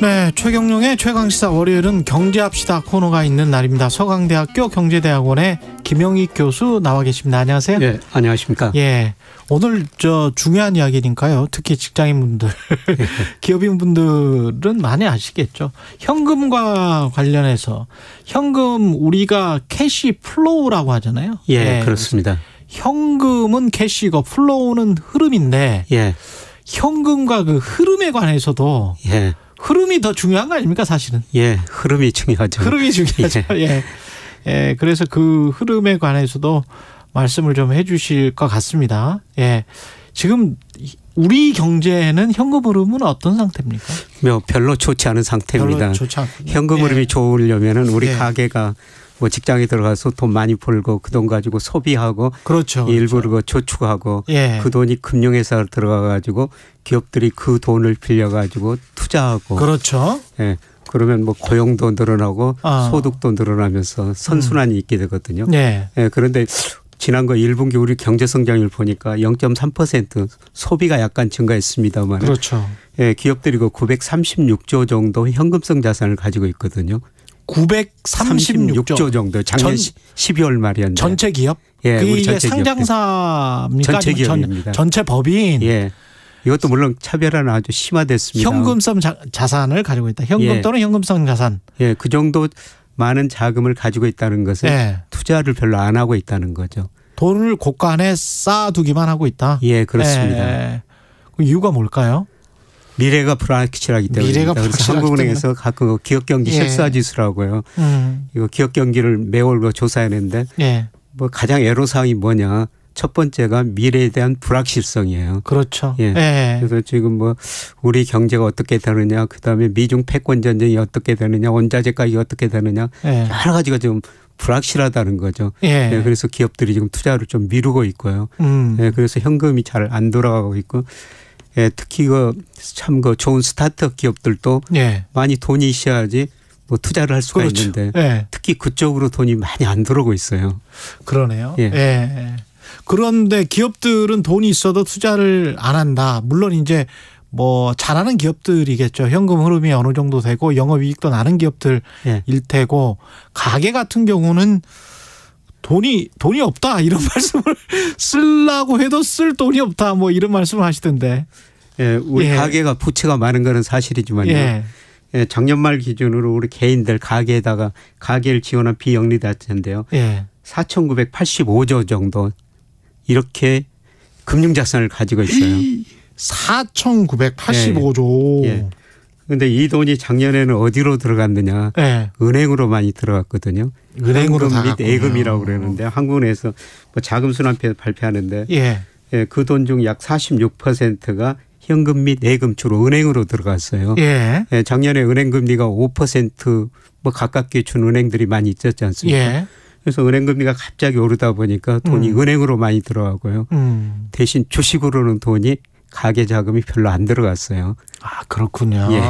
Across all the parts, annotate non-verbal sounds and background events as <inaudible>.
네, 최경룡의 최강시사 월요일은 경제합시다 코너가 있는 날입니다. 서강대학교 경제대학원의 김영익 교수 나와 계십니다. 안녕하세요. 예, 안녕하십니까. 예. 오늘 저 중요한 이야기니까요. 특히 직장인분들, 예. <laughs> 기업인분들은 많이 아시겠죠. 현금과 관련해서 현금 우리가 캐시 플로우라고 하잖아요. 예, 예. 그렇습니다. 현금은 캐시고 플로우는 흐름인데 예. 현금과 그 흐름에 관해서도 예. 흐름이 더 중요한 거 아닙니까 사실은? 예, 흐름이 중요하죠. 흐름이 중요하죠. 예. 예. 예. 그래서 그 흐름에 관해서도 말씀을 좀 해주실 것 같습니다. 예. 지금 우리 경제는 에 현금 흐름은 어떤 상태입니까? 뭐 별로 좋지 않은 상태입니다. 별로 좋지 않군요. 현금 예. 흐름이 예. 좋으려면은 우리 예. 가게가 뭐 직장에 들어가서 돈 많이 벌고 그 돈 가지고 소비하고 그렇죠. 그렇죠. 일부러 그렇죠. 저축하고 예. 그 돈이 금융회사로 들어가 가지고 기업들이 그 돈을 빌려 가지고 투자하고 그렇죠. 예. 그러면 뭐 고용도 늘어나고 아. 소득도 늘어나면서 선순환이 음. 있게 되거든요. 예. 예. 그런데 지난 거 1분기 우리 경제 성장률 보니까 0.3% 소비가 약간 증가했습니다만 그렇죠. 예, 기업들이 그 936조 정도 현금성 자산을 가지고 있거든요. 936조 정도 작년 전, 12월 말이었는데 전체 기업 예, 그 전체 상장사입니까? 전체 기업입니다. 전, 체 법인 예. 이것도 물론 차별화는 아주 심화됐습니다. 현금성 자, 산을 가지고 있다. 현금 예. 또는 현금성 자산. 예, 그 정도 많은 자금을 가지고 있다는 것은 예. 투자를 별로 안 하고 있다는 거죠. 돈을 고간에 쌓아두기만 하고 있다. 예, 그렇습니다. 예. 그 이유가 뭘까요? 미래가 불확실하기 때문에 미래가 그래서 한국은행에서 가끔 그 기업 경기 예. 실사 지수라고요. 음. 이거 기업 경기를 매월 뭐 조사했는데 예. 뭐 가장 애로 사항이 뭐냐? 첫 번째가 미래에 대한 불확실성이에요. 그렇죠. 예. 예. 그래서 지금 뭐 우리 경제가 어떻게 되느냐, 그다음에 미중 패권 전쟁이 어떻게 되느냐, 원자재 가격이 어떻게 되느냐 예. 여러 가지가 좀 불확실하다는 거죠. 예. 네, 그래서 기업들이 지금 투자를 좀 미루고 있고요. 음. 네, 그래서 현금이 잘 안 돌아가고 있고 예, 특히 그참그 그 좋은 스타트업 기업들도 예. 많이 돈이 있어야지 뭐 투자를 할 수가 그렇죠. 있는데 예. 특히 그쪽으로 돈이 많이 안 들어오고 있어요. 그러네요. 예. 예. 예. 그런데 기업들은 돈이 있어도 투자를 안 한다. 물론 이제 뭐 잘하는 기업들이겠죠. 현금 흐름이 어느 정도 되고 영업 이익도 나는 기업들일 예. 테고 가게 같은 경우는 돈이 돈이 없다 이런 <laughs> 말씀을 쓰려고 해도 쓸 돈이 없다 뭐 이런 말씀을 하시던데 예, 우리 예. 가게가 부채가 많은 거는 사실이지만요. 예. 예, 작년 말 기준으로 우리 개인들 가게에다가가게를 지원한 비영리자체인데요. 예. 4,985조 정도 이렇게 금융자산을 가지고 있어요. 4,985조. 예. 예. 근데 이 돈이 작년에는 어디로 들어갔느냐? 네. 은행으로 많이 들어갔거든요. 은행으로 다및 예금이라고 그러는데 한국은에서 행뭐 자금순환표 발표하는데 예. 예, 그 돈 중 약 46%가 현금 및 예금 주로 은행으로 들어갔어요. 예. 예 작년에 은행 금리가 5%뭐 가깝게 준 은행들이 많이 있었지 않습니까? 예. 그래서 은행 금리가 갑자기 오르다 보니까 돈이 음. 은행으로 많이 들어가고요. 음. 대신 주식으로는 돈이 가계 자금이 별로 안 들어갔어요. 아 그렇군요. 예.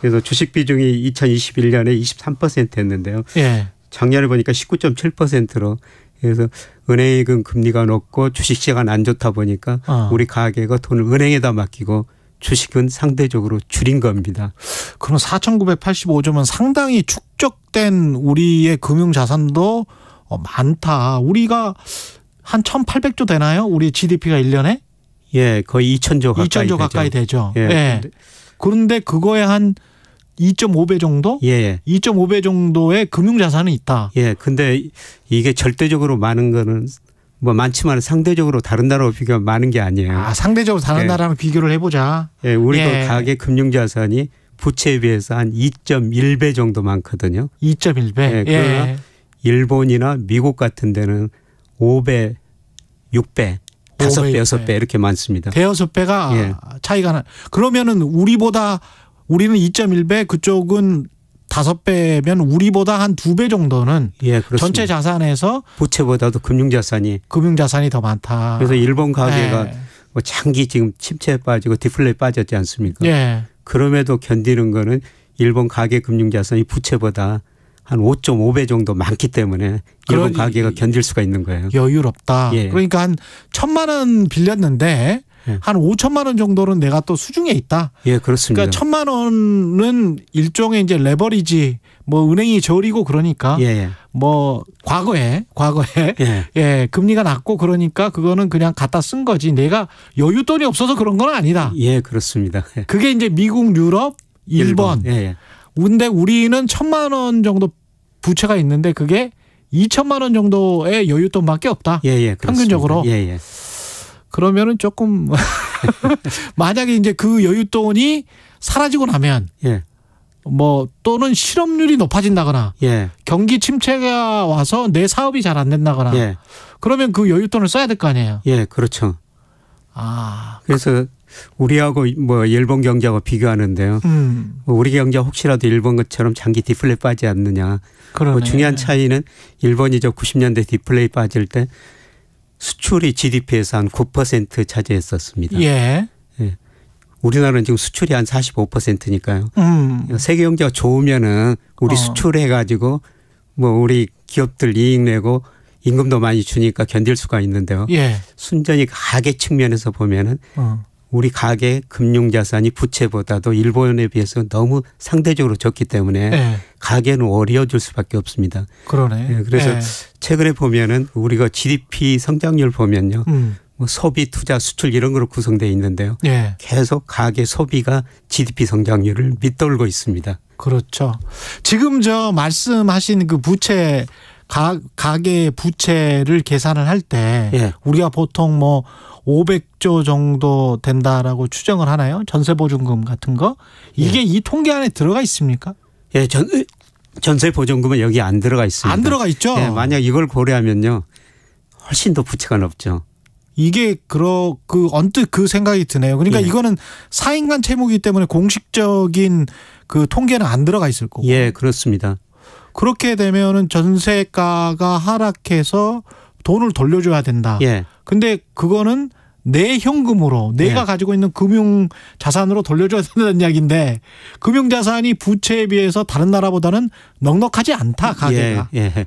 그래서 주식 비중이 2021년에 23% 했는데요. 예. 작년에 보니까 19.7%로 그래서 은행이금 금리가 높고 주식 시장안 좋다 보니까 아. 우리 가게가 돈을 은행에다 맡기고 주식은 상대적으로 줄인 겁니다. 그럼 4,985조면 상당히 축적된 우리의 금융 자산도 어, 많다. 우리가 한 1,800조 되나요? 우리 GDP가 1년에? 예, 거의 2,000조 가까이 2,000조 가까이 되죠. 예. 예. 그런데 그거에 한 2.5배 정도? 예. 2.5배 정도의 금융 자산은 있다. 예. 근데 이게 절대적으로 많은 거는 뭐 많지만 상대적으로 다른 나라와 비교하면 많은 게 아니에요. 아, 상대적으로 다른 예. 나라랑 비교를 해 보자. 예, 우리도 예. 가계 금융 자산이 부채에 비해서 한 2.1배 정도 많거든요. 2.1배. 예. 그 예. 일본이나 미국 같은 데는 5배, 6배 다섯 배, 여섯 배 이렇게 많습니다. 대여섯 배가 예. 차이가 나. 그러면은 우리보다 우리는 2.1배 그쪽은 다섯 배면 우리보다 한 두 배 정도는 예, 전체 자산에서 부채보다도 금융자산이 금융자산이 더 많다. 그래서 일본 가계가 네. 뭐 장기 지금 침체에 빠지고 디플레에 빠졌지 않습니까? 네. 그럼에도 견디는 거는 일본 가계 금융자산이 부채보다 한 5.5배 정도 많기 때문에 일본 가계가 견딜 수가 있는 거예요. 여유롭다. 예. 그러니까 한 천만 원 빌렸는데 예. 한 5천만 원 정도는 내가 또 수중에 있다. 예, 그렇습니다. 그러니까 천만 원은 일종의 이제 레버리지 뭐 은행이 저리고 그러니까 예. 예. 뭐 과거에 과거에 예. <laughs> 예. 금리가 낮고 그러니까 그거는 그냥 갖다 쓴 거지 내가 여유 돈이 없어서 그런 건 아니다. 예, 그렇습니다. 예. 그게 이제 미국, 유럽, 일본. 일본. 예. 근데 우리는 천만 원 정도 부채가 있는데 그게 2천만 원 정도의 여윳돈밖에 없다. 예, 예, 평균적으로. 예, 그러면은 조금 <laughs> 만약에 이제 그 여윳돈이 사라지고 나면 예. 뭐 또는 실업률이 높아진다거나 예. 경기 침체가 와서 내 사업이 잘 안 된다거나 예. 그러면 그 여윳돈을 써야 될 거 아니에요. 예, 그렇죠. 아, 그래서 그... 우리하고 뭐 일본 경제하고 비교하는데요. 음. 우리 경제 혹시라도 일본 것처럼 장기 디플레 빠지 않느냐. 뭐 그러네. 뭐 중요한 차이는 일본이 저 90년대 디플레이 빠질 때 수출이 GDP에서 한 9% 차지했었습니다. 예. 예. 우리나라는 지금 수출이 한 45%니까요. 음. 세계 경제가 좋으면은 우리 어. 수출해 가지고 뭐 우리 기업들 이익 내고 임금도 많이 주니까 견딜 수가 있는데요. 예. 순전히 가계 측면에서 보면은 어. 우리 가계 금융 자산이 부채보다도 일본에 비해서 너무 상대적으로 적기 때문에 네. 예. 가계는 어려워질 수밖에 없습니다. 그러네. 네, 그래서 네. 최근에 보면은 우리가 GDP 성장률 보면요. 음. 뭐 소비, 투자, 수출 이런 걸로 구성돼 있는데요. 계속 가계 소비가 GDP 성장률을 밑돌고 있습니다. 그렇죠. 지금 저 말씀하신 그 부채 가, 가계 부채를 계산을 할때 예. 우리가 보통 뭐 500조 정도 된다라고 추정을 하나요? 전세 보증금 같은 거 이게 예. 이 통계 안에 들어가 있습니까? 예, 전 전세 보증금은 여기 안 들어가 있습니다. 안 들어가 있죠. 예, 만약 이걸 고려하면요. 훨씬 더 부채가 높죠. 이게 그러 그 언뜻 그 생각이 드네요. 그러니까 예. 이거는 사인간 채무기 때문에 공식적인 그 통계는 안 들어가 있을 거고. 예, 그렇습니다. 그렇게 되면은 전세가가 하락해서 돈을 돌려줘야 된다. 예. 근데 그거는 내 현금으로 내가 네. 가지고 있는 금융 자산으로 돌려줘야 된다는 이야기인데 금융 자산이 부채에 비해서 다른 나라보다는 넉넉하지 않다 가계가. 예, 예.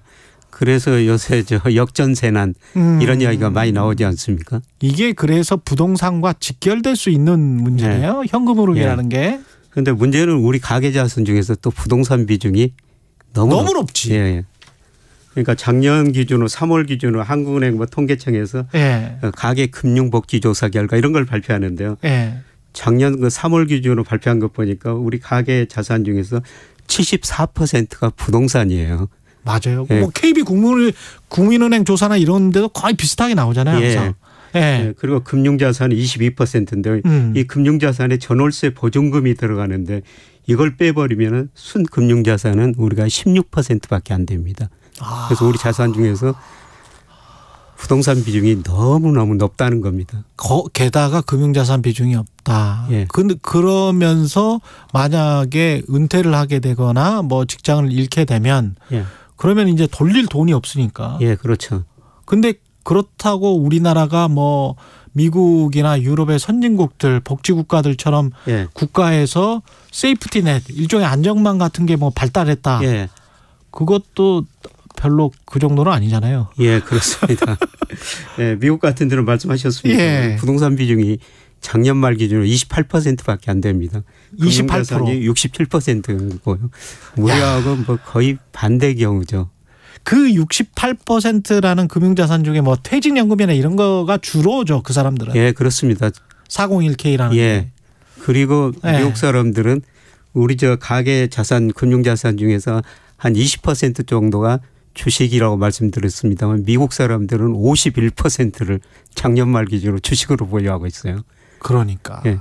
그래서 요새 저 역전세난 음. 이런 이야기가 많이 나오지 않습니까? 이게 그래서 부동산과 직결될 수 있는 문제예요. 예. 네. 현금으로 일하는 네. 게. 그런데 문제는 우리 가계 자산 중에서 또 부동산 비중이 너무, 너무 높... 지 예. 예. 그러니까 작년 기준으로 3월 기준으로 한국은행 뭐 통계청에서 예. 어, 가계 금융 복지 조사 결과 이런 걸 발표하는데요. 예. 작년 그 3월 기준으로 발표한 것 보니까 우리 가계 자산 중에서 74%가 부동산이에요. 맞아요. 예. 뭐 KB 국민, 국민은행 조사나 이런 데도 거의 비슷하게 나오잖아요. 예. 항상. 예. 예. 그리고 금융자산은 22%인데 음. 이 금융자산에 전월세 보증금이 들어가는데 이걸 빼버리면 순 금융자산은 우리가 16%밖에 안 됩니다. 그래서 우리 자산 중에서 부동산 비중이 너무너무 높다는 겁니다. 거, 게다가 금융자산 비중이 없다. 예. 근데 그, 그러면서 만약에 은퇴를 하게 되거나 뭐 직장을 잃게 되면 예. 그러면 이제 돌릴 돈이 없으니까. 예, 그렇죠. 근데 그렇다고 우리나라가 뭐 미국이나 유럽의 선진국들 복지 국가들처럼 예. 국가에서 세이프티넷 일종의 안정망 같은 게 뭐 발달했다. 예. 그것도 별로 그 정도는 아니잖아요. 예, 그렇습니다. <laughs> 예, 미국 같은 데는 말씀하셨습니다. 예. 부동산 비중이 작년 말 기준으로 28%밖에 안 됩니다. 28%이 67%고요. 우리하고 뭐 거의 반대 경우죠. 그 68%라는 금융자산 중에 뭐 퇴직연금이나 이런 거가 주로죠 그 사람들은. 예, 그렇습니다. 401k라는. 예. 게. 그리고 예. 미국 사람들은 우리 저 가계 자산, 금융자산 중에서 한 20% 정도가 주식이라고 말씀드렸습니다만 미국 사람들은 51%를 작년 말 기준으로 주식으로 보유하고 있어요. 그러니까 예.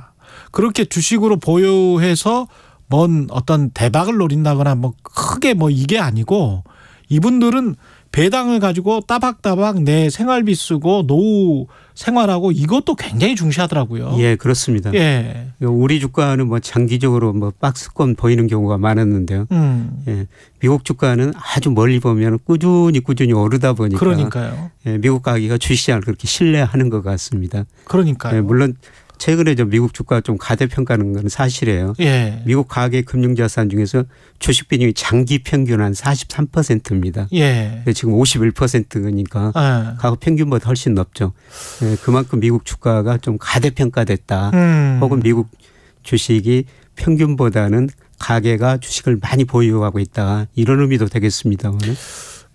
그렇게 주식으로 보유해서 뭔 어떤 대박을 노린다거나 뭐 크게 뭐 이게 아니고 이분들은 배당을 가지고 따박따박 내 생활비 쓰고 노후 생활하고 이것도 굉장히 중시하더라고요. 예, 그렇습니다. 예. 우리 주가는 뭐 장기적으로 뭐 박스권 보이는 경우가 많았는데요. 음. 예. 미국 주가는 아주 멀리 보면 꾸준히 꾸준히 오르다 보니까 그러니까요. 예, 미국 가기가 주시장을 그렇게 신뢰하는 것 같습니다. 그러니까요. 예, 물론 최근에 저 미국 주가 좀가대평가는건 사실이에요. 예. 미국 가계 금융자산 중에서 주식 비중이 장기 평균 한 43%입니다. 예. 지금 51%니까 예. 가거 평균보다 훨씬 높죠. 예, 그만큼 미국 주가가 좀 가대평가됐다. 음. 혹은 미국 주식이 평균보다는 가계가 주식을 많이 보유하고 있다. 이런 의미도 되겠습니다. 오늘.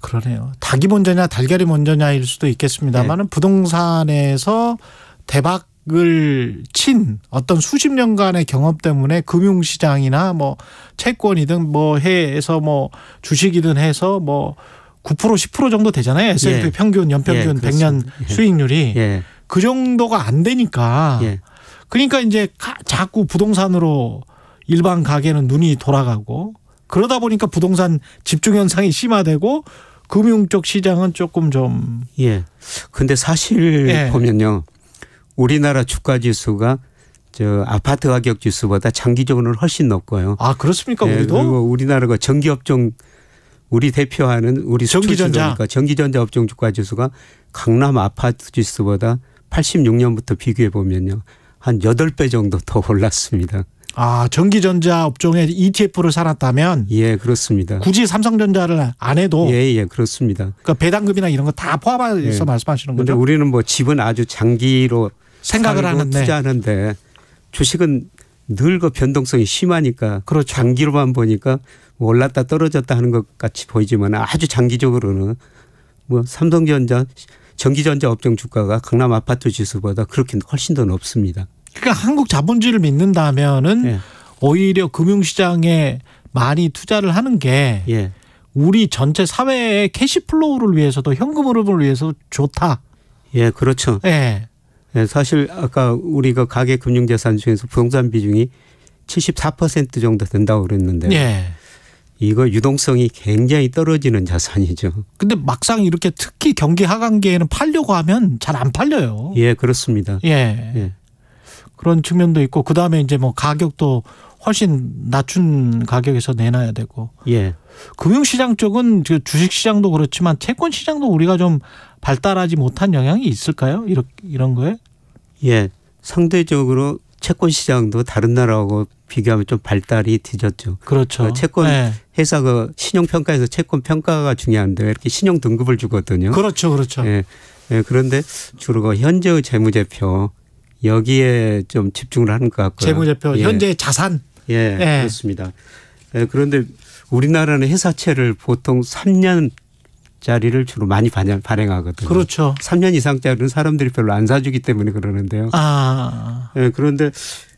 그러네요. 닭이 먼저냐 달걀이 먼저냐일 수도 있겠습니다만은 네. 부동산에서 대박 을친 어떤 수십 년간의 경험 때문에 금융시장이나 뭐 채권이든 뭐 해에서 뭐 주식이든 해서 뭐 9% 10% 정도 되잖아요. S&P 예. 평균 연평균 예, 100년 예. 수익률이 예. 그 정도가 안 되니까 예. 그러니까 이제 자꾸 부동산으로 일반 가게는 눈이 돌아가고 그러다 보니까 부동산 집중 현상이 심화되고 금융 쪽 시장은 조금 좀 예. 근데 사실 예. 보면요. 우리나라 주가 지수가 저 아파트 가격 지수보다 장기적으로는 훨씬 높고요. 아 그렇습니까? 네, 우리도 그리고 우리나라가 전기업종 우리 대표하는 우리 전기전자 전기전자 업종 주가 지수가 강남 아파트 지수보다 86년부터 비교해 보면요 한 8배 정도 더 올랐습니다. 아 전기전자 업종에 ETF를 살았다면 예 그렇습니다. 굳이 삼성전자를 안 해도 예예 예, 그렇습니다. 그러니까 배당금이나 이런 거 다 포함해서 예. 말씀하시는 거죠. 근데 우리는 뭐 집은 아주 장기로 생각을 하는 투자하는데 주식은 늘 그 변동성이 심하니까 그렇죠. 장기로만 보니까 뭐 올랐다 떨어졌다 하는 것 같이 보이지만 아주 장기적으로는 뭐 삼성전자 전기전자 업종 주가가 강남 아파트 지수보다 그렇게 훨씬 더 높습니다. 그러니까 한국 자본주의를 믿는다면은 예. 오히려 금융시장에 많이 투자를 하는 게 예. 우리 전체 사회의 캐시플로우를 위해서도 현금 흐름을 위해서 좋다. 예, 그렇죠. 예. 예, 사실 아까 우리가 가계 금융 자산 중에서 부동산 비중이 74% 정도 된다고 그랬는데 예. 이거 유동성이 굉장히 떨어지는 자산이죠. 근데 막상 이렇게 특히 경기 하강기에는 팔려고 하면 잘 안 팔려요. 예, 그렇습니다. 예. 예. 그런 측면도 있고 그다음에 이제 뭐 가격도 훨씬 낮춘 가격에서 내놔야 되고. 예. 금융시장 쪽은 그 주식시장도 그렇지만 채권시장도 우리가 좀 발달하지 못한 영향이 있을까요? 이런 이런 거에? 예, 상대적으로 채권 시장도 다른 나라하고 비교하면 좀 발달이 뒤졌죠. 그렇죠. 그러니까 채권 네. 회사가 그 신용 평가에서 채권 평가가 중요한데 이렇게 신용 등급을 주거든요. 그렇죠, 그렇죠. 예, 예 그런데 주로 현재의 재무제표 여기에 좀 집중을 하는 것 같고요. 재무제표 예. 현재 자산. 예, 예. 그렇습니다. 예, 그런데 우리나라는 회사채를 보통 3년 짜리를 주로 많이 발행하거든요. 그렇죠. 3년 이상짜리는 사람들이 별로 안 사주기 때문에 그러는데요. 아. 네, 그런데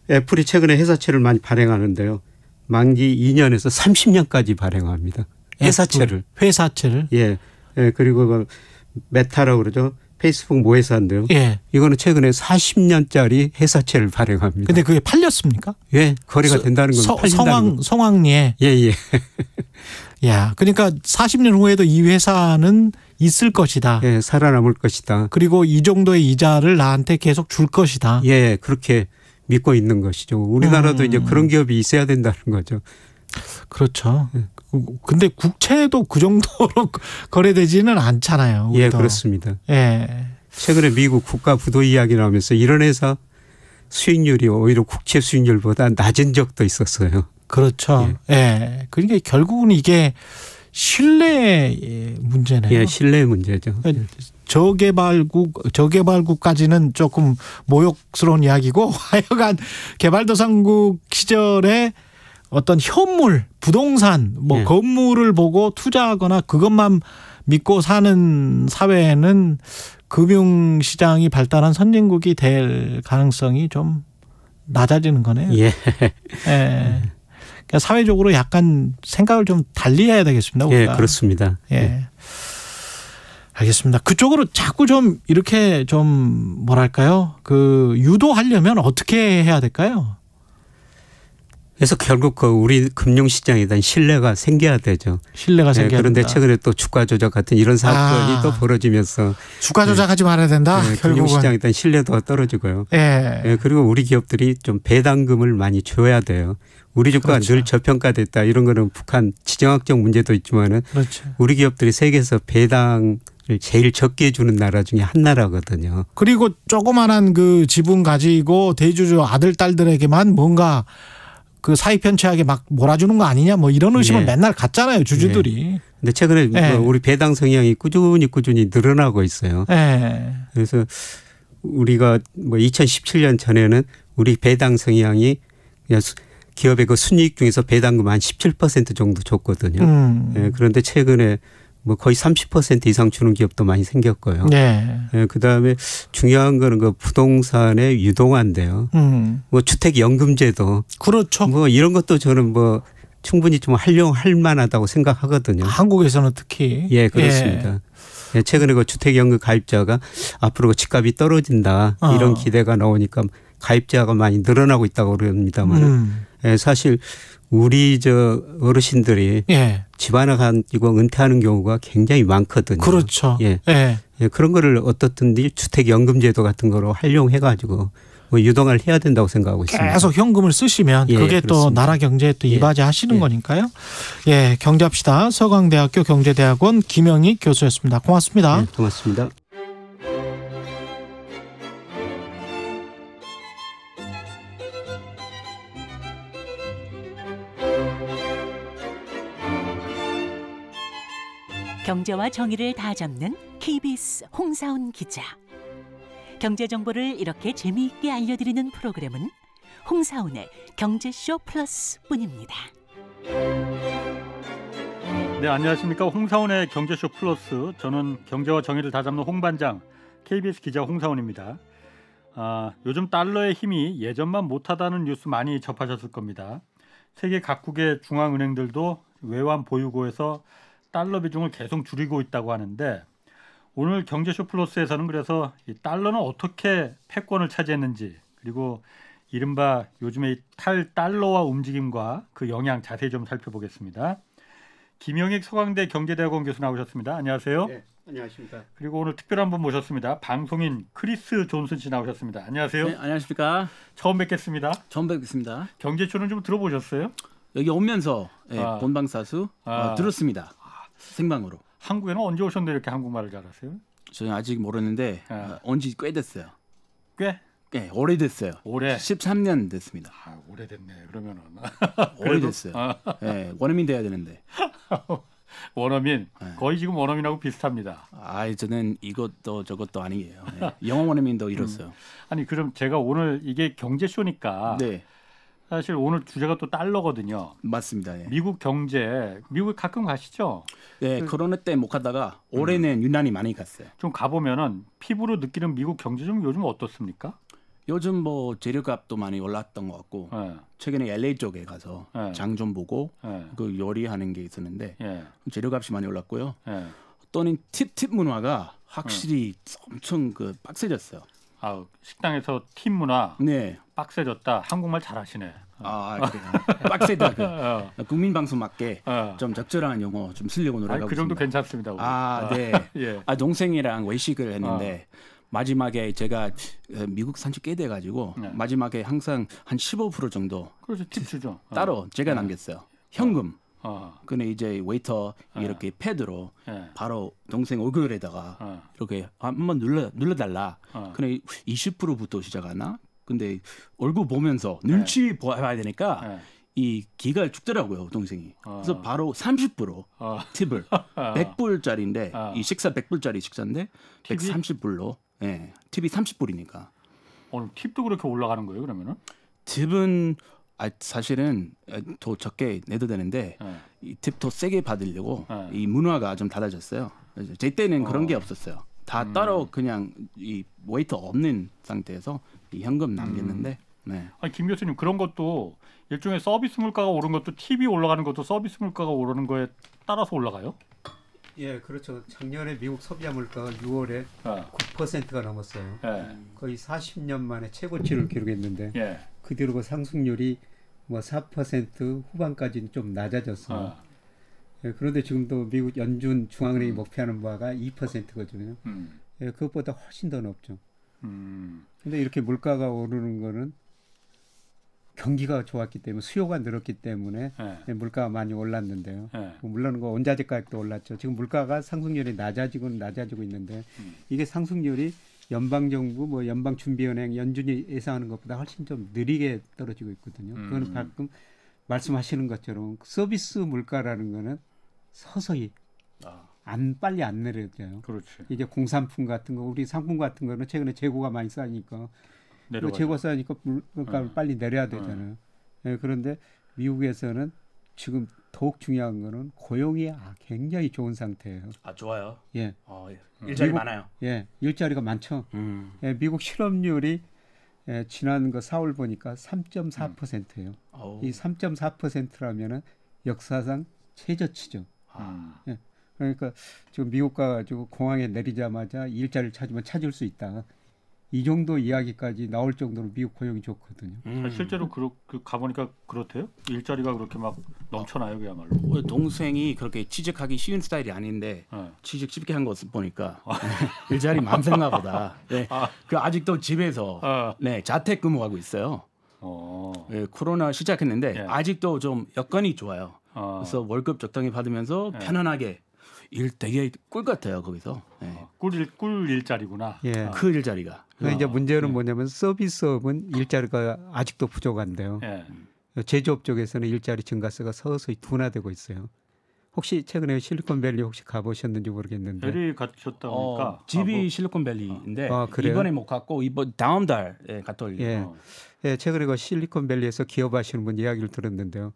애플이 최근에 회사채를 많이 발행하는데요. 만기 2년에서 30년까지 발행합니다. 회사채를. 회사채를. 예. 예. 그리고 그 메타라고 그러죠. 페이스북 모회사인데요. 예. 이거는 최근에 40년짜리 회사채를 발행합니다. 근데 그게 팔렸습니까? 예. 거래가 된다는 겁니다. 성황 성황리에. 예, 예. 야, 예. 그러니까 40년 후에도 이 회사는 있을 것이다. 예, 살아남을 것이다. 그리고 이 정도의 이자를 나한테 계속 줄 것이다. 예, 그렇게 믿고 있는 것이죠. 우리나라도 음. 이제 그런 기업이 있어야 된다는 거죠. 그렇죠. 예. 근데 국채도 그 정도로 <laughs> 거래되지는 않잖아요. 예, 우리도. 예, 그렇습니다. 예. 최근에 미국 국가 부도 이야기 나오면서 이런 회사 수익률이 오히려 국채 수익률보다 낮은 적도 있었어요. 그렇죠. 예. 예. 그러니까 결국은 이게 신뢰 문제네요. 예, 신뢰 문제죠. 저개발국 예. 저개발국까지는 조금 모욕스러운 이야기고 <laughs> 하여간 개발도상국 시절에 어떤 현물, 부동산, 뭐 예. 건물을 보고 투자하거나 그것만 믿고 사는 사회에는 금융 시장이 발달한 선진국이 될 가능성이 좀 낮아지는 거네요. 예. 예. <laughs> 그러니까 사회적으로 약간 생각을 좀 달리해야 되겠습니다. 예, 우리가. 예, 그렇습니다. 예. 알겠습니다. 그쪽으로 자꾸 좀 이렇게 좀 뭐랄까요? 그 유도하려면 어떻게 해야 될까요? 그래서 결국 그 우리 금융시장에 대한 신뢰가 생겨야 되죠. 신뢰가 네, 생겨야 그런데 된다. 최근에 또 주가 조작 같은 이런 사건이 아, 또 벌어지면서 주가 예, 조작하지 네, 말아야 된다. 네, 예, 금융시장에 대한 신뢰도가 떨어지고요. 예. 그리고 우리 기업들이 좀 배당금을 많이 줘야 돼요. 우리 주가 그렇죠. 늘 저평가됐다 이런 거는 북한 지정학적 문제도 있지만은 그렇죠. 우리 기업들이 세계에서 배당 제일 적게 주는 나라 중에 한 나라거든요. 그리고 조그마한그 지분 가지고 대주주 아들 딸들에게만 뭔가 그 사익 편취하게 막 몰아주는 거 아니냐 뭐 이런 의심을 예. 네. 맨날 갖잖아요 주주들이. 예. 네. 근데 최근에 예. 우리 배당 성향이 꾸준히 꾸준히 늘어나고 있어요. 그래서 우리가 뭐 2017년 전에는 우리 배당 성향이 기업의 그 순이익 중에서 배당금 한 17% 정도 줬거든요. 음. 그런데 최근에 뭐 거의 30% 이상 주는 기업도 많이 생겼고요. 네. 네 그다음에 중요한 거는 그 부동산의 유동화인데요. 음. 뭐 주택 연금제도 그렇죠. 뭐 이런 것도 저는 뭐 충분히 좀 활용할 만하다고 생각하거든요. 한국에서는 특히 예 그렇습니다. 예. 최근에 그 주택연금 가입자가 앞으로 그 집값이 떨어진다 어. 이런 기대가 나오니까 가입자가 많이 늘어나고 있다고 그럽니다만 음. 예, 사실 우리 저 어르신들이 예. 집안을 가지고 은퇴하는 경우가 굉장히 많거든요. 그렇죠. 예. 예. 예. 그런 거를 어떻든지 주택연금제도 같은 거로 활용해 가지고 뭐유동을 해야 된다고 생각하고 있습니다. 계속 현금을 쓰시면 예, 그게 그렇습니다. 또 나라 경제에 또 예. 이바지 하시는 예. 거니까요. 예, 경제합시다. 서강대학교 경제대학원 김영희 교수였습니다. 고맙습니다. 고맙습니다. 경제와 정의를 다 잡는 KBS 홍사훈 기자. 경제 정보를 이렇게 재미있게 알려드리는 프로그램은 홍사훈의 경제쇼 플러스뿐입니다. 네, 안녕하십니까? 홍사훈의 경제쇼 플러스. 저는 경제와 정의를 다 잡는 홍반장 KBS 기자 홍사훈입니다. 아, 요즘 달러의 힘이 예전만 못하다는 뉴스 많이 접하셨을 겁니다. 세계 각국의 중앙은행들도 외환 보유고에서 달러 비중을 계속 줄이고 있다고 하는데 오늘 경제쇼 플러스에서는 그래서 이 달러는 어떻게 패권을 차지했는지 그리고 이른바 요즘의 탈 달러와 움직임과 그 영향 자세히 좀 살펴보겠습니다. 김영익 서강대 경제대학원 교수 나오셨습니다. 안녕하세요. 네, 안녕하십니까. 그리고 오늘 특별한 분 모셨습니다. 방송인 크리스 존슨 씨 나오셨습니다. 안녕하세요. 네, 안녕하십니까. 처음 뵙겠습니다. 처음 뵙겠습니다. 경제쇼는 좀 들어보셨어요? 여기 오면서 예, 아. 본방사수 어, 아. 어, 들었습니다. 생방으로. 한국에는 언제 오셨는데 이렇게 한국말을 잘하세요? 저는 아직 모르는데 네. 어, 온꽤 됐어요. 꽤? 네, 오래됐어요. 오래. 13년 됐습니다. 아, 오래됐네. 그러면은 <laughs> 오래됐어요. 아. 네, 원어민 돼야 되는데. <laughs> 원어민 네. 거의 지금 원어민하고 비슷합니다. 아, 저는 이것도 저것도 아니에요. 네. 영어 원어민도 이뤘어요. 음. 아니 그럼 제가 오늘 이게 경제 쇼니까 네. 사실 오늘 주제가 또 달러거든요. 맞습니다. 예. 미국 경제, 미국 가끔 가시죠? 네, 그, 코로나 때못 가다가 음. 올해는 음. 유난히 많이 갔어요. 좀 가보면은 피부로 느끼는 미국 경제 좀 요즘 어떻습니까? 요즘 뭐 재료값도 많이 올랐던 것 같고 예. 최근에 LA 쪽에 가서 예. 장좀 보고 예. 그 요리하는 게 있었는데 예. 재료값이 많이 올랐고요. 또는 팁팁 문화가 확실히 엄청 그 빡세졌어요. 아, 식당에서 팁 문화. 네. 빡세졌다. 한국말 잘하시네. 아, 빡세다. 그. <laughs> 어. 국민 방송 맞게 어. 좀 적절한 용어 좀 쓰려고 노력하고 그 정도 있습니다. 괜찮습니다. 우리. 아, 어. 네. <laughs> 예. 아, 동생이랑 외식을 했는데 어. 마지막에 제가 어, 미국 산책꽤 돼가지고 네. 마지막에 항상 한 15% 정도 그렇죠 팁 주죠 어. 따로 제가 네. 남겼어요 현금 어. 근데 이제 웨이터 네. 이렇게 네. 패드로 네. 바로 동생 얼굴에다가 네. 이렇게 한번 눌러 눌러달라. 어. 근데 20%부터 시작하나 근데 얼굴 보면서 네. 눈치 네. 봐야 되니까 네. 이 기가 죽더라고요 동생이. 아. 그래서 바로 30% 아. 팁을 100불짜리인데 <laughs> 아. 아. 이 식사 100불짜리 식사인데 팁이? 130불로 예, 팁이 30불이니까. 오늘 팁도 그렇게 올라가는 거예요 그러면은? 팁은 아, 사실은 더 적게 내도 되는데 네. 이팁 도 세게 받으려고 네. 이 문화가 좀 달라졌어요. 제 때는 어. 그런 게 없었어요. 다 음. 따로 그냥 이 웨이트 없는 상태에서 이 현금 남겼는데 음. 네. 아니 김 교수님 그런 것도 일종의 서비스 물가가 오른 것도 TV 올라가는 것도 서비스 물가가 오르는 거에 따라서 올라가요? 예, 그렇죠. 작년에 미국 소비자 물가가 6월에 어. 9%가 넘었어요. 예. 거의 40년 만에 최고치를 기록했는데 예. 그 뒤로 그 상승률이 뭐 4% 후반까지는 좀 낮아졌어요. 어. 예, 그런데 지금도 미국 연준 중앙은행이 음. 목표하는 바가 2%거든요. 음. 예, 그것보다 훨씬 더 높죠. 그런데 음. 이렇게 물가가 오르는 거는 경기가 좋았기 때문에 수요가 늘었기 때문에 예. 예 물가가 많이 올랐는데요. 예. 뭐 물론 그 원자재 가격도 올랐죠. 지금 물가가 상승률이 낮아지고 낮아지고 있는데 음. 이게 상승률이 연방 정부 뭐 연방 준비은행 연준이 예상하는 것보다 훨씬 좀 느리게 떨어지고 있거든요. 그거는 음. 가끔 말씀하시는 것처럼 서비스 물가라는 거는 서서히 아. 안 빨리 안 내려져요. 그렇지. 이제 공산품 같은 거 우리 상품 같은 거는 최근에 재고가 많이 쌓이니까 뭐 재고 쌓이니까 물가 그러니까 네. 빨리 내려야 되잖아요. 네. 네, 그런데 미국에서는 지금 더욱 중요한 거는 고용이 아, 굉장히 좋은 상태예요. 아 좋아요. 예. 어, 예. 일자리 미국, 많아요. 예, 일자리가 많죠. 음. 예, 미국 실업률이 예, 지난 거 그 4월 보니까 3.4%예요. 음. 이 3.4%라면은 역사상 최저치죠. 아. 예. 그러니까 지금 미국 가가지고 공항에 내리자마자 일자를 리 찾으면 찾을 수 있다. 이 정도 이야기까지 나올 정도로 미국 고용이 좋거든요. 음. 실제로 그렇 그 가보니까 그렇대요. 일자리가 그렇게 막 넘쳐나요, 그야말로. 어, 동생이 그렇게 취직하기 쉬운 스타일이 아닌데 네. 취직 쉽게 한것 보니까 아. <laughs> 일자리 많생가 보다. 네. 아. 그 아직도 집에서 아. 네 자택 근무하고 있어요. 어. 네, 코로나 시작했는데 네. 아직도 좀 여건이 좋아요. 어. 그래서 월급 적당히 받으면서 네. 편안하게 일 되게 꿀 같아요 거기서. 네. 어, 꿀일 꿀 일자리구나. 예. 그 일자리가. 그 이제 어. 문제는 네. 뭐냐면 서비스업은 일자리가 아직도 부족한데요. 예. 어, 제조업 쪽에서는 일자리 증가세가 서서히 둔화되고 있어요. 혹시 최근에 실리콘밸리 혹시 가보셨는지 모르겠는데. 대리 갔셨다 보니까. 어, 집이 아, 뭐. 실리콘밸리인데 아, 이번에 못 갔고 이번 다음 달에 예, 갔다 올려요. 예. 어. 예, 최근에 그 실리콘밸리에서 기업하시는 분 이야기를 들었는데요.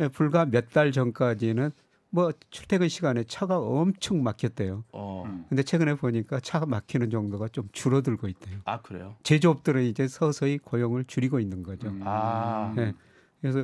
예, 불과 몇 달 전까지는 뭐 출퇴근 시간에 차가 엄청 막혔대요. 어. 근데 최근에 보니까 차가 막히는 정도가 좀 줄어들고 있대요. 아 그래요? 제조업들은 이제 서서히 고용을 줄이고 있는 거죠. 음. 아. 네. 그래서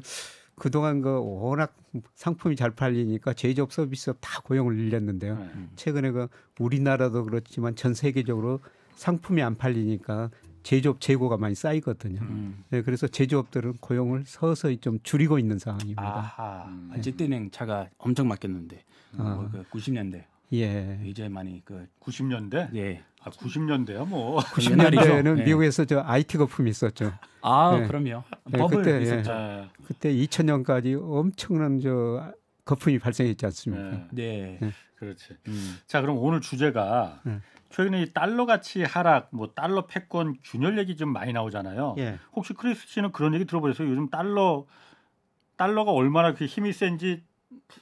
그동안 그 워낙 상품이 잘 팔리니까 제조업 서비스업 다 고용을 늘렸는데요. 음. 최근에 그 우리나라도 그렇지만 전 세계적으로 상품이 안 팔리니까 제조업 재고가 많이 쌓이거든요. 음. 네, 그래서 제조업들은 고용을 서서히 좀 줄이고 있는 상황입니다. 아하, 음. 제때냉차가 엄청 맡겼는데 어. 아. 뭐 그 90년대. 예. 이제 많이 그 90년대? 예. 아, 90년대요, 뭐. 90년대는 예. 미국에서 저 IT 거품이 있었죠. 아, 예. 그럼요. 예. 그때, 예. 있 예. 그때 2000년까지 엄청난 저 거품이 발생했지 않습니까? 네. 네. 예. 그렇지. 음. 자, 그럼 오늘 주제가 최근에 달러 가치 하락, 뭐 달러 패권 균열 얘기 좀 많이 나오잖아요. 예. 혹시 크리스 씨는 그런 얘기 들어보셨어요? 요즘 달러 달러가 얼마나 그 힘이 센지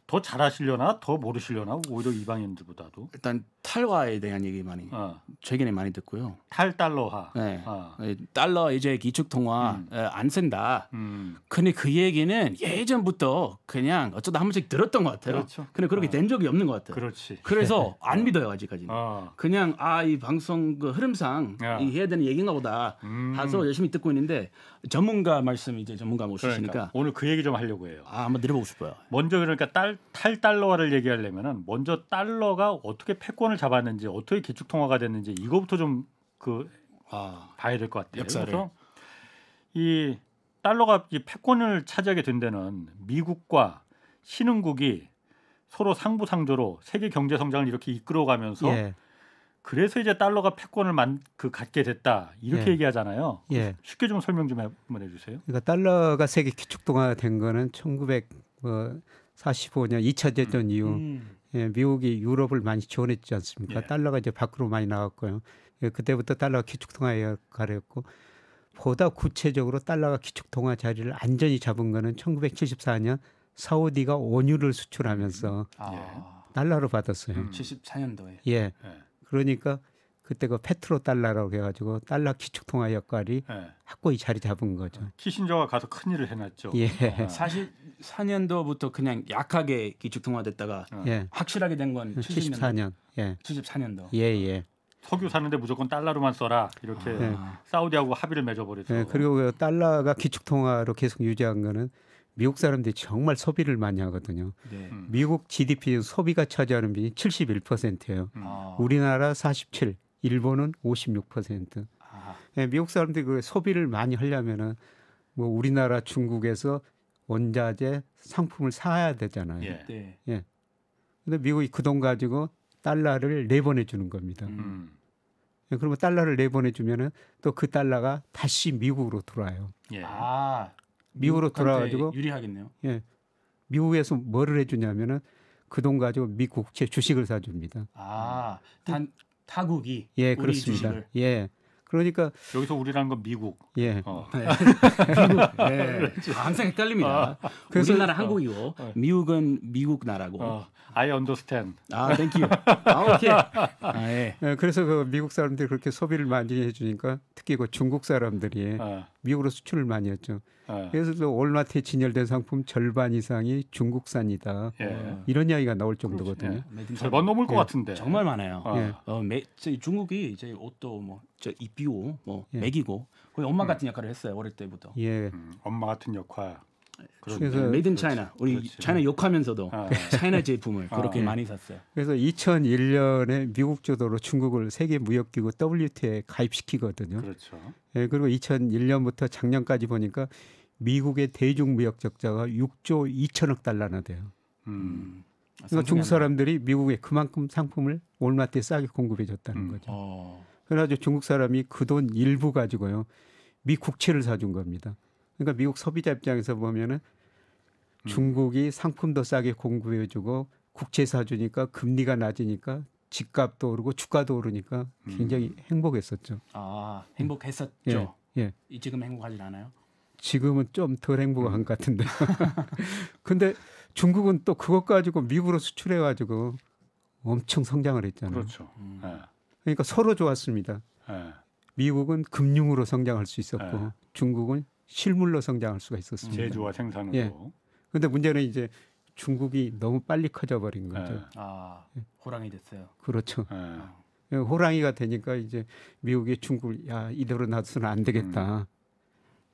더 잘하시려나 더 모르시려나 오히려 이방인들보다도 일단 탈화에 대한 얘기 많이 어. 최근에 많이 듣고요. 탈달러화. 네. 어. 달러 이제 기축 통화 음. 안 쓴다. 음. 근데 그 얘기는 예전부터 그냥 어쩌다 한 번씩 들었던 것 같아요. 그렇죠. 근데 그렇게 어. 된 적이 없는 것 같아요. 그렇지. 그래서 <laughs> 안 어. 믿어요 아직까지는. 어. 그냥 아 이 방송 그 흐름상 이 해야 되는 얘기인가 보다. 음. 해서 열심히 듣고 있는데 전문가 말씀 이제 전문가 모시니까 그러니까 오늘 그 얘기 좀 하려고 해요. 아, 한번 내려보고 싶어요. 먼저 그러니까 딸, 탈달러화를 얘기하려면은 먼저 달러가 어떻게 패권을 잡았는지 어떻게 기축 통화가 됐는지 이거부터 좀그 아, 봐야 될 것 같아요. 역사를. 그래서 이 달러가 이 패권을 차지하게 된 데는 미국과 신흥국이 서로 상부상조로 세계 경제 성장을 이렇게 이끌어가면서 예. 그래서 이제 달러가 패권을 만, 그 갖게 됐다 이렇게 예. 얘기하잖아요. 예. 쉽게 좀 설명 좀 한번 해주세요. 그러니까 달러가 세계 기축통화된 거는 1945년 2차 대전 이후 음. 예, 미국이 유럽을 많이 지원했지 않습니까? 예. 달러가 이제 밖으로 많이 나왔고요 예, 그때부터 달러가 기축통화 역할을 했고 보다 구체적으로 달러가 기축통화 자리를 안전히 잡은 거는 1974년 사우디가 원유를 수출하면서 음. 아. 달러로 받았어요. 74년도에. 음. 예. 예. 그러니까 그때 그 페트로 달러라고 해가지고 달러 기축통화 역할이 네. 확고히 자리 잡은 거죠. 아, 키신저가 가서 큰 일을 해놨죠. 예. 어. 사실 4년도부터 그냥 약하게 기축통화됐다가 어. 예. 확실하게 된 건 74년. 예. 74년도. 예 예. 석유 사는데 무조건 달러로만 써라 이렇게 예. 아. 사우디하고 합의를 맺어버렸죠. 예. 그리고 그 달러가 기축통화로 계속 유지한 거는 미국 사람들이 정말 소비를 많이 하거든요. 네. 음. 미국 GDP 소비가 차지하는 비율이 71%예요. 음. 아. 우리나라 47, 일본은 56%. 아. 네, 미국 사람들이 그 소비를 많이 하려면은 뭐 우리나라 중국에서 원자재 상품을 사야 되잖아요. 예. 네. 예. 근데 미국이 그 돈 가지고 달러를 내보내 주는 겁니다. 음. 예, 그러면 달러를 내보내 주면은 또 그 달러가 다시 미국으로 돌아요. 예. 아. 미국으로 돌아가지고 유리하겠네요. 예, 미국에서 뭐를 해주냐면은 그 돈 가지고 미 국채 주식을 사줍니다. 아, 단 타국이 예 그렇습니다. 주식을. 예. 그러니까 여기서 우리라는 건 미국. 예. 어. 네. 네. <laughs> 네. 항상 헷갈립니다. 아, 그래서 나라 어. 한국이고 어, 어. 미국은 미국 나라고. 어, I u n d e r s 아, 땡큐. 아, 오케이. 아, 예. 예. 그래서 그 미국 사람들이 그렇게 소비를 많이 해주니까 특히 그 중국 사람들이 아. 미국으로 수출을 많이 했죠. 아. 그래서 올마트에 진열된 상품 절반 이상이 중국산이다. 예. 이런 이야기가 나올 정도거든요. 그렇죠. 예. 절반 넘을 것 예. 같은데 정말 많아요. 예. 예. 어, 매, 중국이 이제 옷도 뭐저 입비고 뭐 예. 맥이고 거의 엄마 음. 같은 역할을 했어요 어릴 때부터. 예, 음, 엄마 같은 역할. 그래서 메이드 인 차이나 우리 그렇지. 차이나 욕하면서도 아, 차이나 제품을 <laughs> 아, 그렇게 아, 많이 샀어요. 그래서 2001년에 미국 주도로 중국을 세계 무역 기구 WTO에 가입시키거든요. 그렇죠. 예, 그리고 2001년부터 작년까지 보니까 미국의 대중 무역 적자가 6조 2천억 달러나 돼요. 음. 음. 아, 그러니까 중국 사람들이 미국에 그만큼 상품을 월마트에 싸게 공급해 줬다는 음. 거죠. 어. 그래가지 중국 사람이 그 돈 일부 가지고요. 미 국채를 사준 겁니다. 그러니까 미국 소비자 입장에서 보면은 음. 중국이 상품 도 싸게 공급해주고 국채 사주니까 금리가 낮으니까 집값도 오르고 주가도 오르니까 음. 굉장히 음. 행복했었죠. 아 행복했었죠. 예, 예. 이 지금 행복하진 않아요? 지금은 좀 덜 행복한 음. 것 같은데. <laughs> 근데 중국은 또 그것 가지고 미국으로 수출해 가지고 엄청 성장을 했잖아요. 그렇죠. 음. 예. 그러니까 서로 좋았습니다. 에. 예. 미국은 금융으로 성장할 수 있었고 에. 예. 중국은 실물로 성장할 수가 있었습니다. 제조와 생산으로. 예. 근데 문제는 이제 중국이 너무 빨리 커져 버린 거죠. 네. 아, 호랑이 됐어요. 그렇죠. 네. 예, 호랑이가 되니까 이제 미국이 중국을 야 이대로 놔두서는 안 되겠다.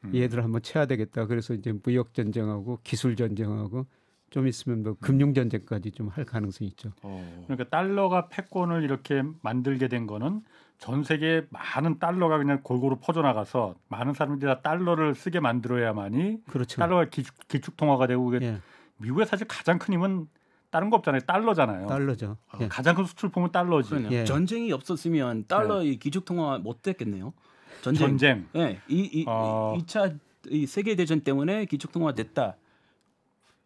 음. 음. 얘들 한번 쳐야 되겠다. 그래서 이제 무역 전쟁하고 기술 전쟁하고 좀 있으면 뭐 금융 전쟁까지 좀 할 가능성이 있죠. 오. 어. 그러니까 달러가 패권을 이렇게 만들게 된 거는 전 세계 많은 달러가 그냥 골고루 퍼져나가서 많은 사람들이 다 달러를 쓰게 만들어야만이 그렇죠. 달러가 기축, 기축 통화가 되고 이게 예. 미국의 사실 가장 큰 힘은 다른 거 없잖아요. 달러잖아요. 달러죠. 아, 예. 가장 큰 수출품은 달러지. 예. 전쟁이 없었으면 달러의 예. 기축 통화 못 됐겠네요. 전쟁. 전쟁. 예. 이이 어... 2차 세계 대전 때문에 기축 통화 됐다.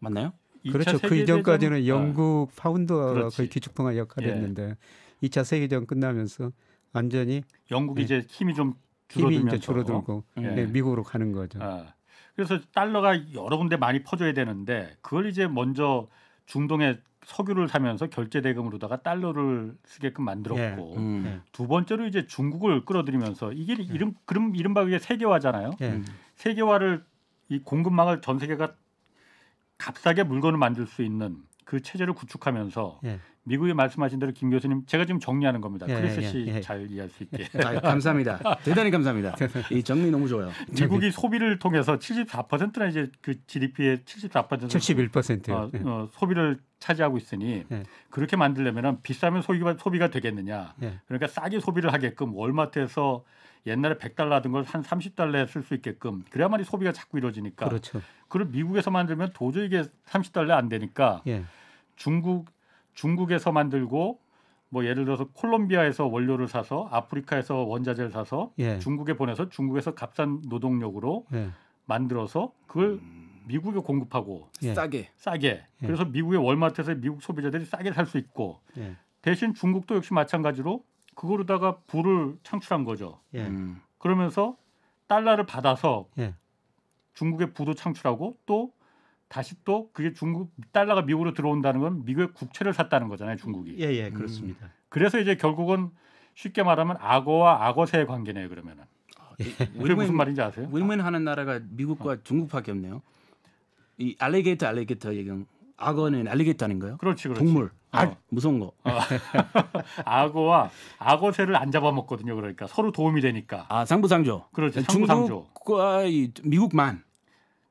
맞나요? 그렇죠. 그 이전까지는 영국 어. 파운드가 거의 기축통화 역할을 예. 했는데 2차 세계전 끝나면서 완전히 영국이 예. 이제 힘이 좀 줄어들면서 힘이 이제 줄어들고 네. 네, 미국으로 가는 거죠. 아. 그래서 달러가 여러 군데 많이 퍼져야 되는데 그걸 이제 먼저 중동에 석유를 사면서 결제 대금으로다가 달러를 쓰게끔 만들었고 음. 음. 두 번째로 이제 중국을 끌어들이면서 이게 이름 그럼 이른바 이게 세계화잖아요. 음. 세계화를 이 공급망을 전 세계가 값싸게 물건을 만들 수 있는 그 체제를 구축하면서 예. 미국의 말씀하신 대로 김 교수님 제가 지금 정리하는 겁니다. 예, 예 크리스 씨잘 예, 예. 이해할 수 있게. 아 감사합니다. 대단히 감사합니다. 이 정리 너무 좋아요. 미국이 소비를 통해서 74%나 이제 그 GDP의 74% 71% 어, 어, 소비를 차지하고 있으니 예. 그렇게 만들려면 비싸면 소비가, 소비가 되겠느냐. 예. 그러니까 싸게 소비를 하게끔 월마트에서 옛날에 100달러 든걸 한 30달러에 쓸 수 있게끔 그래야만이 소비가 자꾸 이루어지니까. 그렇죠. 그걸 미국에서 만들면 도저히 이게 30달러 안 되니까 예. 중국 중국에서 만들고 뭐 예를 들어서 콜롬비아에서 원료를 사서 아프리카에서 원자재를 사서 예. 중국에 보내서 중국에서 값싼 노동력으로 예. 만들어서 그걸 음. 미국에 공급하고 예. 싸게 싸게 예. 그래서 미국의 월마트에서 미국 소비자들이 싸게 살 수 있고 예. 대신 중국도 역시 마찬가지로 그거로다가 부를 창출한 거죠. 예. 음. 그러면서 달러를 받아서 예. 중국의 부도 창출하고 또 다시 또 그게 중국 달러가 미국으로 들어온다는 건 미국의 국채를 샀다는 거잖아요, 중국이. 예, 예, 음. 그렇습니다. 음. 그래서 이제 결국은 쉽게 말하면 악어와 악어새의 관계네요, 그러면은. 아, 예. 윈윈, 무슨 말인지 아세요? 윈윈 하는 나라가 미국과 어. 중국밖에 없네요. 이 알레게이터 알레게이터 얘기는 악어는 날리겠다는 거예요? 그렇지, 그렇지. 동물. 어. 알 무서운 거. 어. <laughs> 악어와 악어새를 안 잡아먹거든요. 그러니까 서로 도움이 되니까. 아 상부상조. 그렇죠. 상부상조. 중국과 미국만.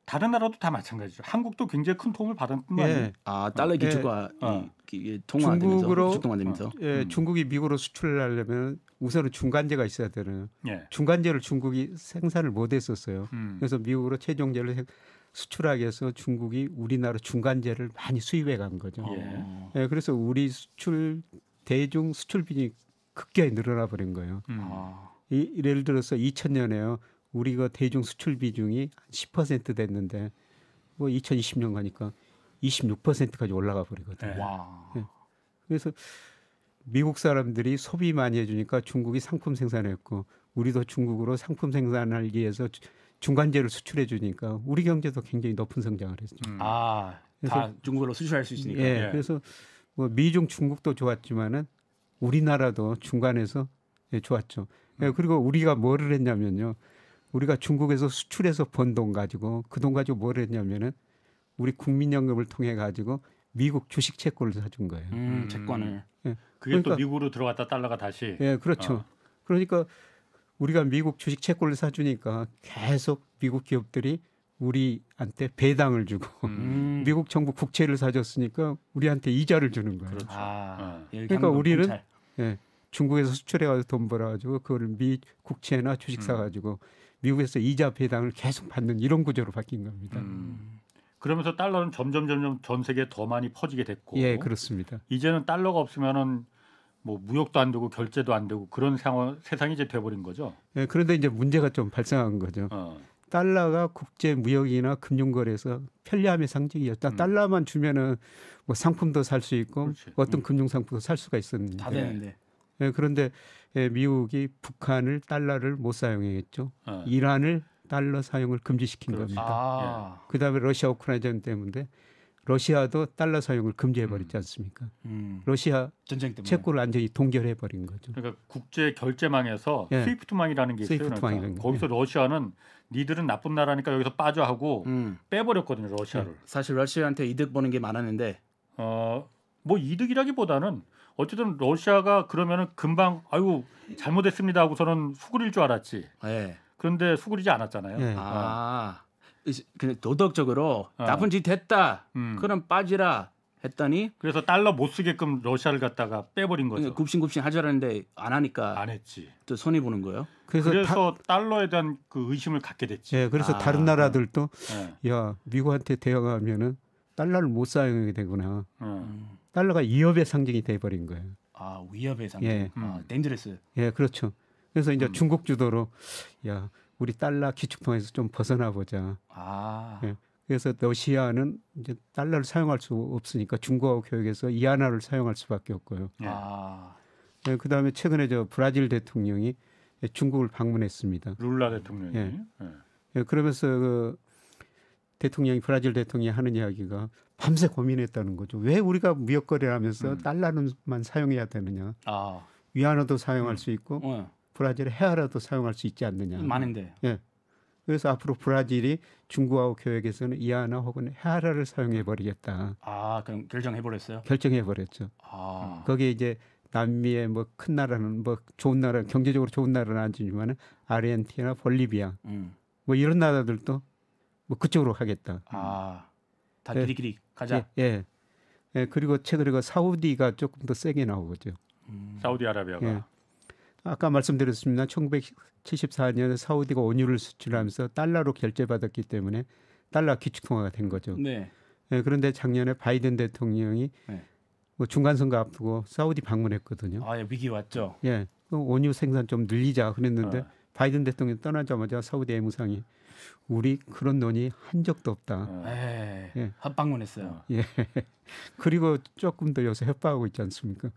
다른 나라도 다 마찬가지죠. 한국도 굉장히 큰 도움을 받은 뿐만 아니라 예. 아 달러 예. 기축과 어. 예. 통화되면서 중국으로 통되면서 어, 예, 음. 중국이 미국으로 수출을 하려면 우선은 중간재가 있어야 되는 예. 중간재를 중국이 생산을 못 했었어요. 음. 그래서 미국으로 최종재를 수출하기 위해서 중국이 우리나라 중간재를 많이 수입해 간 거죠. 예. 예 그래서 우리 수출 대중 수출 비중이 급격히 늘어나 버린 거예요. 음. 아. 이, 예를 들어서 2000년에요. 우리가 대중 수출 비중이 10% 됐는데 뭐 2020년 가니까 26%까지 올라가 버리거든요. 예. 예. 그래서 미국 사람들이 소비 많이 해주니까 중국이 상품 생산했고 우리도 중국으로 상품 생산하기 위해서 중간재를 수출해 주니까 우리 경제도 굉장히 높은 성장을 했죠. 음. 아, 다 중국으로 수출할 수 있으니까. 예, 예. 그래서 뭐 미중 중국도 좋았지만은 우리나라도 중간에서 예, 좋았죠. 예, 음. 그리고 우리가 뭐를 했냐면요. 우리가 중국에서 수출해서 번 돈 가지고 그 돈 가지고 뭘 했냐면은 우리 국민연금을 통해 가지고 미국 주식 채권을 사준 거예요. 음, 채권을. 예. 그게 그러니까, 또 미국으로 들어갔다 달러가 다시. 예, 그렇죠. 어. 그러니까 우리가 미국 주식 채권을 사주니까 계속 미국 기업들이 우리한테 배당을 주고 음. <laughs> 미국 정부 국채를 사줬으니까 우리한테 이자를 주는 거예요. 그렇죠. 아, 어. 예, 그러니까 우리는 예, 중국에서 수출해 가지고 돈 벌어 가지고 그걸 미 국채나 주식 음. 사 가지고 미국에서 이자 배당을 계속 받는 이런 구조로 바뀐 겁니다. 음. 그러면서 달러는 점점 점점 전 세계에 더 많이 퍼지게 됐고 예, 그렇습니다. 이제는 달러가 없으면은 뭐 무역도 안 되고 결제도 안 되고 그런 상황 세상이 이제 돼버린 거죠. 예, 그런데 이제 문제가 좀 발생한 거죠. 어. 달러가 국제 무역이나 금융 거래에서 편리함의 상징이었다. 음. 달러만 주면은 뭐 상품도 살 수 있고 그렇지. 어떤 음. 금융 상품도 살 수가 있었는데. 다 되는데. 네, 그런데 예, 미국이 북한을 달러를 못 사용했죠. 네. 이란을 달러 사용을 금지시킨 그렇지. 겁니다. 아. 그다음에 러시아 우크라이나 전 때문에 러시아도 달러 사용을 금지해 음. 버렸지 않습니까? 음. 러시아 전쟁 때문에 채권 을 완전히 동결해 버린 거죠. 그러니까 국제 결제망에서 예. 스위프트망이라는 게 있어요. 스위프트망이라 그러니까. 거기서 예. 러시아는 니들은 나쁜 나라니까 여기서 빠져 하고 음. 빼버렸거든요 러시아를. 네. 사실 러시아한테 이득 보는 게 많았는데 어, 뭐 이득이라기보다는 어쨌든 러시아가 그러면은 금방 아유 잘못했습니다 하고서는 수그릴 줄 알았지. 네. 그런데 수그리지 않았잖아요. 네. 아. 어. 그냥 도덕적으로 어. 나쁜 짓 했다. 음. 그럼 빠지라 했더니 그래서 달러 못 쓰게끔 러시아를 갖다가 빼버린 거죠. 굽신굽신 하자라는데 안 하니까 안 했지. 또 손해 보는 거예요. 그래서, 그래서 다, 달러에 대한 그 의심을 갖게 됐지. 예, 그래서 아. 다른 나라들도 예. 야 미국한테 대응하면은 달러를 못 사용하게 되구나. 음. 달러가 위협의 상징이 돼버린 거예요. 아 위협의 상징. 예. 아, 덴드레스. 예, 그렇죠. 그래서 이제 음. 중국 주도로 야 우리 달러 기축통에서 좀 벗어나 보자. 아. 예. 그래서 러시아는 이제 달러를 사용할 수 없으니까 중국하고 교육에서 이하나를 사용할 수밖에 없고요. 아. 예. 예, 그다음에 최근에 저 브라질 대통령이 중국을 방문했습니다. 룰라 대통령이. 예. 예. 예. 그러면서 그 대통령이 브라질 대통령이 하는 이야기가 밤새 고민했다는 거죠. 왜 우리가 무역 거래하면서 음. 달러만 사용해야 되느냐. 아. 위안화도 사용할 음. 수 있고 어. 브라질의 헤아라도 사용할 수 있지 않느냐. 많은데. 예. 그래서 앞으로 브라질이 중국하고 교역에서는 이하나 혹은 헤아라를 사용해 버리겠다. 아, 그럼 결정해 버렸어요? 결정해 버렸죠. 아. 거기에 이제 남미의 뭐큰 나라는 뭐 좋은 나라 경제적으로 좋은 나라는 아니지만은 아르헨티나, 볼리비아 음. 뭐 이런 나라들도 뭐 그쪽으로 가겠다 아, 다 끼리끼리 예, 가자. 예, 예, 예. 그리고 최근에 그 사우디가 조금 더 세게 나오죠. 음. 사우디아라비아가. 예. 아까 말씀드렸습니다. 1974년에 사우디가 원유를 수출하면서 달러로 결제받았기 때문에 달러 기축통화가 된 거죠. 네. 네, 그런데 작년에 바이든 대통령이 네. 뭐 중간 선거 앞두고 사우디 방문했거든요. 아, 예, 위기 왔죠. 예. 그 원유 생산 좀 늘리자 그랬는데 어. 바이든 대통령 떠나자마자 사우디 외무상이 우리 그런 논의 한 적도 없다. 아. 예. 방문했어요 예. 예. 예. <laughs> 그리고 조금 더 요새 협박하고 있지 않습니까?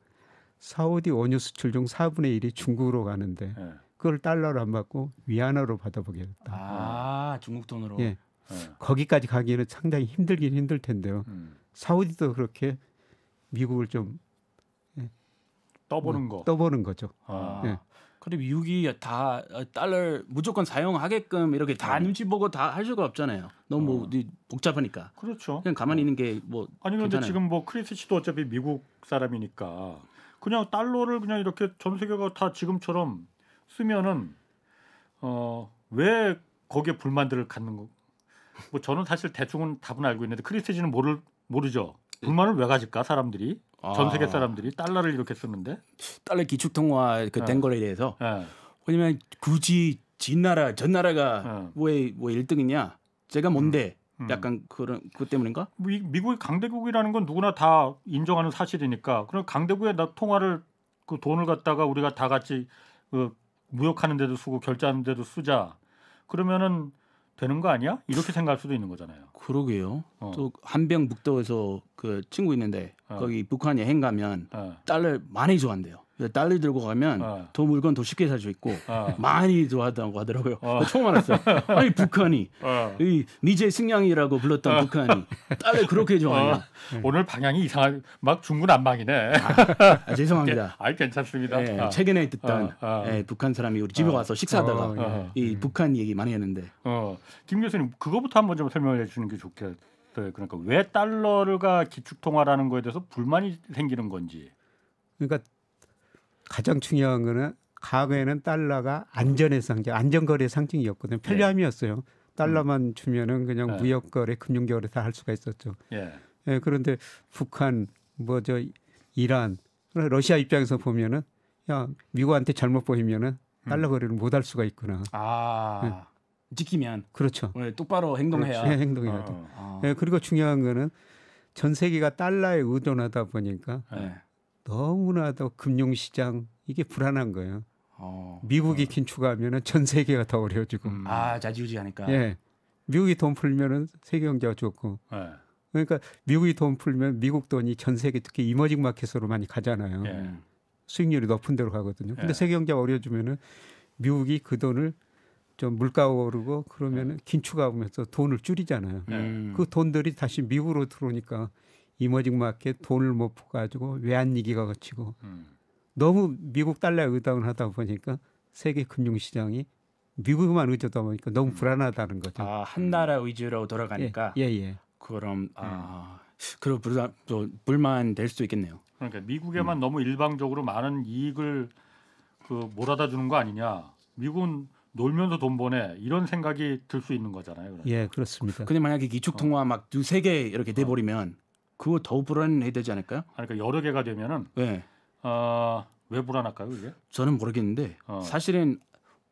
사우디 원유 수출 중 4분의 1이 중국으로 가는데 예. 그걸 달러로 안 받고 위안화로 받아보겠다. 아. 아 중국 돈으로. 예. 네. 거기까지 가기에는 상당히 힘들긴 힘들 텐데요. 음. 사우디도 그렇게 미국을 좀 예. 떠보는 뭐, 거. 떠보는 거죠. 아. 예. 근데 미국이 다 달러 무조건 사용하게끔 이렇게 다 눈치보고 음. 다할 수가 없잖아요. 너무 뭐 어. 복잡하니까. 그렇죠. 그냥 가만히 있는 게 뭐 아니 근데 지금 뭐 크리스 씨도 어차피 미국 사람이니까 그냥 달러를 그냥 이렇게 전 세계가 다 지금처럼 쓰면은 어 왜 거기에 불만들을 갖는 거? 뭐 저는 사실 대충은 답은 알고 있는데 크리스티지는 모를 모르죠. 불만을 왜 가질까 사람들이 아. 전 세계 아. 사람들이 달러를 이렇게 쓰는데 달러 기축 통화 그된 네. 예. 거에 대해서 네. 왜냐면 굳이 진 나라 전 나라가 네. 예. 왜뭐 1등이냐 제가 뭔데 음. 약간 음. 그런 그 때문인가? 미, 뭐 미국이 강대국이라는 건 누구나 다 인정하는 사실이니까 그럼 강대국에나 통화를 그 돈을 갖다가 우리가 다 같이 그 무역하는 데도 쓰고 결제하는 데도 쓰자 그러면은 되는 거 아니야? 이렇게 생각할 수도 있는 거잖아요. 그러게요. 어. 또 한병 북도에서 그 친구 있는데 어. 거기 북한여행 가면 어. 달러 많이 좋아한대요. 딸리 들고 가면 어. 더 물건 더 쉽게 살 수 있고 어. 많이 좋아한다고 하더라고요. 어. 처음 <laughs> 알았어요. 아니 북한이 어. 이 미제 승냥이라고 불렀던 어. 북한이 딸을 그렇게 어. 좋아해요. 응. 음. 오늘 방향이 이상한 막 중군 안방이네. 아, 아, 죄송합니다. <laughs> 아 괜찮습니다. 네, 아. 최근에 듣던 네, 북한 사람이 우리 집에 와서 식사하다가 이 음. 북한 얘기 많이 했는데. 김 교수님 그거부터 한번 좀설명 해주는 게 좋겠어요. 그러니까 왜 달러가 기축통화라는 거에 대해서 불만이 생기는 건지. 그러니까 가장 중요한 거는 과거에는 달러가 안전의 상징, 안전거래 상징이었거든요. 네. 편리함이었어요. 달러만 음. 주면은 그냥 네. 무역거래, 금융거래 다 할 수가 있었죠. 예. 예, 그런데 북한, 뭐 저 이란, 러시아 입장에서 보면은 야 미국한테 잘못 보이면은 음. 달러 거래를 못 할 수가 있구나. 아 예. 지키면 그렇죠. 예, 똑바로 행동해야 그렇죠. 예, 행동해야 돼. 어, 어. 예, 그리고 중요한 거는 전 세계가 달러에 의존하다 보니까 예. 너무나도 금융시장 이게 불안한 거예요. 어, 미국이 어. 긴축하면 전 세계가 더 어려워지고. 음. 아, 자지우지하니까. 예. 미국이 돈 풀면은 세계 경제가 좋고. 예. 그러니까 미국이 돈 풀면 미국 돈이 전 세계 특히 이머징 마켓으로 많이 가잖아요. 예. 수익률이 높은 데로 가거든요. 근데 예. 세계 경제가 어려워지면은 미국이 그 돈을 좀 물가 오르고 그러면은 예. 긴축하면서 돈을 줄이잖아요. 예. 그 돈들이 다시 미국으로 들어오니까 이머징 마켓 돈을 못 퍼가지고 외환 위기가 거치고 음. 너무 미국 달러에 의존하다 보니까 세계 금융 시장이 미국만 의존하다 보니까 너무 음. 불안하다는 거죠. 아, 한 나라 음. 위주로 돌아가니까. 예, 예. 예. 그럼 아 예. 그럼 불만 불만 될 수 있겠네요. 그러니까 미국에만 음. 너무 일방적으로 많은 이익을 그 몰아다 주는 거 아니냐. 미국은 놀면서 돈 버네 이런 생각이 들 수 있는 거잖아요. 그러니 예, 그렇습니다. 근데 만약에 기축통화 어. 막두 세개 이렇게 돼버리면 어. 그거 더 불안해야 되지 않을까요? 아니, 그러니까 여러 개가 되면은 네. 어, 왜 불안할까요, 이게? 저는 모르겠는데 어. 사실은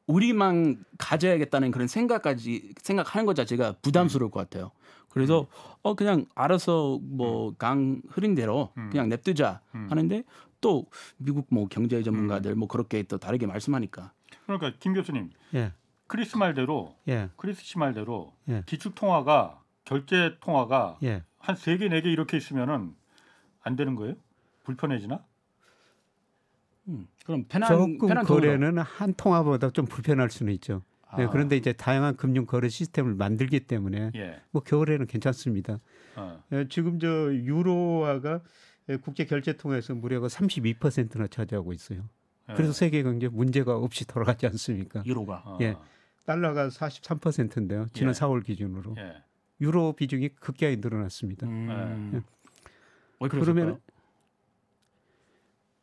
우리만 가져야겠다는 그런 생각까지 생각하는 것 자체가 부담스러울 것 같아요. 그래서 음. 어 그냥 알아서 뭐강 음. 흐린 대로 음. 그냥 냅두자 음. 하는데 또 미국 뭐 경제 전문가들 음. 뭐 그렇게 또 다르게 말씀하니까. 그러니까 김 교수님, 예. 크리스 말대로, 예. 크리스 씨 말대로 예. 기축 통화가 결제 통화가 예. 한세개네개 네 이렇게 있으면은 안 되는 거예요? 불편해지나? 음, 그럼 편한 조금 편한 거래는 한 통화보다 좀 불편할 수는 있죠. 네, 아. 네, 그런데 이제 다양한 금융 거래 시스템을 만들기 때문에 예. 뭐 겨울에는 괜찮습니다. 아. 지금 저 유로화가 국제 결제 통해서 무려가 32%나 차지하고 있어요. 예. 그래서 세계 경제 문제가 없이 돌아가지 않습니까? 유로가 아. 예, 달러가 43%인데요. 지난 4월 예. 기준으로. 예. 유로 비중이 극기하게 늘어났습니다. 음. 네. 예. 그러면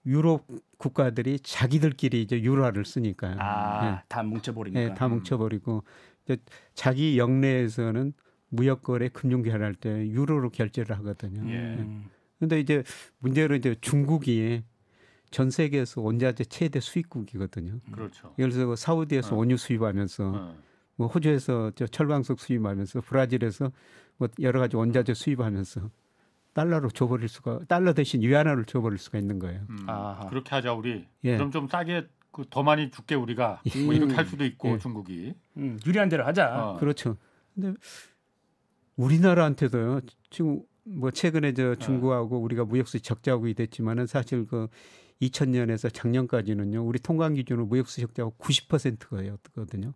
유럽 국가들이 자기들끼리 이제 유로화를 쓰니까 아, 네. 다 뭉쳐버리니까 네, 다 뭉쳐버리고 이제 자기 영내에서는 무역거래 금융결할 때 유로로 결제를 하거든요. 그런데 예. 네. 이제 문제는 이제 중국이 전 세계에서 원자재 최대 수입국이거든요. 음. 그렇죠. 예를 들어 서 뭐 사우디에서 어. 원유 수입하면서 어. 뭐 호주에서 저 철광석 수입하면서 브라질에서 뭐 여러 가지 원자재 수입하면서 달러로 줘버릴 수가 달러 대신 위안화를 줘버릴 수가 있는 거예요. 음, 아. 그렇게 하자 우리. 예. 그럼 좀 싸게 그더 많이 줄게 우리가 뭐 예. 이렇게 할 수도 있고 예. 중국이 음, 유리한 대로 하자. 어. 그렇죠. 근데 우리나라한테도요. 지금 뭐 최근에 저 네. 중국하고 우리가 무역수지 적자국이 됐지만은 사실 그 2000년에서 작년까지는요. 우리 통관 기준으로 무역수지 적자가 90%거든요.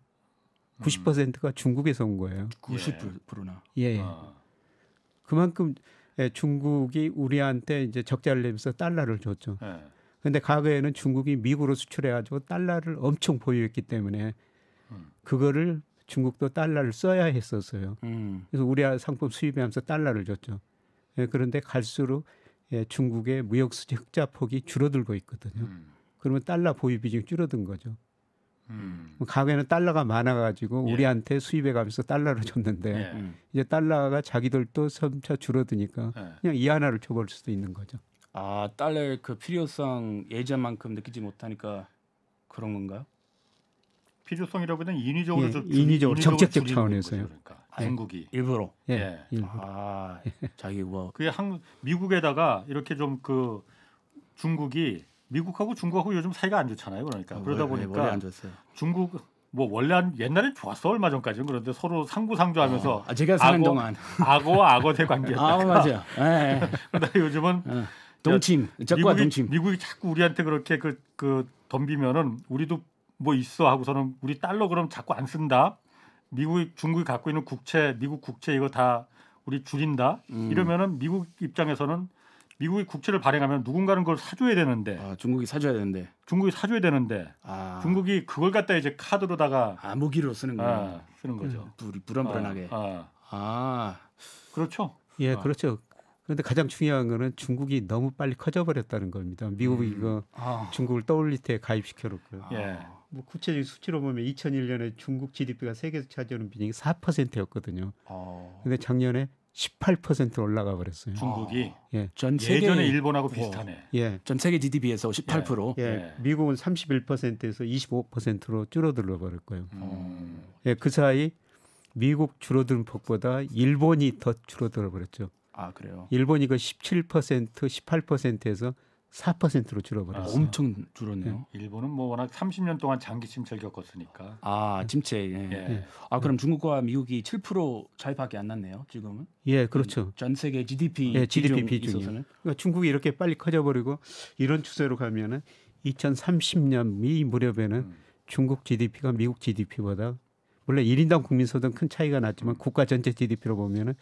90%가 중국에서 온 거예요. 90%나. 예. 예. 아. 그만큼 예, 중국이 우리한테 이제 적자를 내면서 달러를 줬죠. 그런데 예. 과거에는 중국이 미국으로 수출해 가지고 달러를 엄청 보유했기 때문에 음. 그거를 중국도 달러를 써야 했었어요. 음. 그래서 우리가 상품 수입하면서 달러를 줬죠. 예, 그런데 갈수록 예, 중국의 무역 흑자 폭이 줄어들고 있거든요. 음. 그러면 달러 보유비 중이 줄어든 거죠. 음. 과거는 뭐 달러가 많아가지고 예. 우리한테 수입해가면서 달러를 줬는데 예. 음. 이제 달러가 자기들도 점차 줄어드니까 예. 그냥 이 하나를 줘볼 수도 있는 거죠. 아 달러의 그 필요성 예전만큼 느끼지 못하니까 그런 건가요? 필요성이라고보다는 인위적으로 예, 좀 인위적으로, 정책적 차원에서요. 그러니까 한국이 아, 일부러. 예, 예. 일부러. 아 자기 뭐 그게 한 미국에다가 이렇게 좀 그 중국이 미국하고 중국하고 요즘 사이가 안 좋잖아요. 그러니까 아, 그러다 월, 네, 보니까 중국 뭐 원래 한, 옛날엔 좋았어 얼마 전까지는 그런데 서로 상부상조하면서 어, 아, 제가 사는 악어, 동안 악어 악어 대관계였다. 아 맞아요. <laughs> 예, 예. 그러다 요즘은 어, 동침 적과 미국이, 동침. 미국이 자꾸 우리한테 그렇게 그, 그 덤비면은 우리도 뭐 있어 하고서는 우리 달러 그럼 자꾸 안 쓴다. 미국이 중국이 갖고 있는 국채 미국 국채 이거 다 우리 줄인다. 음. 이러면은 미국 입장에서는 미국이 국채를 발행하면 누군가는 그걸 사줘야 되는데 아, 중국이 사줘야 되는데 중국이 사줘야 되는데 아. 중국이 그걸 갖다 이제 카드로다가 아 무기로 쓰는 거예 아, 쓰는 거죠 음, 불, 안불안하게 아, 아, 아, 그렇죠 예 아. 그렇죠 그런데 가장 중요한 거는 중국이 너무 빨리 커져버렸다는 겁니다 미국이 음. 이거 아. 중국을 떠올릴 때 가입시켜 놓고요 예. 뭐 구체적인 수치로 보면 2001년에 중국 GDP가 세계에서 차지하는 비중이 4%였거든요. 어. 근데 작년에 18% 올라가 버렸어요. 중국이 예. 전 세계 예전에 일본하고 비슷하네. 예. 전 세계 GDP에서 18%. 예. 예. 예. 미국은 31%에서 25%로 줄어들어 버렸고요. 음. 예, 그 사이 미국 줄어든 폭보다 일본이 더 줄어들어 버렸죠. 아, 그래요. 일본이 그 17%, 18%에서 4%로 줄어버렸어요. 아, 엄청 줄었네요. 네. 일본은 뭐 워낙 30년 동안 장기 침체를 겪었으니까. 아 침체. 예. 예. 예. 아 그럼 중국과 미국이 7% 차이밖에 안 났네요. 지금은. 예, 그렇죠. 전 세계 GDP 예, GDP 비중 비중이. 그러니까 중국이 이렇게 빨리 커져버리고 이런 추세로 가면은 2030년 미 무렵에는 음. 중국 GDP가 미국 GDP보다 원래 1인당 국민소득 큰 차이가 났지만 국가 전체 GDP로 보면은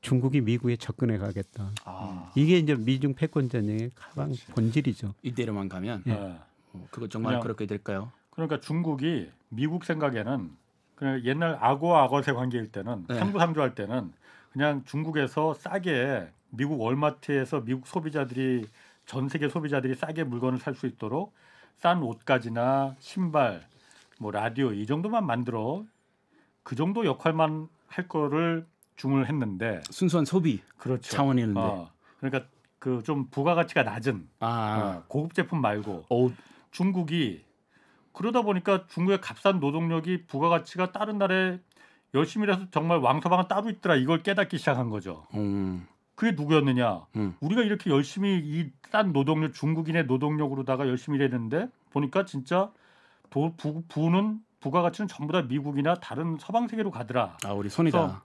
중국이 미국에 접근해 가겠다. 아. 이게 이제 미중 패권 전쟁의 가장 본질이죠. 이대로만 가면 네. 그거 정말 그렇게 될까요? 그러니까 중국이 미국 생각에는 그냥 옛날 아고 아악세 관계일 때는 네. 삼구삼조 할 때는 그냥 중국에서 싸게 미국 월마트에서 미국 소비자들이 전 세계 소비자들이 싸게 물건을 살 수 있도록 싼 옷까지나 신발 뭐 라디오 이 정도만 만들어 그 정도 역할만 할 거를 중을 했는데 순수한 소비 그렇죠. 차원이었는데 어, 그러니까 그 좀 부가가치가 낮은 아. 어, 고급 제품 말고 오. 어. 중국이 그러다 보니까 중국의 값싼 노동력이 부가가치가 다른 나라에 열심히 해서 정말 왕서방은 따로 있더라 이걸 깨닫기 시작한 거죠. 음. 그게 누구였느냐? 음. 우리가 이렇게 열심히 이딴 노동력 중국인의 노동력으로다가 열심히 일했는데 보니까 진짜 도, 부, 부는 부가가치는 전부 다 미국이나 다른 서방 세계로 가더라. 아 우리 손이다.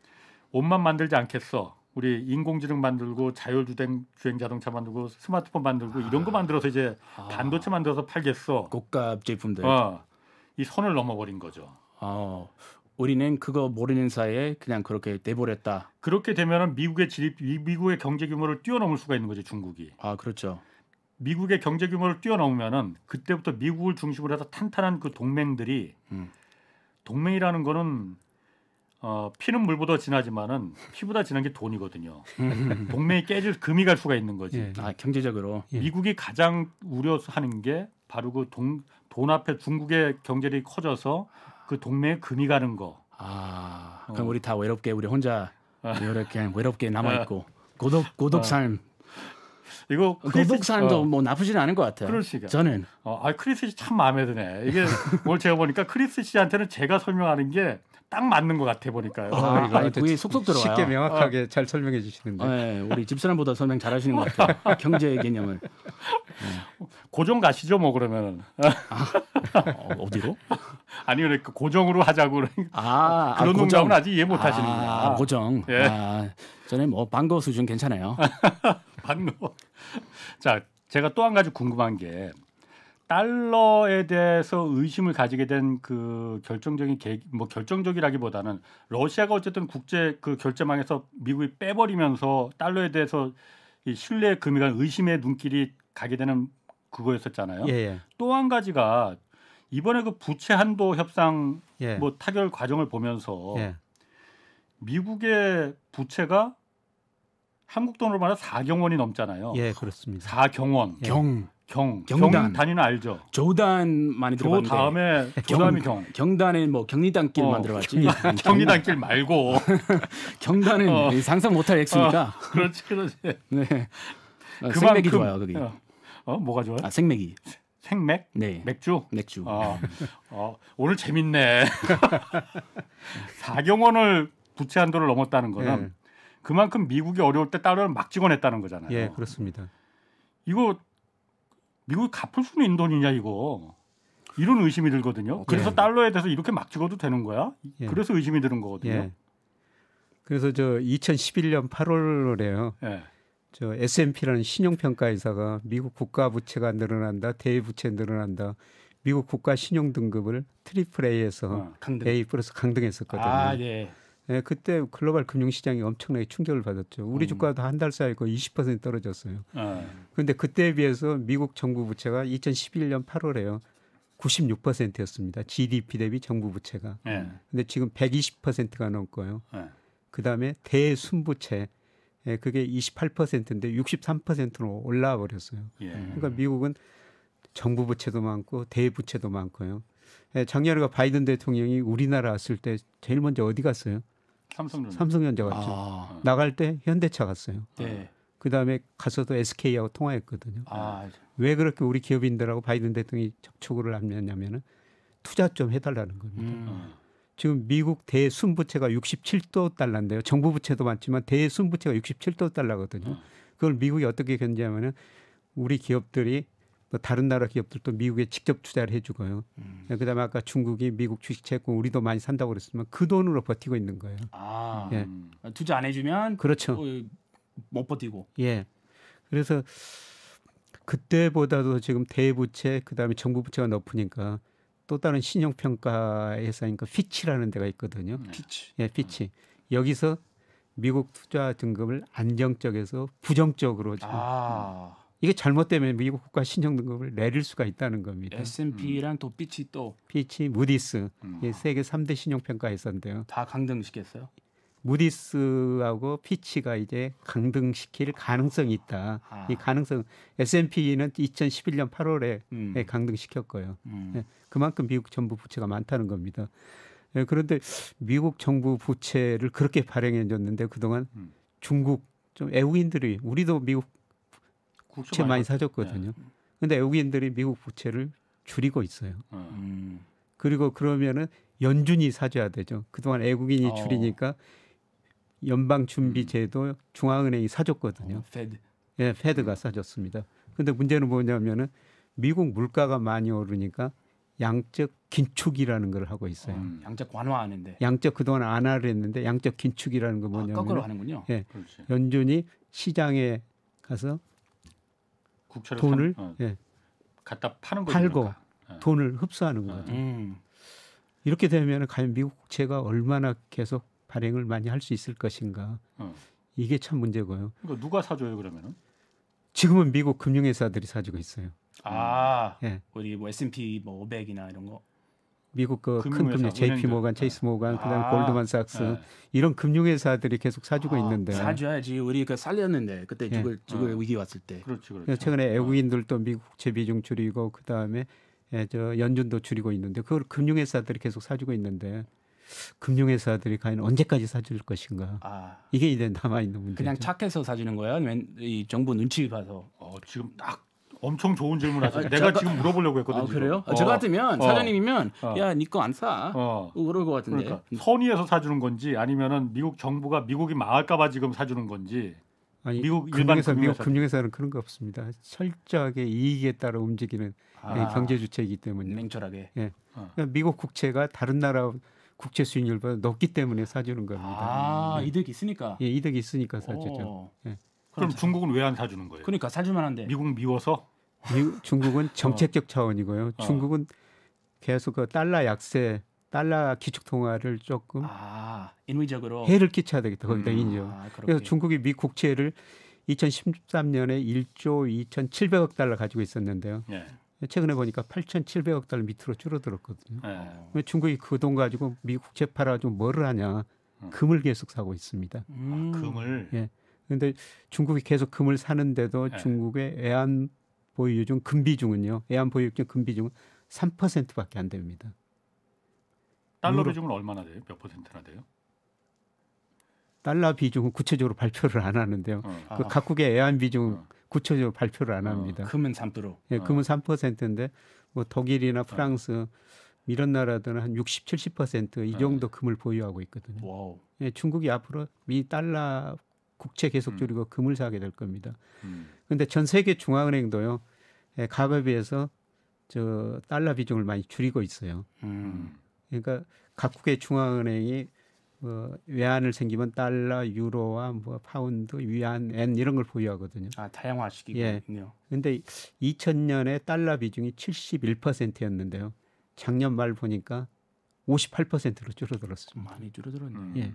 옷만 만들지 않겠어. 우리 인공지능 만들고 자율주행 주행 자동차 만들고 스마트폰 만들고 아. 이런 거 아. 만들어서 이제 아. 반도체 만들어서 팔겠어. 고값 제품들. 어. 이 선을 넘어버린 거죠. 아, 우리는 그거 모르는 사이에 그냥 그렇게 내버렸다. 그렇게 되면은 미국의 진입, 미국의 경제 규모를 뛰어넘을 수가 있는 거지 중국이. 아, 그렇죠. 미국의 경제 규모를 뛰어넘으면은 그때부터 미국을 중심으로 해서 탄탄한 그 동맹들이 음. 동맹이라는 거는 어, 피는 물보다 진하지만은 피보다 진한 게 돈이거든요. 동맹이 깨질 금이 갈 수가 있는 거지. 예. 아 경제적으로 예. 미국이 가장 우려하는 게 바로 그돈 앞에 중국의 경제력이 커져서 그 동맹에 금이 가는 거. 아 어. 그럼 어. 우리 다 외롭게 우리 혼자 이렇게 아. 외롭게 아. 남아 있고 고독 고독 아. 삶. 이거 고독 삶도 어. 뭐 나쁘지는 않은 것 같아요. 그럴시가. 저는. 어, 아 크리스 씨참 마음에 드네. 이게 <laughs> 오늘 제가 보니까 크리스 씨한테는 제가 설명하는 게딱 맞는 것 같아 보니까요. 아, 아, 부위 속속 들어와요. 쉽게 명확하게 어. 잘 설명해 주시는데. 네, 우리 집사람보다 설명 잘하시는 것 같아요. <laughs> 경제 개념을. 네. 고정 가시죠, 뭐 그러면. 아, 어, 어디로? <laughs> 아니 그러 그 고정으로 하자고 아, 아 그런 아, 농담은 아직 이해 못하시는구나. 아, 고정. 예. 아, 저는 뭐 방거 수준 괜찮아요. 반거 <laughs> 자, 제가 또 한 가지 궁금한 게 달러에 대해서 의심을 가지게 된 그 결정적인 계, 뭐 결정적이라기보다는 러시아가 어쨌든 국제 그 결제망에서 미국이 빼버리면서 달러에 대해서 이신뢰 금이간 의심의 눈길이 가게 되는 그거였었잖아요. 예, 예. 또한 가지가 이번에 그 부채 한도 협상 예. 뭐 타결 과정을 보면서 예. 미국의 부채가 한국 돈으로 말하면 4경원이 넘잖아요. 예, 그렇습니다. 4경원. 예. 경. 경, 경단 단위는 알죠. 조단 많이 들어봤는데. 조 다음에 조담이 경. 경단에 뭐 경리단길 어, 만들어봤지. 경리단, <laughs> 경리단길 말고 <laughs> 경단은 어. 상상 못할 액수니까. 어, 그렇지, 그렇지. <laughs> 네. 어, 그만큼, 생맥이 좋아요, 거기. 어, 어, 뭐가 좋아요? 아, 생맥이. 생맥? 네. 맥주? 맥주. 어, 어, 오늘 재밌네. 4경 원을 부채 한도를 넘었다는 거는 네. 그만큼 미국이 어려울 때 달러를 막 찍어냈다는 거잖아요. 예, 그렇습니다. 이거 미국이 갚을 수 있는 돈이냐 이거 이런 의심이 들거든요. 예. 그래서 예. 달러에 대해서 이렇게 막 찍어도 되는 거야? 예. 그래서 의심이 드는 거거든요. 예. 그래서 저 2011년 8월에요. 예. 저 S&P라는 신용평가회사가 미국 국가 부채가 늘어난다, 대외 부채 늘어난다. 미국 국가 신용 등급을 트리플 A에서 어, 강등. A 플러스 강등했었거든요. 아, 예. 예, 그때 글로벌 금융시장이 엄청나게 충격을 받았죠. 우리 음. 주가도 한 달 사이 에 거의 20% 떨어졌어요. 예. 그런데 그때에 비해서 미국 정부 부채가 2011년 8월에요. 96%였습니다. GDP 대비 정부 부채가. 예. 근데 지금 120%가 넘고요. 예. 그다음에 대순부채 예, 그게 28%인데 63%로 올라와 버렸어요. 예. 그러니까 미국은 정부 부채도 많고 대부채도 많고요. 예, 작년에 그 바이든 대통령이 우리나라 왔을 때 제일 먼저 어디 갔어요? 삼성전자. 삼성전자 갔죠. 아. 나갈 때 현대차 갔어요. 네. 그 다음에 가서도 SK하고 통화했거든요. 아. 왜 그렇게 우리 기업인들하고 바이든 대통령이 접촉을 하냐면은 투자 좀 해달라는 겁니다. 음. 아. 지금 미국 대순부채가 67조 달러인데요. 정부 부채도 많지만 대순부채가 67조 달러거든요. 음. 그걸 미국이 어떻게 견제하면은 우리 기업들이 또 다른 나라 기업들도 미국에 직접 투자를 해주고요. 음. 그다음에 아까 중국이 미국 주식 채권 우리도 많이 산다고 그랬지만 그 돈으로 버티고 있는 거예요. 아, 예. 음. 투자 안 해주면 그렇죠. 어, 못 버티고. 예. 그래서 그때보다도 지금 대부채 그다음에 정부 부채가 높으니까 또 다른 신용평가 회사인 그 피치라는 데가 있거든요. 네. 피치. 예, 피치. 여기서 미국 투자 등급을 안정적에서 부정적으로 지금 아. 이게 잘못되면 미국 국가 신용 등급을 내릴 수가 있다는 겁니다. S&P랑 음. 또 피치 또 피치, 무디스 음. 세계 3대 신용 평가회사인데요. 다 강등시켰어요? 무디스하고 피치가 이제 강등시킬 가능성이 있다. 아. 이 가능성 S&P는 2011년 8월에 음. 예, 강등시켰고요. 음. 예, 그만큼 미국 정부 부채가 많다는 겁니다. 예, 그런데 미국 정부 부채를 그렇게 발행해 줬는데 그동안 음. 중국 좀 애국인들이 우리도 미국 국채 많이 사줬거든요. 네. 근데 외국인들이 미국 부채를 줄이고 있어요. 어. 음. 그리고 그러면은 연준이 사줘야 되죠. 그동안 외국인이 어. 줄이니까 연방준비제도 음. 중앙은행이 사줬거든요. 어, 페드. 예, 페드가 사줬습니다. 근데 문제는 뭐냐면은 미국 물가가 많이 오르니까 양적 긴축이라는 걸 하고 있어요. 음, 음. 양적 완화하는데. 양적 그동안 안하려했는데 양적 긴축이라는 거 뭐냐면 아, 거꾸로 하는군요. 예, 그렇지. 연준이 시장에 가서 돈을 산, 어, 예. 갖다 파는 거죠. 팔고 그러니까. 예. 돈을 흡수하는 거죠. 음. 음. 이렇게 되면 과연 미국 국채가 얼마나 계속 발행을 많이 할 수 있을 것인가 어. 이게 참 문제고요. 그러니까 누가 사줘요 그러면 지금은 미국 금융회사들이 사주고 있어요. 아, 예. 우리 뭐 S&P 뭐 500이나 이런 거. 미국 그 큰 금융 JP 모간, 체이스 모간, 그다음 아, 골드만삭스 네. 이런 금융회사들이 계속 사주고 아, 있는데 사줘야지 우리 그 살렸는데 그때 예. 죽을 죽을 아. 위기 왔을 때. 그렇죠, 그렇죠. 최근에 아. 외국인들도 미국 국채 비중 줄이고 그다음에 예, 저 연준도 줄이고 있는데 그걸 금융회사들이 계속 사주고 있는데 금융회사들이 과연 언제까지 사줄 것인가 아, 이게 이제 남아 있는 문제. 그냥 착해서 사주는 거예요? 이 정부 눈치 봐서. 어, 지금 딱 엄청 좋은 질문 하세요. 아, 내가 잠깐... 지금 물어보려고 했거든요. 아, 그래요? 아, 어. 저 같으면 어. 사장님이면 어. 야니 거 안 사. 어. 그럴 것 같은데. 그러니까 선의에서 사주는 건지 아니면은 미국 정부가 미국이 망할까봐 지금 사주는 건지. 아니, 미국 일반 금융 미국 금융회사는 그런 거 없습니다. 철저하게 이익에 따라 움직이는 아. 예, 경제 주체이기 때문에 냉철하게. 예. 어. 그러니까 미국 국채가 다른 나라 국채 수익률보다 높기 때문에 사주는 겁니다. 아 네. 이득이 있으니까. 예, 이득이 있으니까 사주죠. 예. 그럼 그렇죠. 중국은 왜 안 사주는 거예요? 그러니까 사주만한데. 미국 미워서? 중국은 어. 정책적 차원이고요. 어. 중국은 계속 그 달러 약세, 달러 기축통화를 조금 아, 인위적으로 해를 끼쳐야 되겠다. 거기다 음, 인정. 아, 그래서 중국이 미 국채를 2013년에 1조 2,700억 달러 가지고 있었는데요. 네. 최근에 보니까 8,700억 달러 밑으로 줄어들었거든요. 네. 중국이 그 돈 가지고 미국 채 팔아가지고 뭐를 하냐? 음. 금을 계속 사고 있습니다. 음. 아, 금을. 예. 그런데 중국이 계속 금을 사는데도 네. 중국의 애완 보유중 금비중은요. 애완 보유중 금비중은 3%밖에 안 됩니다. 달러 비중은 얼마나 돼요? 몇 퍼센트나 돼요? 달러 비중은 구체적으로 발표를 안 하는데요. 어. 그 아. 각국의 애완 비중 어. 구체적으로 발표를 안 어. 합니다. 예, 어. 금은 3%. 예, 금은 3%인데 뭐 독일이나 어. 프랑스 이런 나라들은 한 60, 70%이 어. 정도 금을 보유하고 있거든요. 와우. 예, 중국이 앞으로 미 달러 국채 계속 음. 줄이고 음. 금을 사게 될 겁니다. 음. 근데 전 세계 중앙은행도요. 가업에 예, 비해서 저 달러 비중을 많이 줄이고 있어요. 음. 그러니까 각국의 중앙은행이 뭐 외환을 생기면 달러, 유로와 뭐 파운드, 위안, 엔 이런 걸 보유하거든요. 아 다양화시키군요. 예. 근데 2000년에 달러 비중이 71%였는데요. 작년 말 보니까 58%로 줄어들었습니 많이 줄어들었네요. 예.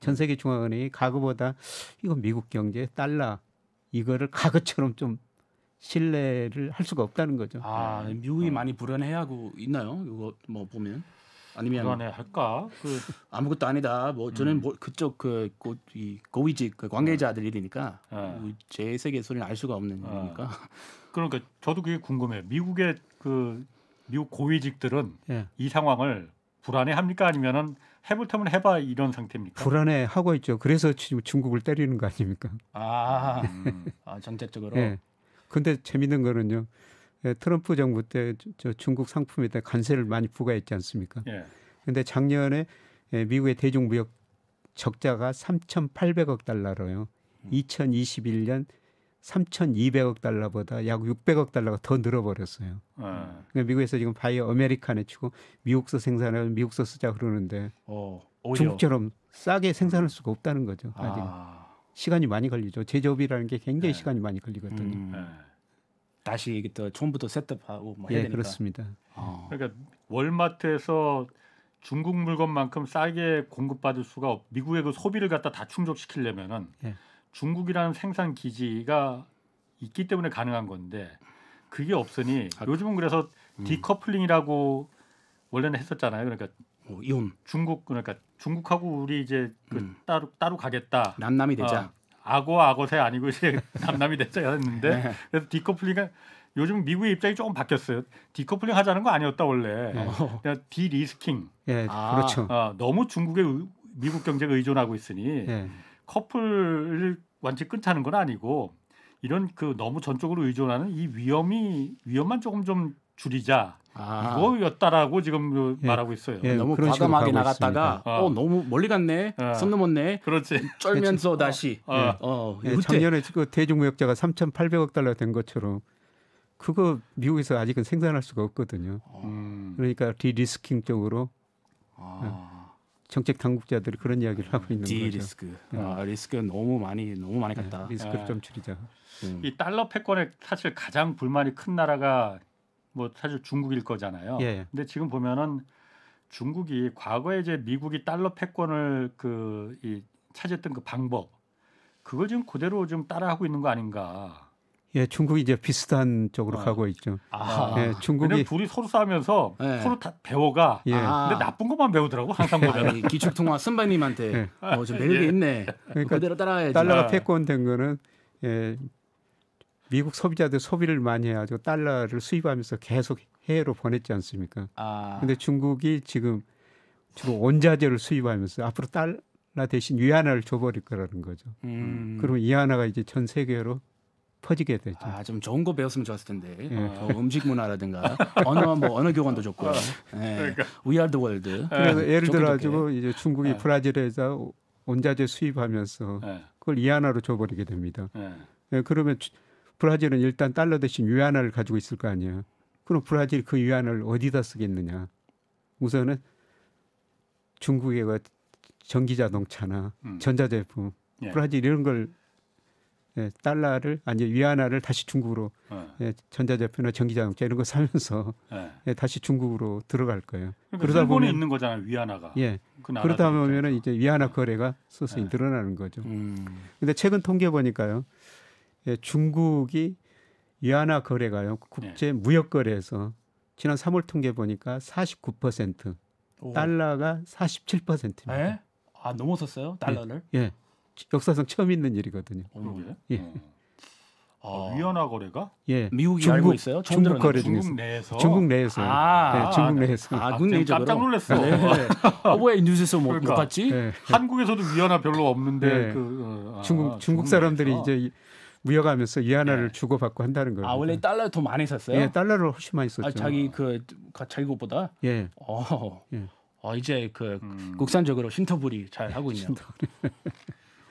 전 세계 중앙은행이 가구보다 이거 미국 경제 달러 이거를 가그처럼 좀 신뢰를 할 수가 없다는 거죠. 아 미국이 어. 많이 불안해하고 있나요? 이거 뭐 보면 아니면 불안해할까? 그 <laughs> 아무것도 아니다. 뭐 저는 음. 뭐 그쪽 그이 고위직 그 관계자들 일이니까 네. 제 세계 소리는 알 수가 없는 어. 일이니까. <laughs> 그러니까 저도 그게 궁금해. 미국의 그 미국 고위직들은 네. 이 상황을 불안해합니까? 아니면은 해볼 테면 해봐 이런 상태입니까? 불안해 하고 있죠. 그래서 지금 중국을 때리는 거 아닙니까? 아, 음. 아 정책적으로. 네. <laughs> 예. 근데 재밌는 거는요. 예, 트럼프 정부 때 저 중국 상품에 대해 관세를 많이 부과했지 않습니까? 예. 근데 작년에 예, 미국의 대중무역 적자가 3,800억 달러로요. 2021년 음. 3,200억 달러보다 약 600억 달러가 더 늘어버렸어요. 아. 그러니까 미국에서 지금 바이오 아메리칸에 치고 미국서 생산하고 미국서 쓰자 그러는데 어, 중국처럼 싸게 생산할 수가 없다는 거죠. 아. 아직 아. 시간이 많이 걸리죠. 제조업이라는 게 굉장히 네. 시간이 많이 걸리거든요. 음. 네. 네. 다시 또 처음부터 셋업하고 뭐 해야 예, 되니 그렇습니다. 어. 그러니까 월마트에서 중국 물건만큼 싸게 공급받을 수가 없. 미국의 그 소비를 갖다 다 충족시키려면은. 예. 중국이라는 생산 기지가 있기 때문에 가능한 건데 그게 없으니 아, 요즘은 그래서 음. 디커플링이라고 원래는 했었잖아요. 그러니까 어, 이혼 중국 그러니까 중국하고 우리 이제 그 음. 따로 따로 가겠다. 남남이 되자. 아, 악어 악어새 아니고 이제 <laughs> 남남이 되자였는데 네. 그래서 디커플링은 요즘 미국의 입장이 조금 바뀌었어요. 디커플링 하자는 거 아니었다 원래. 어. 그냥 디리스킹. 예, 네, 아, 그렇죠. 아, 너무 중국의 미국 경제가 의존하고 있으니 네. 커플을 완전히 끊자는 건 아니고 이런 그 너무 전적으로 의존하는 이 위험이 위험만 조금 좀 줄이자 아. 이거였다라고 지금 예. 말하고 있어요. 예, 너무 과감하게 나갔다가 어. 어. 너무 멀리 갔네, 어. 선 넘었네. 그렇지. 쫄면서 <laughs> 다시. 어. 예. 어. 예. 작년에 그 대중무역자가 3,800억 달러 된 것처럼 그거 미국에서 아직은 생산할 수가 없거든요. 어. 음. 그러니까 디리스킹 쪽으로. 아. 예. 정책 당국자들이 그런 이야기를 하고 있는 거죠. 디리스크. 네. 아, 리스크가 너무 많이 너무 많이 갔다. 네, 리스크를 아. 좀 줄이자. 음. 이 달러 패권에 사실 가장 불만이 큰 나라가 뭐 사실 중국일 거잖아요. 예. 근데 지금 보면은 중국이 과거에 이제 미국이 달러 패권을 그이 차지했던 그 방법 그걸 지금 그대로 좀 따라하고 있는 거 아닌가. 예, 중국이 이제 비슷한 쪽으로 아. 가고 있죠. 아. 예, 중국이 둘이 서로 싸면서 우 예. 네. 서로 다 배워가. 예. 아. 근데 나쁜 것만 배우더라고 항상 아, 보면. 기축 통화 선배님한테 예. 어, 좀 매력이 예. 있네. 그러니까 뭐 그대로 따라야지. 달러가 아. 패권된 거는 예, 미국 소비자들 소비를 많이 해가지고 달러를 수입하면서 계속 해외로 보냈지 않습니까? 아. 근데 중국이 지금 주로 원자재를 수입하면서 앞으로 달러 대신 위안화를 줘버릴 거라는 거죠. 음. 그러면 위안화가 이제 전 세계로 퍼지게 되죠. 아, 좀 좋은 거 배웠으면 좋았을 텐데. 예. 어, 뭐 음식 문화라든가 언어 뭐 언어 교환도 좋고. 아, 예. 그러니까. 위아드 월드. 그래서 예. 예를 들어 가지고 이제 중국이 예. 브라질에서 원자재 수입하면서 예. 그걸 이하나로 줘 버리게 됩니다. 그러면 브라질은 일단 달러 대신 위안화를 가지고 있을 거 아니에요. 그럼 브라질 그 위안을 어디다 쓰겠느냐? 우선은 중국의 그 전기 자동차나 음. 전자제품, 브라질 이런 걸 예, 달러를 아니 위안화를 다시 중국으로 네. 예, 전자제품이나 전기자동차 이런 거 사면서 네. 예. <laughs> 예, 다시 중국으로 들어갈 거예요. 그러니까 그러다 보면 있는 거잖아요 위안화가. 예. 그 그러다 보면은 이제 위안화 예. 거래가 서서히 네. 늘어나는 거죠. 그런데 음. 최근 통계 보니까요, 예, 중국이 위안화 거래가요 국제 무역 거래에서 지난 3월 통계 보니까 49% 오. 달러가 47%입니다. 에? 아 넘어섰어요 달러를? 예. 역사상 처음 있는 일이거든요. 어, 그러게. 예. 어. 아, 아, 위안화 거래가? 예. 미국이 중국, 알고 있어요? 중국 거래 중에서. 중국 내에서. 중국 내에서. 아, 예, 아 네, 중국 내에서. 아, 아 국내적으로. 깜짝 놀랐어. 네. 어, <laughs> 왜 뉴스에서 뭐, 그러니까, 못 봤지? 네. 한국에서도 위안화 별로 없는데 예. 그 어, 아, 중국 중국 사람들이 이제 무역하면서 위안화를 주고받고 한다는 거예요. 아, 원래 달러 더 많이 썼어요? 예, 달러를 훨씬 많이 썼죠. 아, 자기 그 자기 것보다. 예. 어. 예. 어, 이제 그 음. 국산적으로 힌터블이 잘 하고 있네요.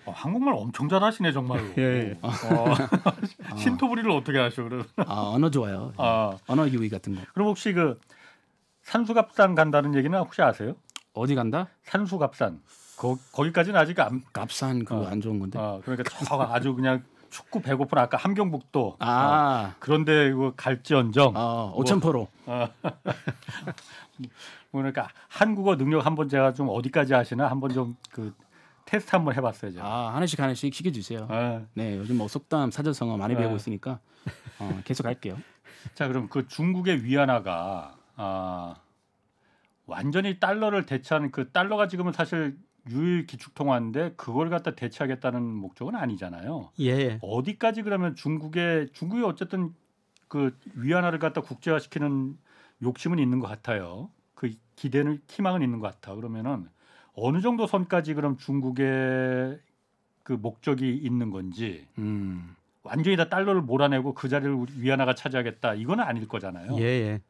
어, 한국말 엄청 잘하시네 정말로. <laughs> 예, 예. 어, 아. <laughs> 신토부리를 어떻게 하셔 시 그럼? 아 언어 좋아요. 예. 아. 언어 유희 같은 거. 그럼 혹시 그 산수갑산 간다는 얘기는 혹시 아세요? 어디 간다? 산수갑산. 거, 거기까지는 아직 안 갑산 그안 어. 좋은 건데. 아, 그러니까 저가 아주 그냥 축구 배고픈 아까 함경북도 아. 어, 그런데 이거 갈지언정 아, 어, 5,000%로 어. <laughs> 뭐, 어. 그러니까 한국어 능력 한 번 제가 좀 어디까지 하시나 한번 좀그 테스트 한번 해봤어요. 아 하나씩 하나씩 시켜주세요. 네, 네 요즘 뭐 속담 사자성어 많이 아. 배우고 있으니까 어, 계속 할게요. <laughs> 자 그럼 그 중국의 위안화가 아, 완전히 달러를 대체하는 그 달러가 지금은 사실 유일 기축통화인데 그걸 갖다 대체하겠다는 목적은 아니잖아요. 예. 어디까지 그러면 중국의 중국이 어쨌든 그 위안화를 갖다 국제화시키는 욕심은 있는 것 같아요. 그 기대는 희망은 있는 것 같아. 그러면은 어느 정도 선까지 그럼 중국의 그 목적이 있는 건지 음. 완전히 다 달러를 몰아내고 그 자리를 위안화가 차지하겠다 이거는 아닐 거잖아요. 예, 예.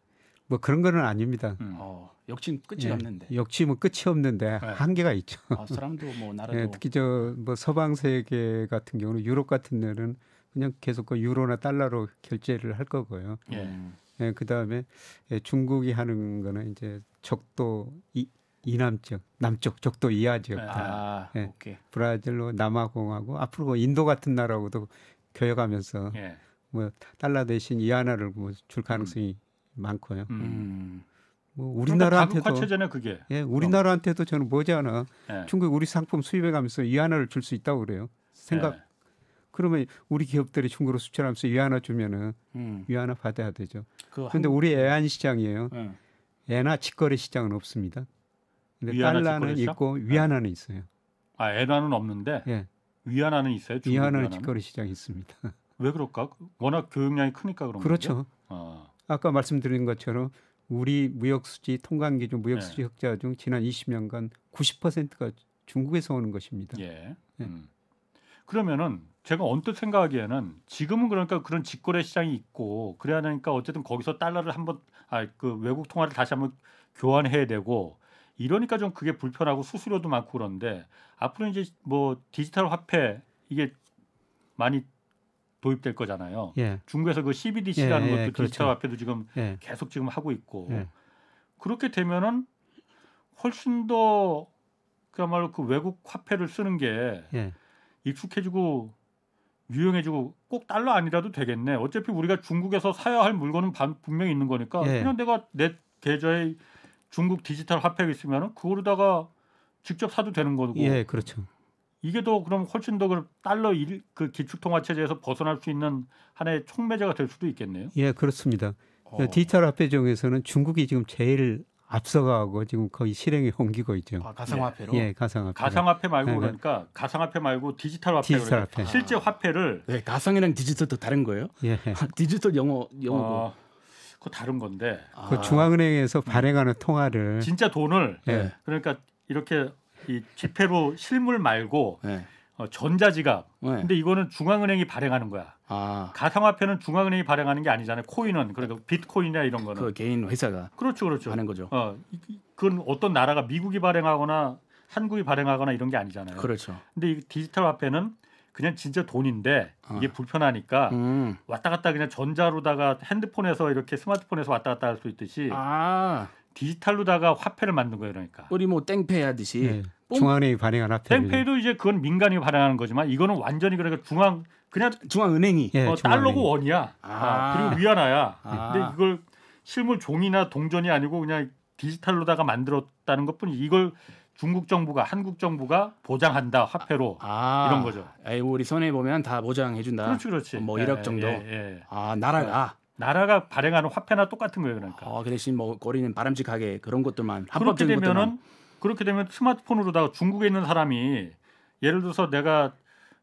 뭐 그런 거는 아닙니다. 음. 어, 역시 끝이 예, 없는데. 역침은 뭐 끝이 없는데 네. 한계가 있죠. 아, 사람도 뭐 <laughs> 예, 나라도. 예, 특히 저 뭐 서방 세계 같은 경우는 유럽 같은 데는 그냥 계속 그 유로나 달러로 결제를 할 거고요. 예. 음. 예 그다음에 예, 중국이 하는 거는 이제 적도 이남쪽, 남쪽, 적도 이하 지역 네, 다. 아, 예. 브라질로 남아공하고 앞으로 그 인도 같은 나라하고도 교역하면서 예. 뭐 달러 대신 이하나를 뭐줄 가능성이 음. 많고요. 음. 예. 뭐 그러니까 우리나라한테도 가체잖아요 그게. 예, 우리나라한테도 저는 뭐지않아 예. 중국 우리 상품 수입해 가면서 이하나를 줄 수 있다고 그래요. 생각. 예. 그러면 우리 기업들이 중국으로 수출하면서 이하나 주면은 음. 이하나 받아야 되죠. 그런데 한... 우리 애완 시장이에요. 예. 애나 직거래 시장은 없습니다. 달러는 있고 네. 위안화는 있어요. 아 엔화는 없는데 예. 위안화는 있어요. 위안화 직거래 시장 있습니다. 왜 그럴까? 워낙 교역량이 크니까 그런 거죠. 그렇죠. 아. 아까 말씀드린 것처럼 우리 무역 수지 통관 기준 무역 네. 수지 예. 흑자 중 지난 20년간 90%가 중국에서 오는 것입니다. 예. 예. 음. 그러면은 제가 언뜻 생각하기에는 지금은 그러니까 그런 직거래 시장이 있고 그래야 하니까 어쨌든 거기서 달러를 한번 아그 외국 통화를 다시 한번 교환해야 되고 이러니까 좀 그게 불편하고 수수료도 많고 그런데 앞으로 이제 뭐 디지털 화폐 이게 많이 도입될 거잖아요. 예. 중국에서 그 CBDC라는 예, 것도 그 디지털 그렇죠. 화폐도 지금 예. 계속 지금 하고 있고 예. 그렇게 되면은 훨씬 더 그야말로 그 외국 화폐를 쓰는 게 익숙해지고 유용해지고 꼭 달러 아니라도 되겠네. 어차피 우리가 중국에서 사야 할 물건은 반, 분명히 있는 거니까 그냥 내가 내 계좌에 중국 디지털 화폐가 있으면 그거로다가 직접 사도 되는 거고. 예, 그렇죠. 이게 더 그럼 훨씬 더 그 달러 일, 그 기축통화 체제에서 벗어날 수 있는 하나의 촉매제가 될 수도 있겠네요. 예, 그렇습니다. 어. 그러니까 디지털 화폐 중에서는 중국이 지금 제일 앞서가고 지금 거의 실행에 옮기고 있죠. 아, 가상화폐로. 예, 예 가상화폐. 가상화폐 말고 예, 네, 그러니까 가상화폐 말고 디지털 화폐. 디지털 그러니까 화폐. 실제 아. 화폐를. 네, 가상이랑 디지털 도 다른 거예요? 예. <laughs> 디지털 영어 영어고. 어. 그거 다른 건데. 그 아. 중앙은행에서 발행하는 통화를 진짜 돈을 네. 그러니까 이렇게 이 지폐로 실물 말고 네. 어, 전자지갑. 네. 근데 이거는 중앙은행이 발행하는 거야. 아. 가상화폐는 중앙은행이 발행하는 게 아니잖아요. 코인은 그러니까 비트코인이나 이런 거는 그 개인 회사가 그렇죠, 그렇죠. 하는 거죠. 어, 그건 어떤 나라가 미국이 발행하거나 한국이 발행하거나 이런 게 아니잖아요. 그렇죠. 근데 이 디지털 화폐는 그냥 진짜 돈인데 이게 어. 불편하니까 음. 왔다 갔다 그냥 전자로다가 핸드폰에서 이렇게 스마트폰에서 왔다 갔다 할 수 있듯이 아. 디지털로다가 화폐를 만든 거예요, 그러니까. 우리 뭐 땡페이 하듯이 네. 중앙이 발행한 화폐. 땡페이도 이제 그건 민간이 발행하는 거지만 이거는 완전히 그러니까 중앙 그냥 중앙은행이 예, 어, 달러고 원이야. 아. 아, 그리고 위안화야. 아. 근데 이걸 실물 종이나 동전이 아니고 그냥 디지털로다가 만들었다는 것뿐이 이걸 중국 정부가 한국 정부가 보장한다 화폐로 아, 이런 거죠. 에이, 뭐 우리 선에 보면 다 보장해 준다. 그렇지 그렇지. 뭐 1억 예, 정도. 예, 예. 아 나라가 네. 나라가 발행하는 화폐나 똑같은 거예요 그러니까. 아, 그 대신 뭐 거리는 바람직하게 그런 것들만 그렇게 되면은 것들만. 그렇게 되면 스마트폰으로다가 중국에 있는 사람이 예를 들어서 내가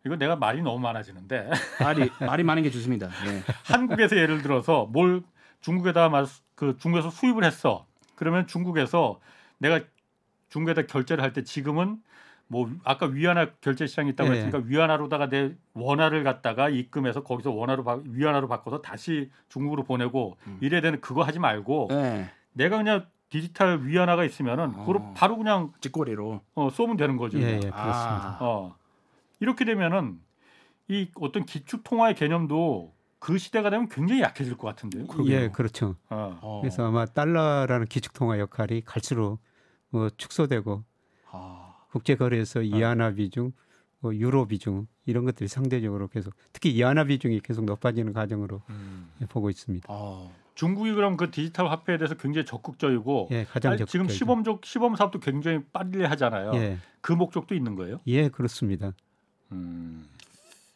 이거 내가 말이 너무 많아지는데 <laughs> 말이 말이 많은 게 좋습니다. 네. 한국에서 예를 들어서 뭘 중국에다 그 중국에서 수입을 했어. 그러면 중국에서 내가 중국에다 결제를 할 때 지금은 뭐 아까 위안화 결제 시장이 있다고 예. 했으니까 위안화로다가 내 원화를 갖다가 입금해서 거기서 원화로 바, 위안화로 바꿔서 다시 중국으로 보내고 음. 이래야 되는 그거 하지 말고 예. 내가 그냥 디지털 위안화가 있으면은 어. 그걸 바로 그냥 직거래로 어, 쏘면 되는 거죠. 예, 예 그렇습니다. 아. 어. 이렇게 되면은 이 어떤 기축 통화의 개념도 그 시대가 되면 굉장히 약해질 것 같은데요. 예, 그러게요. 예, 그렇죠. 어. 어. 그래서 아마 달러라는 기축통화 역할이 갈수록 어, 축소되고 아. 국제 거래에서 아. 이하나 비중, 어, 유로 비중 이런 것들이 상대적으로 계속 특히 이하나 비중이 계속 높아지는 과정으로 음. 예, 보고 있습니다. 아. 중국이 그럼 그 디지털 화폐에 대해서 굉장히 적극적이고 예, 가장 적극적 지금 시범적 시범 사업도 굉장히 빨리 하잖아요. 예. 그 목적도 있는 거예요? 예, 그렇습니다. 음.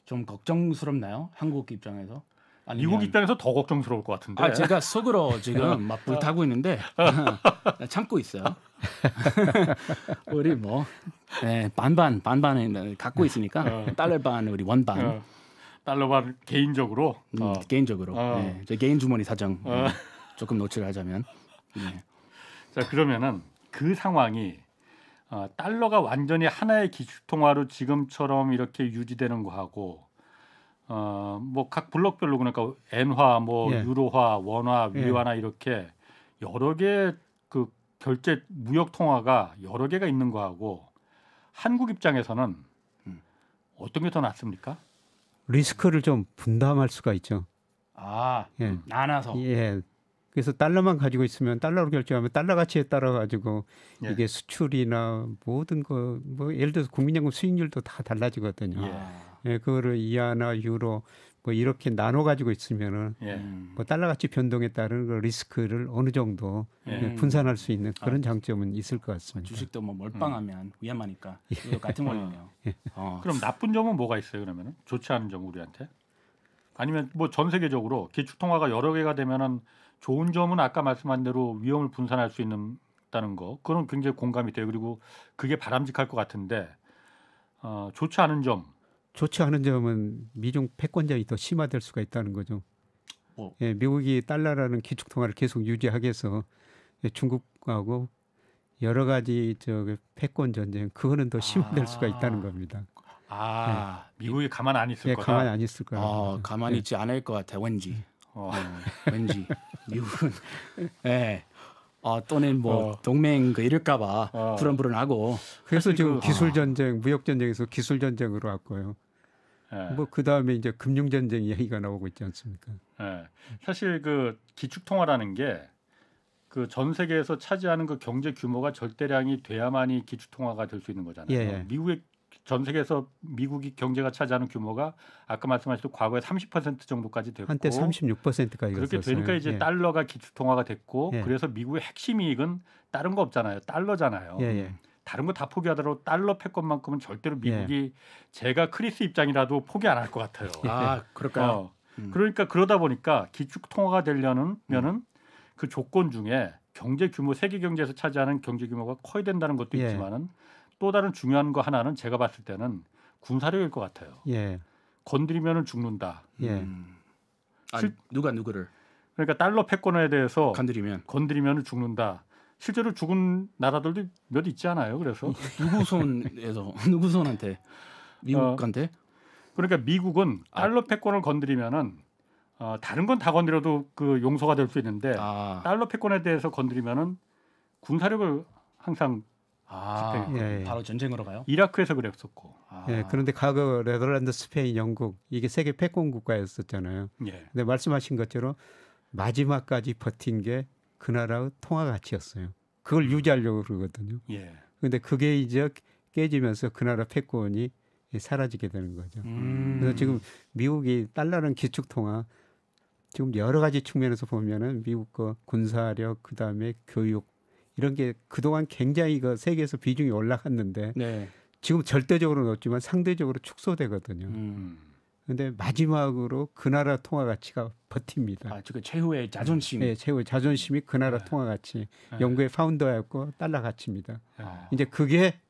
좀 걱정스럽나요? 한국 입장에서? 아니면... 미국 입장에서 더 걱정스러울 것 같은데. 아, 제가 속으로 지금 네. 막 불타고 있는데 <laughs> 참고 있어요. <laughs> 우리 뭐 네, 반반 반반을 갖고 있으니까 어. 달러 반 우리 원 반. 어. 달러 반 개인적으로. 음, 어. 개인적으로. 어. 네, 제 개인 주머니 사정 네, 조금 노출 하자면. 네. 자 그러면은 그 상황이 어, 달러가 완전히 하나의 기축통화로 지금처럼 이렇게 유지되는 거하고 어뭐각 블록별로 그러니까 엔화, 뭐 예. 유로화, 원화, 예. 위화나 예. 이렇게 여러 개 그 결제 무역 통화가 여러 개가 있는 거하고 한국 입장에서는 음. 어떤 게 더 낫습니까? 리스크를 좀 분담할 수가 있죠. 아, 예. 나눠서. 예. 그래서 달러만 가지고 있으면 달러로 결제하면 달러 가치에 따라 가지고 예. 이게 수출이나 모든 거 뭐 예를 들어서 국민연금 수익률도 다 달라지거든요. 예. 예, 그거를 이하나 유로 뭐 이렇게 나눠 가지고 있으면은 예. 음. 뭐 달러 가치 변동에 따른 그 리스크를 어느 정도 예. 예. 분산할 수 있는 그런 아, 장점은 있을 것 같습니다. 주식도 뭐 몰빵하면 음. 위험하니까 예. 같은 원네요 예. 어. 그럼 나쁜 점은 뭐가 있어요? 그러면은 좋지 않은 점 우리한테? 아니면 뭐 전 세계적으로 기축 통화가 여러 개가 되면은 좋은 점은 아까 말씀한 대로 위험을 분산할 수 있다는 거. 그런 굉장히 공감이 돼요. 그리고 그게 바람직할 것 같은데 어, 좋지 않은 점 좋지 않은 점은 미중 패권전이 더 심화될 수가 있다는 거죠. 어. 예, 미국이 달러라는 기축 통화를 계속 유지하게 해서 중국하고 여러 가지 저 그 패권 전쟁 그거는 더 심화될 아. 수가 있다는 겁니다. 아 예. 미국이 가만 안 있을 예, 거다. 가만 안 있을 거야. 어, 가만 예. 있지 않을 것 같아. 왠지. 예. 어. 왠지 미국은. <laughs> 예. 아, 또는 뭐 어. 동맹 그 이럴까봐 어. 불안불안하고 그래서 지금 기술 아. 전쟁, 무역 전쟁에서 기술 전쟁으로 왔고요. 예. 뭐그 다음에 이제 금융 전쟁 이야기가 나오고 있지 않습니까? 예. 사실 그 기축통화라는 게 그 전 세계에서 차지하는 그 경제 규모가 절대량이 돼야만이 기축통화가 될 수 있는 거잖아요. 예. 미국의 전 세계에서 미국이 경제가 차지하는 규모가 아까 말씀하신 과거에 30% 정도까지 되고 한때 36%까지 그렇게 갔었어요. 되니까 이제 예. 달러가 기축통화가 됐고 예. 그래서 미국의 핵심 이익은 다른 거 없잖아요. 달러잖아요. 예, 예. 다른 거 다 포기하더라도 달러 패권만큼은 절대로 예. 미국이 제가 크리스 입장이라도 포기 안 할 것 같아요. 예. 아 그럴까요? 어. 음. 그러니까 그러다 보니까 기축 통화가 되려면은 음. 그 조건 중에 경제 규모 세계 경제에서 차지하는 경제 규모가 커야 된다는 것도 예. 있지만은 또 다른 중요한 거 하나는 제가 봤을 때는 군사력일 것 같아요. 예. 건드리면은 죽는다. 예. 음. 아, 실... 누가 누구를 그러니까 달러 패권에 대해서 건드리면 건드리면은 죽는다. 실제로 죽은 나라들도 몇 있지 않아요. 그래서 <laughs> 누구 손에서 <laughs> 누구 손한테 미국한테? 어, 그러니까 미국은 아. 달러 패권을 건드리면은 어, 다른 건 다 건드려도 그 용서가 될 수 있는데 아. 달러 패권에 대해서 건드리면은 군사력을 항상 아, 예, 예. 바로 전쟁으로 가요? 이라크에서 그랬었고. 아. 예, 그런데 과거 레덜란드 스페인, 영국 이게 세계 패권 국가였었잖아요. 예. 근데 말씀하신 것처럼 마지막까지 버틴 게그 나라의 통화 가치였어요. 그걸 유지하려고 그러거든요. 그런데 예. 그게 이제 깨지면서 그 나라 패권이 사라지게 되는 거죠. 음. 그래서 지금 미국이 달러는 기축통화 지금 여러 가지 측면에서 보면은 미국 거 군사력 그다음에 교육 이런 게 그동안 굉장히 그 세계에서 비중이 올라갔는데 네. 지금 절대적으로는 없지만 상대적으로 축소되거든요. 음. 근데 마지막으로 그 나라 통화 가치가 버팁니다. 아, 그 최후의 자존심. 네, 최후 자존심이 그 나라 네. 통화 가치. 네. 연구의 파운더였고 달러 가치입니다. 아. 이제 그게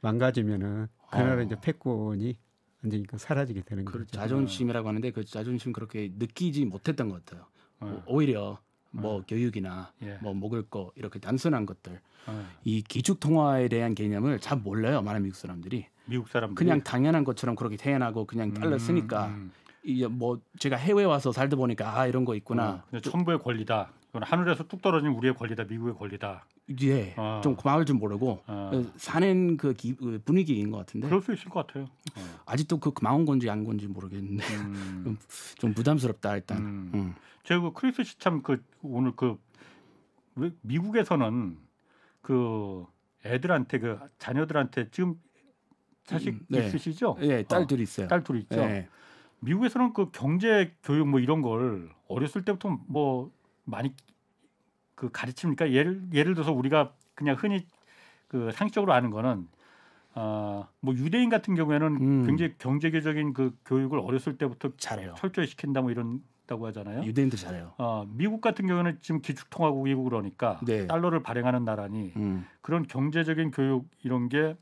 망가지면은 그 아. 나라 이제 패권이 완전히 사라지게 되는 그 거죠. 자존심이라고 하는데 그 자존심 그렇게 느끼지 못했던 것 같아요. 네. 오히려 뭐 어. 교육이나 예. 뭐 먹을 거 이렇게 단순한 것들 어. 이 기축 통화에 대한 개념을 잘 몰라요 많은 미국 사람들이. 미국 사람 그냥 당연한 것처럼 그렇게 태어나고 그냥 달러 음, 쓰니까 음. 음. 이뭐 제가 해외 와서 살다 보니까 아 이런 거 있구나. 어, 그냥 첨부의 권리다. 하늘에서 뚝 떨어진 우리의 권리다, 미국의 권리다. 예, 어. 좀 그만을 좀 모르고 어. 사는 그, 기, 그 분위기인 것 같은데. 그럴 수 있을 것 같아요. 어. 아직도 그마만 건지 안 건지 모르겠는데 음. <laughs> 좀 부담스럽다 일단. 음. 음. 제가 그 크리스 씨참그 오늘 그 미국에서는 그 애들한테 그 자녀들한테 지금 자식 음, 네. 있으시죠? 예, 딸둘 어, 있어요. 딸둘 있죠. 예. 미국에서는 그 경제 교육 뭐 이런 걸 어렸을 때부터 뭐 많이 그 가르칩니까? 예를 예를 들어서 우리가 그냥 흔히 그 상식적으로 아는 거는 아뭐 어, 유대인 같은 경우에는 음. 굉장히 경제교적인 그 교육을 어렸을 때부터 잘해요. 철저히 시킨다 뭐 이런다고 하잖아요. 유대인들 잘해요. 어, 미국 같은 경우는 지금 기축통화국이고 그러니까 네. 달러를 발행하는 나라니 음. 그런 경제적인 교육 이런 게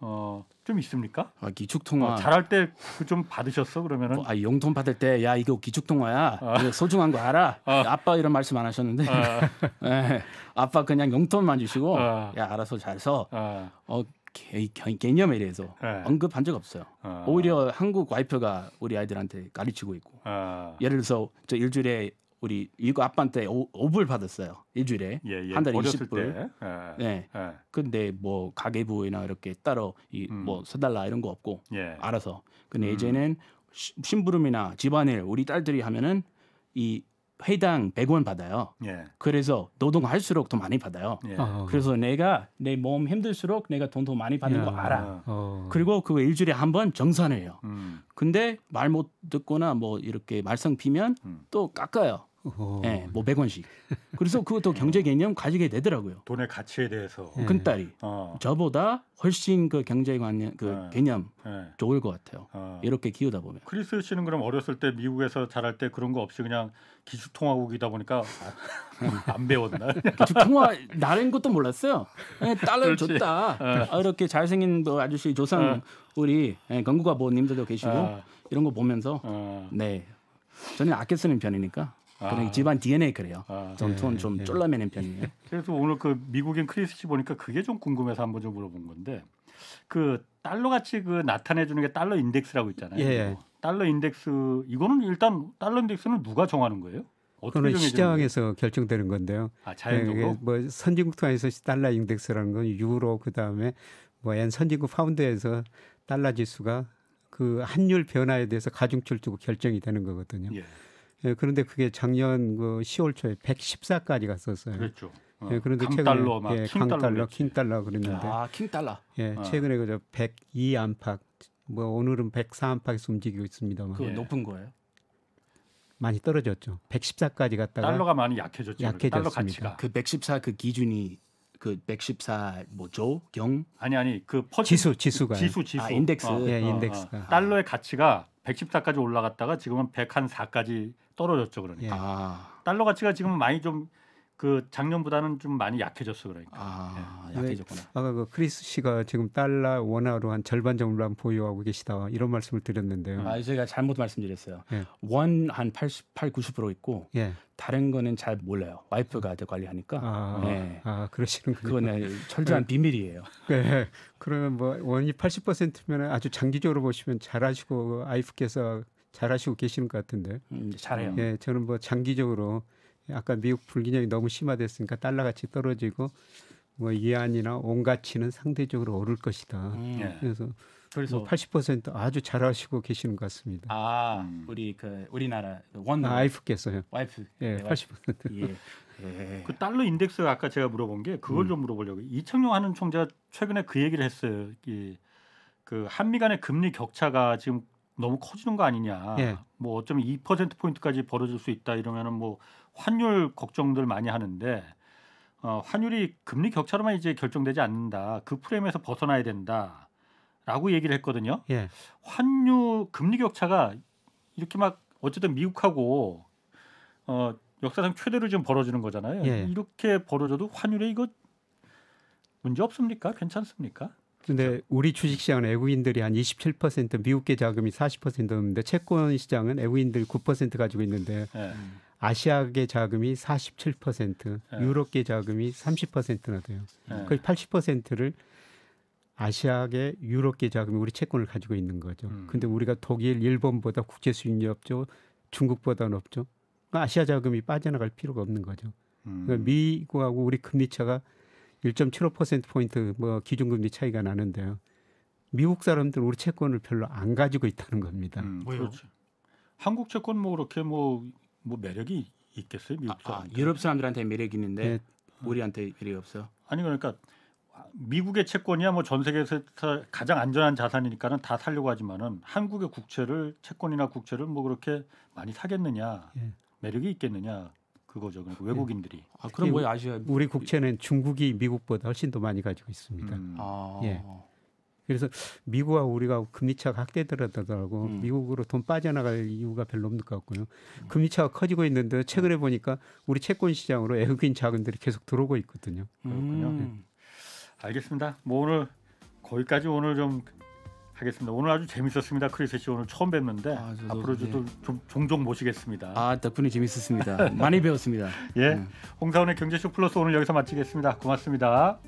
어, 좀 있습니까? 아, 기축통화. 어, 잘할 때좀 그 받으셨어 그러면은? 뭐, 아, 용돈 받을 때 야 이거 기축통화야. 아. 소중한 거 알아. 아. 빠 이런 말씀 안 하셨는데 아. <laughs> 네, 아빠 그냥 용돈만 주시고 아. 야 알아서 잘 써. 아. 어, 개, 개념에 대해서 네. 언급한 적 없어요. 아. 오히려 한국 와이프가 우리 아이들한테 가르치고 있고 아. 예를 들어서 저 일주일에 우리 이거 아빠한테 오, 불 받았어요 일주일에 예, 예. 한 달에 2 0 불. 예. 네. 예. 근데 뭐가계부나 이렇게 따로 이뭐 음. 써달라 뭐 이런 거 없고 예. 알아서. 근데 음. 이제는 심부름이나 집안일 우리 딸들이 하면은 이 회당 100원 받아요. 예. 그래서 노동할수록 더 많이 받아요. 예. 어. 그래서 내가 내 몸 힘들수록 내가 돈 더 많이 받는 야. 거 알아. 어. 그리고 그 일주일에 한 번 정산해요. 음. 근데 말 못 듣거나 뭐 이렇게 말썽 피면 음. 또 깎아요. 어. 예, 네, 뭐 100원씩. 그래서 그것도 경제 개념 가지게 되더라고요. 돈의 가치에 대해서. 예, 큰딸이 어. 저보다 훨씬 그 경제 관념 그 네. 개념 네. 좋을 것 같아요. 어. 이렇게 키우다 보면. 크리스 씨는 그럼 어렸을 때 미국에서 자랄 때 그런 거 없이 그냥 기축통화국이다 보니까 아, 안 배웠나? <laughs> 기축통화 나는 것도 몰랐어요. 달러를 그렇지. 줬다. 어. 아, 이렇게 잘생긴 뭐 아저씨 조상 어. 우리 건국아부님들도 계시고 어. 이런 거 보면서 네 저는 아껴 쓰는 편이니까. 아. 그냥 집안 DNA 그래요. 아. 전투는 네, 좀 네. 쫄라매는 편이에요. <laughs> 그래서 오늘 그 미국인 크리스치 보니까 그게 좀 궁금해서 한번 좀 물어본 건데 그 달러 같이 그 나타내 주는 게 달러 인덱스라고 있잖아요. 예. 예. 뭐 달러 인덱스 이거는 일단 달러 인덱스는 누가 정하는 거예요? 그는 시장에서 결정되는 건데요. 아, 자연적으로 뭐 선진국 통화에서 달러 인덱스라는 건 유로 그다음에 뭐엔 선진국 파운드에서 달러 지수가 그 환율 변화에 대해서 가중치를 두고 결정이 되는 거거든요. 예. 예, 그런데 그게 작년 그 10월 초에 114까지 갔었어요. 그랬죠. 예, 어, 그런데 최근에 막 예, 강달러, 킹달러 그랬는데. 아, 킹달러. 예, 어. 최근에 그저 102 안팎. 뭐 오늘은 104 안팎에서 움직이고 있습니다만. 뭐. 그 예. 높은 거예요? 많이 떨어졌죠. 114까지 갔다가 달러가 많이 약해졌죠. 약해졌습니다. 달러 가치가. 그 114그 그 기준이 그 114뭐조 경? 아니 아니 그 퍼지, 지수 지수가 지수 지수 아, 인덱스 어, 예, 어, 인덱스가 달러의 가치가 114까지 올라갔다가 지금은 104까지 떨어졌죠 그러니까 예. 달러 가치가 지금 많이 좀그 작년보다는 좀 많이 약해졌어 그러니까. 아, 예. 약해졌구나. 아까 그 크리스 씨가 지금 달러 원화로 한 절반 정도만 보유하고 계시다 이런 말씀을 드렸는데요. 아, 제가 잘못 말씀드렸어요. 예. 원한 88, 90% 있고 예. 다른 거는 잘 몰라요. 와이프가 관리하니까. 아, 예. 아그러시는예요 그거는 네, 철저한 예. 비밀이에요. 네. 그러면 뭐 원이 80%면 아주 장기적으로 보시면 잘하시고 아이프께서 잘하시고 계시는 것 같은데. 음, 잘해요. 예, 저는 뭐 장기적으로 아까 미국 불균형이 너무 심화됐으니까 달러 가치 떨어지고 뭐 이안이나 온 가치는 상대적으로 오를 것이다. 음. 예. 그래서 그래서 뭐80% 아주 잘하시고 계시는 것 같습니다. 아 음. 우리 그 우리나라 그 원 아, 와이프께서요. 와이프 예, 네, 80%. 예. 예. 그 달러 인덱스 아까 제가 물어본 게 그걸 음. 좀 물어보려고 이청용 하는 총재가 최근에 그 얘기를 했어요. 이, 그 한미 간의 금리 격차가 지금 너무 커지는 거 아니냐. 예. 뭐 어쩌면 2% 포인트까지 벌어질 수 있다 이러면은 뭐 환율 걱정들 많이 하는데 어, 환율이 금리 격차로만 이제 결정되지 않는다. 그 프레임에서 벗어나야 된다. 라고 얘기를 했거든요. 예. 환율 금리 격차가 이렇게 막 어쨌든 미국하고 어, 역사상 최대로 지금 벌어지는 거잖아요. 예. 이렇게 벌어져도 환율에 이거 문제 없습니까? 괜찮습니까? 근데 우리 주식 시장은 외국인들이 한 27%, 미국계 자금이 40%인데 채권 시장은 외국인들 이9% 가지고 있는데 예. 아시아계 자금이 47%, 네. 유럽계 자금이 30%나 돼요. 네. 거의 80%를 아시아계 유럽계 자금이 우리 채권을 가지고 있는 거죠. 음. 근데 우리가 독일, 일본보다 국제 수익률이 없죠. 중국보다 는없죠 그러니까 아시아 자금이 빠져나갈 필요가 없는 거죠. 그러니까 음. 그러니까 미국하고 우리 금리 차가 1.75% 포인트 뭐 기준금리 차이가 나는데요. 미국 사람들 은 우리 채권을 별로 안 가지고 있다는 겁니다. 음, 그렇죠. 한국 채권 뭐 그렇게 뭐뭐 매력이 있겠어요 미국 사람? 아, 아 유럽 사람들한테 매력 이 있는데 네. 우리한테 매력 없어? 아니 그러니까 미국의 채권이야 뭐 전 세계에서 가장 안전한 자산이니까는 다 살려고 하지만은 한국의 국채를 채권이나 국채를 뭐 그렇게 많이 사겠느냐 예. 매력이 있겠느냐 그거죠. 그러니까 외국인들이. 예. 아 그럼 왜 아시아? 우리 뭐 국채는 중국이 미국보다 훨씬 더 많이 가지고 있습니다. 음. 아. 예. 그래서 미국하고 우리가 금리차가 확대되더라고 음. 미국으로 돈 빠져나갈 이유가 별로 없는 것 같고요. 음. 금리차가 커지고 있는데 최근에 보니까 우리 채권 시장으로 외국인 자금들이 계속 들어오고 있거든요. 그렇군요. 음. 네. 알겠습니다. 뭐 오늘 거기까지 오늘 좀 하겠습니다. 오늘 아주 재밌었습니다. 크리스 씨 오늘 처음 뵀는데 아, 앞으로 저도 예. 좀, 종종 모시겠습니다. 아 덕분에 재밌었습니다. 많이 배웠습니다. <laughs> 예, 네. 홍사원의 경제쇼 플러스 오늘 여기서 마치겠습니다. 고맙습니다.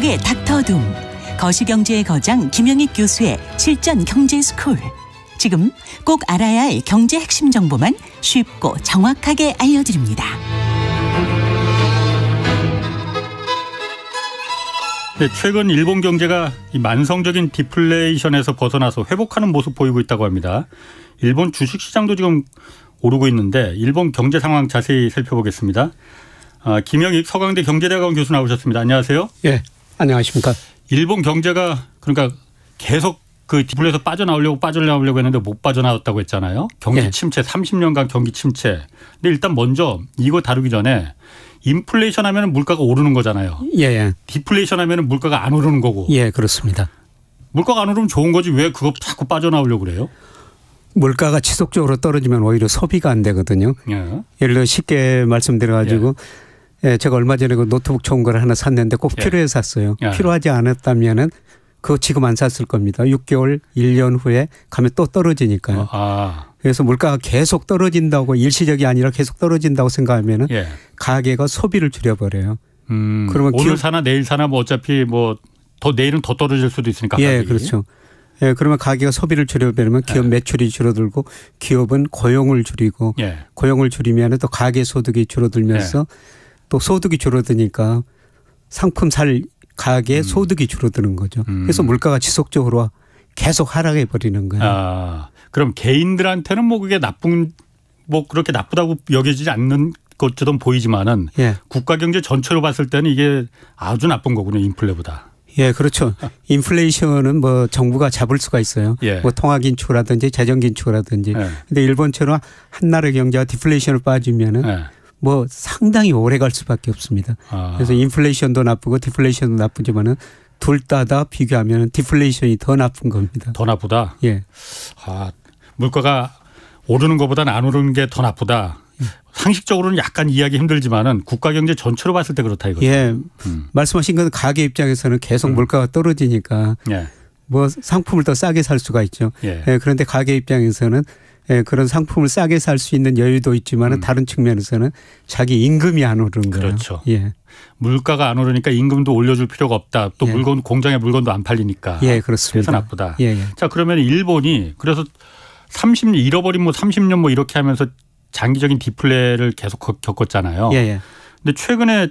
한국의 닥터둠 거시경제의 거장 김영익 교수의 실전 경제 스쿨 지금 꼭 알아야 할 경제 핵심 정보만 쉽고 정확하게 알려드립니다. 네, 최근 일본 경제가 만성적인 디플레이션에서 벗어나서 회복하는 모습 보이고 있다고 합니다. 일본 주식 시장도 지금 오르고 있는데 일본 경제 상황 자세히 살펴보겠습니다. 아, 김영익 서강대 경제대학원 교수 나오셨습니다. 안녕하세요. 예, 안녕하십니까. 일본 경제가 그러니까 계속 그 뒷불에서 빠져나오려고 빠져나오려고 했는데 못 빠져나왔다고 했잖아요. 경기 네. 침체 30년간 경기 침체. 근데 일단 먼저 이거 다루기 전에 인플레이션 하면은 물가가 오르는 거잖아요. 예, 예. 디플레이션 하면은 물가가 안 오르는 거고. 예, 그렇습니다. 물가가 안 오르면 좋은 거지 왜 그거 자꾸 빠져나오려고 그래요? 물가가 지속적으로 떨어지면 오히려 소비가 안 되거든요. 예. 예를 들어 쉽게 말씀드려 가지고 예. 예, 제가 얼마 전에 그 노트북 좋은 걸 하나 샀는데 꼭 예. 필요해 예. 샀어요. 예. 필요하지 않았다면은 그거 지금 안 샀을 겁니다. 6개월, 1년 후에 가면 또 떨어지니까요. 어, 아. 그래서 물가가 계속 떨어진다고 일시적이 아니라 계속 떨어진다고 생각하면은 예. 가게가 소비를 줄여버려요. 음, 그러면 오늘 기업, 사나 내일 사나 뭐 어차피 뭐 더 내일은 더 떨어질 수도 있으니까. 예, 가격이. 그렇죠. 예, 그러면 가게가 소비를 줄여버리면 기업 예. 매출이 줄어들고 기업은 고용을 줄이고 예. 고용을 줄이면 또 가계 소득이 줄어들면서 예. 또 소득이 줄어드니까 상품 살 가게 음. 소득이 줄어드는 거죠. 음. 그래서 물가가 지속적으로 계속 하락해 버리는 거예요. 아, 그럼 개인들한테는 뭐 그게 나쁜 뭐 그렇게 나쁘다고 여겨지지 않는 것처럼 보이지만은 예. 국가 경제 전체로 봤을 때는 이게 아주 나쁜 거군요 인플레보다. 예, 그렇죠. 아. 인플레이션은 뭐 정부가 잡을 수가 있어요. 예. 뭐 통화 긴축이라든지 재정 긴축이라든지. 예. 근데 일본처럼 한 나라 경제가 디플레이션을 빠지면은 예. 뭐 상당히 오래 갈 수밖에 없습니다. 아. 그래서 인플레이션도 나쁘고 디플레이션도 나쁘지만은 둘 다 다 비교하면 디플레이션이 더 나쁜 겁니다. 더 나쁘다. 예. 아 물가가 오르는 것보다는 안 오르는 게 더 나쁘다. 상식적으로는 약간 이해하기 힘들지만은 국가 경제 전체로 봤을 때 그렇다 이거죠. 예. 음. 말씀하신 건가계 입장에서는 계속 음. 물가가 떨어지니까 예. 뭐 상품을 더 싸게 살 수가 있죠. 예. 예. 그런데 가계 입장에서는 예, 그런 상품을 싸게 살 수 있는 여유도 있지만 음. 다른 측면에서는 자기 임금이 안 오른 거예요. 그렇죠. 예. 물가가 안 오르니까 임금도 올려줄 필요가 없다. 또 예. 물건 공장에 물건도 안 팔리니까. 예, 그렇습니다. 그래서 나쁘다. 예, 예. 자 그러면 일본이 그래서 30 잃어버린 뭐 30년 뭐 이렇게 하면서 장기적인 디플레를 계속 겪었잖아요. 예, 예. 근데 최근에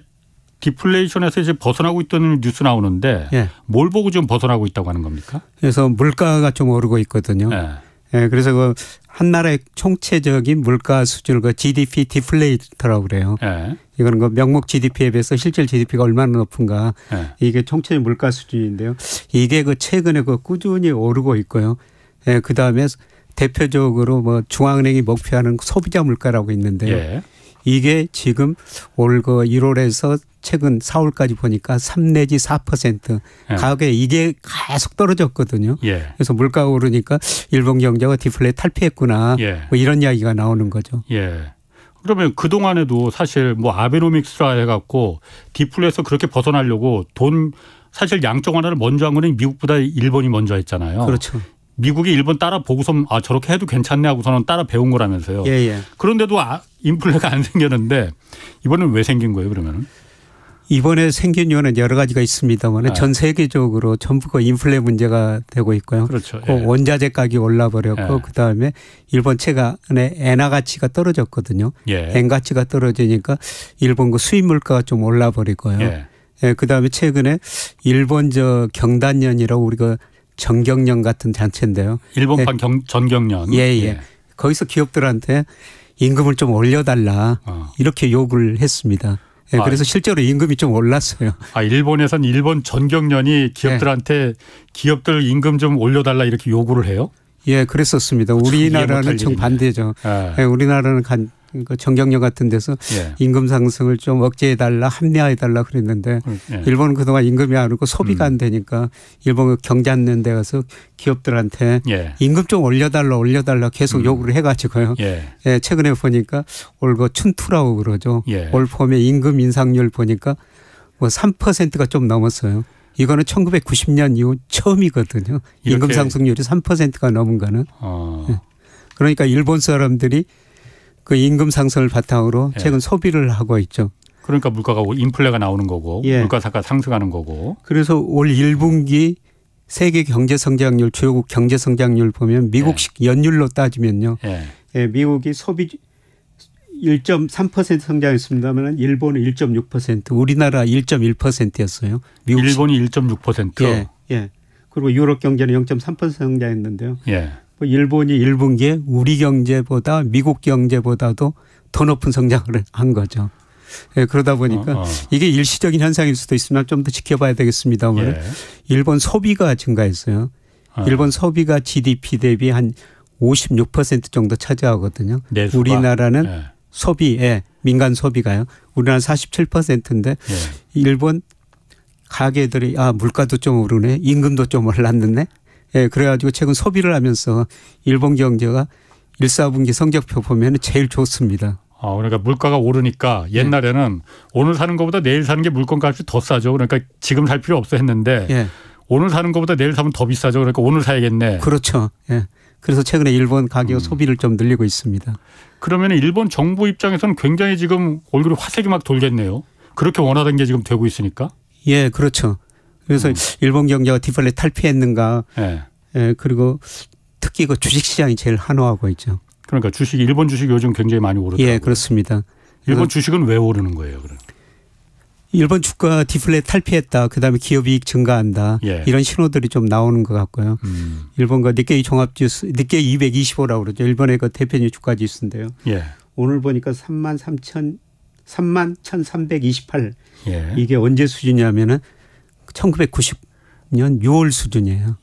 디플레이션에서 이제 벗어나고 있던 뉴스 나오는데 예. 뭘 보고 좀 벗어나고 있다고 하는 겁니까? 그래서 물가가 좀 오르고 있거든요. 예. 예, 그래서 그 한 나라의 총체적인 물가 수준을 그 GDP 디플레이터라고 그래요. 예. 이거는 그 명목 GDP에 비해서 실질 GDP가 얼마나 높은가 예. 이게 총체적 물가 수준인데요. 이게 그 최근에 그 꾸준히 오르고 있고요. 예, 그 다음에 대표적으로 뭐 중앙은행이 목표하는 소비자 물가라고 있는데요. 예. 이게 지금 올 그 1월에서 최근 4월까지 보니까 3 내지 4% 예. 가게 이게 계속 떨어졌거든요. 예. 그래서 물가가 오르니까 일본 경제가 디플레 탈피했구나 예. 뭐 이런 이야기가 나오는 거죠. 예. 그러면 그 동안에도 사실 뭐 아베노믹스라 해갖고 디플레에서 그렇게 벗어나려고 돈 사실 양적 완화를 먼저 한 거는 미국보다 일본이 먼저 했잖아요. 그렇죠. 미국이 일본 따라 보고선 아 저렇게 해도 괜찮네 하고서는 따라 배운 거라면서요. 예, 예. 그런데도 아, 인플레가 안 생겼는데 이번엔 왜 생긴 거예요 그러면은? 이번에 생긴 이유는 여러 가지가 있습니다만 아. 전 세계적으로 전부 그 인플레 문제가 되고 있고요. 그렇죠. 그 예. 원자재 가격이 올라버렸고 예. 그다음에 일본 채간의 엔화 가치가 떨어졌거든요. 예. 가치가 떨어지니까 일본 그 수입 물가가 좀 올라버리고요. 예. 예, 그다음에 최근에 일본 저 경단년이라고 우리가 전경련 같은 단체인데요. 일본판 예. 경, 전경련. 예, 예, 예. 거기서 기업들한테 임금을 좀 올려달라 어. 이렇게 요구를 했습니다. 네, 그래서 아, 실제로 임금이 좀 올랐어요. 아 일본에선 일본 전경련이 기업들한테 네. 기업들 임금 좀 올려달라 이렇게 요구를 해요? 예, 그랬었습니다. 어, 우리나라는 정반대죠. 예. 예. 우리나라는 간, 그 정경련 같은 데서 예. 임금 상승을 좀 억제해 달라 합리화해 달라 그랬는데 음, 예. 일본은 그동안 임금이 안 오르고 소비가 음. 안 되니까 일본 경제 안 되는 데 가서 기업들한테 예. 임금 좀 올려달라 올려달라 계속 음. 요구를 해가지고요. 예. 예 최근에 보니까 올 거 춘투라고 그러죠. 예. 올 봄에 임금 인상률 보니까 뭐 3%가 좀 넘었어요. 이거는 1990년 이후 처음이거든요. 임금 상승률이 3%가 넘은 거는. 어. 예. 그러니까 일본 사람들이 그 임금 상승을 바탕으로 예. 최근 소비를 하고 있죠. 그러니까 물가가 인플레가 나오는 거고 예. 물가가 상승하는 거고. 그래서 올 1분기 세계 경제 성장률 주요 경제 성장률 보면 미국식 예. 연율로 따지면요. 예. 예 미국이 소비 1.3% 성장했습니다만 일본은 1.6% 우리나라 1.1%였어요. 미국 일본이 1.6%. 예. 예. 그리고 유럽 경제는 0.3% 성장했는데요. 예. 뭐 일본이 1분기에 우리 경제보다 미국 경제보다도 더 높은 성장을 한 거죠. 예, 그러다 보니까 어, 어. 이게 일시적인 현상일 수도 있으나 좀 더 지켜봐야 되겠습니다만 예. 일본 소비가 증가했어요. 아. 일본 소비가 GDP 대비 한 56% 정도 차지하거든요. 내수가. 우리나라는 예. 소비에 예, 민간 소비가요. 우리나라 47%인데 예. 일본 가게들이 아 물가도 좀 오르네, 임금도 좀 올랐는데 예, 그래가지고 최근 소비를 하면서 일본 경제가 1, 4분기 성적표 보면 제일 좋습니다. 아, 그러니까 물가가 오르니까 옛날에는 예. 오늘 사는 것보다 내일 사는 게 물건 값이 더 싸죠. 그러니까 지금 살 필요 없어 했는데 예. 오늘 사는 것보다 내일 사면 더 비싸죠. 그러니까 오늘 사야겠네. 그렇죠. 예. 그래서 최근에 일본 가격 음. 소비를 좀 늘리고 있습니다. 그러면 일본 정부 입장에서는 굉장히 지금 얼굴이 화색이 막 돌겠네요. 그렇게 원하던 게 지금 되고 있으니까. 예, 그렇죠. 그래서 음. 일본 경제가 디플레 탈피했는가. 예. 예. 그리고 특히 그 주식 시장이 제일 한호하고 있죠. 그러니까 주식 일본 주식 요즘 굉장히 많이 오르더 예, 그렇습니다. 일본 그 주식은 왜 오르는 거예요, 그럼? 일본 주가 디플레 탈피했다. 그다음에 기업 이익 증가한다. 예. 이런 신호들이 좀 나오는 것 같고요. 음. 일본과 니케이 종합 지수 니케이 225라고 그러죠. 일본의 그 대표님 주가 지수인데요. 예. 오늘 보니까 3만 3천 3만 1,328. 예. 이게 언제 수준이냐면은 1990년 6월 수준이에요.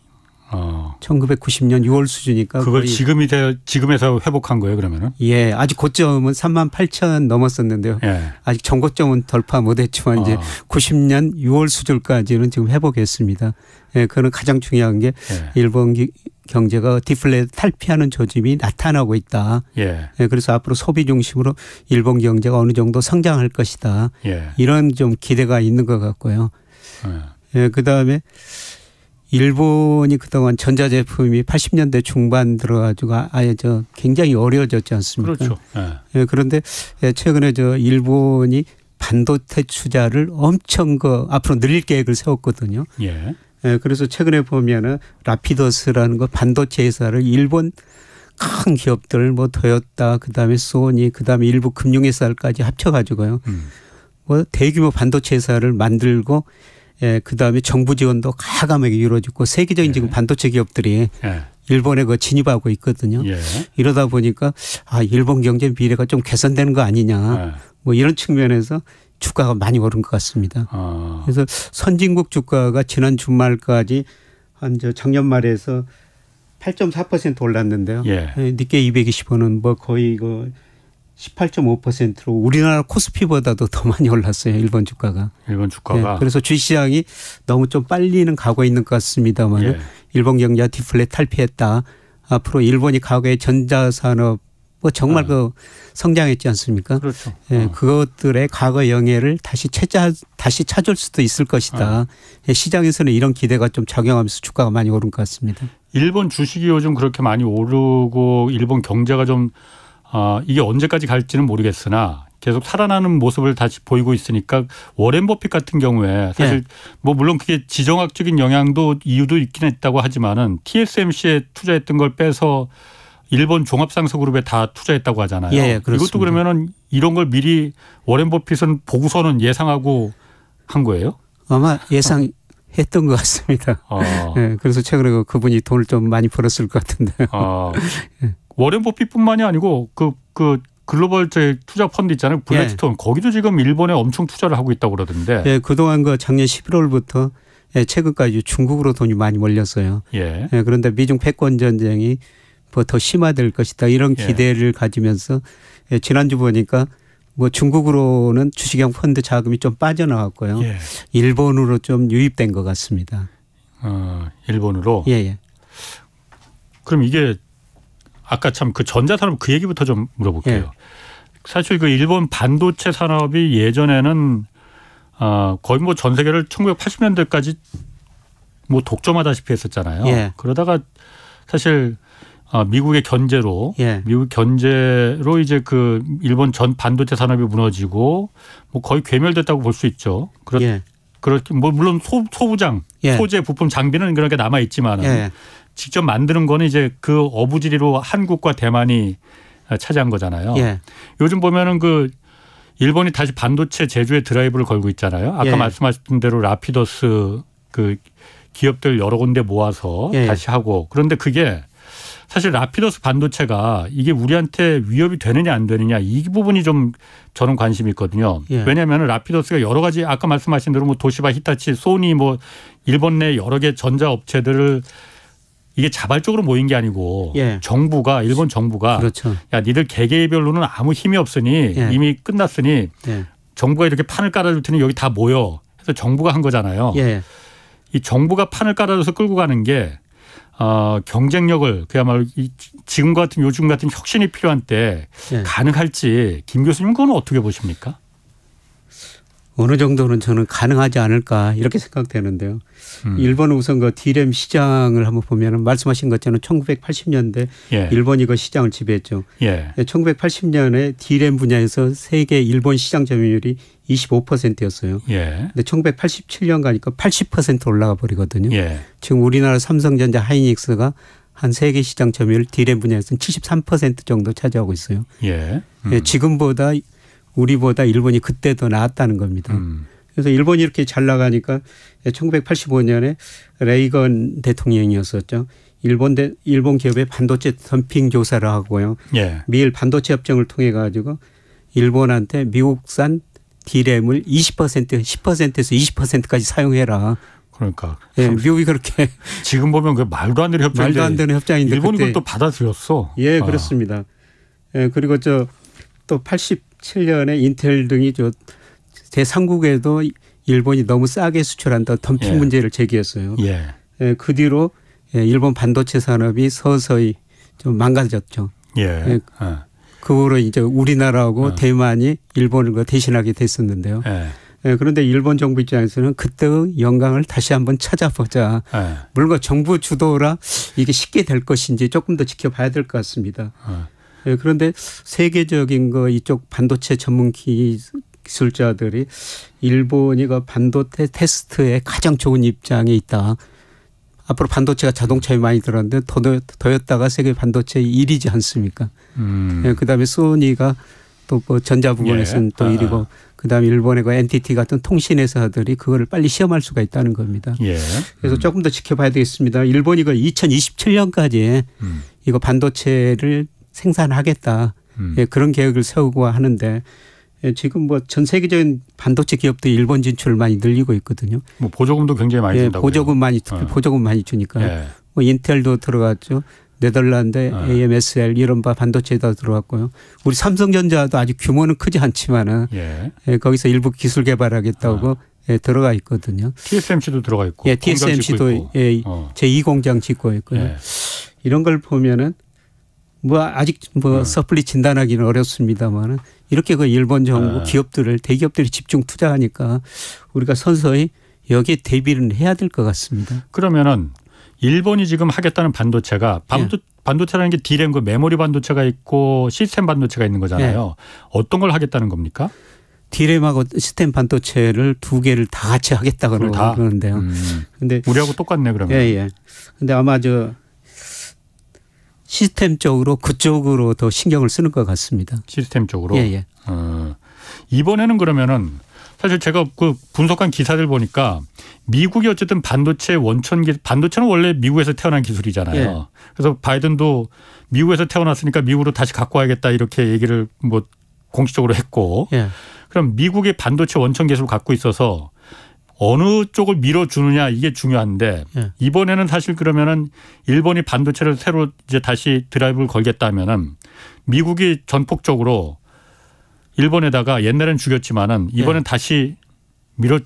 어. 1990년 6월 수준이니까 그걸 지금이 되, 지금에서 회복한 거예요 그러면은? 예, 아직 고점은 3만 8천 넘었었는데요. 예. 아직 전고점은 돌파 못했지만 어. 이제 90년 6월 수준까지는 지금 회복했습니다. 예, 그는 가장 중요한 게 예. 일본 기, 경제가 디플레 탈피하는 조짐이 나타나고 있다. 예. 예. 그래서 앞으로 소비 중심으로 일본 경제가 어느 정도 성장할 것이다. 예. 이런 좀 기대가 있는 것 같고요. 예. 예, 그 다음에 일본이 그동안 전자제품이 80년대 중반 들어가지고 아, 아예 저 굉장히 어려워졌지 않습니까? 그렇죠. 예. 예, 그런데 최근에 저 일본이 반도체 투자를 엄청 그 앞으로 늘릴 계획을 세웠거든요. 예. 예, 그래서 최근에 보면은 라피더스라는 거 반도체 회사를 일본 큰 기업들 뭐 더였다 그다음에 소니 그다음에 일부 금융회사까지 합쳐 가지고요. 음. 뭐 대규모 반도체 회사를 만들고 예, 그 다음에 정부 지원도 가감하게 이루어지고 세계적인 예. 지금 반도체 기업들이 예. 일본에 그 진입하고 있거든요. 예. 이러다 보니까 아, 일본 경제 미래가 좀 개선되는 거 아니냐. 예. 뭐 이런 측면에서 주가가 많이 오른 것 같습니다. 아. 그래서 선진국 주가가 지난 주말까지 한 저 작년 말에서 8.4% 올랐는데요. 예. 예 늦게 220원은 뭐 거의 그 18.5%로 우리나라 코스피보다도 더 많이 올랐어요. 일본 주가가. 일본 주가가. 네, 그래서 주시장이 너무 좀 빨리는 가고 있는 것 같습니다만 예. 일본 경제가 디플레 탈피했다. 앞으로 일본이 과거의 전자산업 뭐 정말 네. 그 성장했지 않습니까? 그렇죠. 예, 어. 그것들의 과거 영예를 다시 찾아 다시 찾을 수도 있을 것이다. 네. 시장에서는 이런 기대가 좀 작용하면서 주가가 많이 오른 것 같습니다. 일본 주식이 요즘 그렇게 많이 오르고 일본 경제가 좀 어, 이게 언제까지 갈지는 모르겠으나 계속 살아나는 모습을 다시 보이고 있으니까 워렌 버핏 같은 경우에 사실 네. 뭐 물론 그게 지정학적인 영향도 이유도 있긴 했다고 하지만은 TSMC에 투자했던 걸 빼서 일본 종합상속그룹에 다 투자했다고 하잖아요. 예, 예 이것도 그러면은 이런 걸 미리 워렌 버핏은 보고서는 예상하고 한 거예요? 아마 예상 했던 것 같습니다. 아. 네, 그래서 최근에 그, 그분이 돈을 좀 많이 벌었을 것 같은데. 아. <laughs> 워렌 버핏뿐만이 아니고 그그 그 글로벌 제 투자 펀드 있잖아요. 예. 블랙스톤 예. 거기도 지금 일본에 엄청 투자를 하고 있다고 그러던데. 예, 그동안 그 작년 11월부터 예, 최근까지 중국으로 돈이 많이 몰렸어요. 예. 예 그런데 미중 패권 전쟁이 뭐더 심화될 것이다 이런 예. 기대를 예. 가지면서 예, 지난주 보니까 뭐 중국으로는 주식형 펀드 자금이 좀 빠져나왔고요. 예. 일본으로 좀 유입된 것 같습니다. 어, 일본으로. 예, 예. 그럼 이게 아까 참 그 전자산업 그 얘기부터 좀 물어볼게요. 예. 사실 그 일본 반도체 산업이 예전에는 어, 거의 뭐 전 세계를 1980년대까지 뭐 독점하다시피 했었잖아요. 예. 그러다가 사실 아, 미국의 견제로 예. 미국 견제로 이제 그 일본 전 반도체 산업이 무너지고 뭐 거의 괴멸됐다고 볼 수 있죠. 그렇 예. 그렇뭐 물론 소, 소부장 예. 소재 부품 장비는 그런 게 남아 있지만은 예. 직접 만드는 거는 이제 그 어부지리로 한국과 대만이 차지한 거잖아요. 예. 요즘 보면은 그 일본이 다시 반도체 제조의 드라이브를 걸고 있잖아요. 아까 예. 말씀하신 대로 라피더스 그 기업들 여러 군데 모아서 예. 다시 하고 그런데 그게 사실 라피더스 반도체가 이게 우리한테 위협이 되느냐 안 되느냐 이 부분이 좀 저는 관심이 있거든요. 예. 왜냐하면 라피더스가 여러 가지 아까 말씀하신 대로 뭐 도시바, 히타치, 소니 뭐 일본 내 여러 개 전자 업체들을 이게 자발적으로 모인 게 아니고 예. 정부가 일본 정부가 그렇죠. 야 니들 개개별로는 아무 힘이 없으니 예. 이미 끝났으니 예. 정부가 이렇게 판을 깔아줄 테니 여기 다 모여 해서 정부가 한 거잖아요. 예. 이 정부가 판을 깔아줘서 끌고 가는 게 어, 경쟁력을 그야말로 이 지금 같은 요즘 같은 혁신이 필요한 때 예. 가능할지 김 교수님 그거는 어떻게 보십니까? 어느 정도는 저는 가능하지 않을까 이렇게 생각되는데요. 음. 일본 우선 그 디램 시장을 한번 보면은 말씀하신 것처럼 1980년대 예. 일본이 그 시장을 지배했죠. 예. 1980년에 예, 디램 분야에서 세계 일본 시장 점유율이 25%였어요. 예. 근데 1987년 가니까 80% 올라가 버리거든요. 예. 지금 우리나라 삼성전자 하이닉스가 한 세계 시장 점유율 디램 분야에서는 73% 정도 차지하고 있어요. 예. 예. 음. 지금보다 우리보다 일본이 그때 더 나았다는 겁니다. 음. 그래서 일본이 이렇게 잘 나가니까 1985년에 레이건 대통령이었었죠. 일본 대, 일본 기업의 반도체 덤핑 조사를 하고요. 예. 미일 반도체 협정을 통해 가지고 일본한테 미국산 디램을 20% 10%에서 20%까지 사용해라. 그러니까 예, 미국이 그렇게 <laughs> 지금 보면 그 말도 안 되는 협정 말도 안 되는 협정인데 일본이 그걸 또 받아들였어. 예, 아. 그렇습니다. 예, 그리고 저 또 87년에 인텔 등이 저 대상국에도 일본이 너무 싸게 수출한다 덤핑 예. 문제를 제기했어요. 예. 예 그 뒤로 예, 일본 반도체 산업이 서서히 좀 망가졌죠. 예. 아. 그 후로 이제 우리나라하고 아. 대만이 일본을 그 대신하게 됐었는데요. 예, 그런데 일본 정부 입장에서는 그때의 영광을 다시 한번 찾아보자. 예. 물론 정부 주도라 이게 쉽게 될 것인지 조금 더 지켜봐야 될 것 같습니다. 어. 예. 그런데 세계적인 거 이쪽 반도체 전문 기 기술자들이 일본이 그 반도체 테스트에 가장 좋은 입장에 있다. 앞으로 반도체가 자동차에 많이 들어왔는데 더였다가 세계 반도체 1위지 않습니까? 음. 예, 그다음에 소니가 또뭐 전자 부분에서는 예. 또 1위고 아. 그다음에 일본의 그 NTT 같은 통신 회사들이 그거를 빨리 시험할 수가 있다는 겁니다. 예. 그래서 음. 조금 더 지켜봐야 되겠습니다. 일본이 이걸 2027년까지 음. 이거 반도체를 생산하겠다. 음. 예, 그런 계획을 세우고 하는데 예, 지금 뭐 전 세계적인 반도체 기업도 일본 진출을 많이 늘리고 있거든요. 뭐 보조금도 굉장히 많이 준다고. 예, 보조금 많이 예. 특 보조금 많이 주니까 예. 뭐 인텔도 들어갔죠. 네덜란드, 네. 예. AMSL 이런 바 반도체에다 들어왔고요 우리 삼성전자도 아직 규모는 크지 않지만은 예. 예, 거기서 일부 기술 개발하겠다고 아. 예, 들어가 있거든요. TSMC도 들어가 있고, 예, TSMC도 예, 어. 제2 공장 짓고 있고요. 이런 걸 보면은 뭐 아직 뭐 네. 섣불리 진단하기는 어렵습니다만은 이렇게 그 일본 정부 네. 기업들을 대기업들이 집중 투자하니까 우리가 서서히 여기에 대비를 해야 될 것 같습니다. 그러면은 일본이 지금 하겠다는 반도체가 반도, 예. 반도체라는 게 D램과 그 메모리 반도체가 있고 시스템 반도체가 있는 거잖아요. 예. 어떤 걸 하겠다는 겁니까? 디램하고 시스템 반도체를 두 개를 다 같이 하겠다고 그러는데요. 음. 근데 우리하고 똑같네 그러면. 예 예. 근데 아마 저 시스템적으로 그쪽으로 더 신경을 쓰는 것 같습니다. 시스템적으로. 예, 예. 어, 이번에는 그러면은 사실 제가 그 분석한 기사들 보니까 미국이 어쨌든 반도체 원천 기 반도체는 원래 미국에서 태어난 기술이잖아요. 예. 그래서 바이든도 미국에서 태어났으니까 미국으로 다시 갖고 와야겠다 이렇게 얘기를 뭐 공식적으로 했고. 예. 그럼 미국의 반도체 원천 기술을 갖고 있어서 어느 쪽을 밀어주느냐 이게 중요한데 예. 이번에는 사실 그러면은 일본이 반도체를 새로 이제 다시 드라이브를 걸겠다면은 미국이 전폭적으로 일본에다가 옛날엔 죽였지만은 예. 이번엔 예. 다시 밀어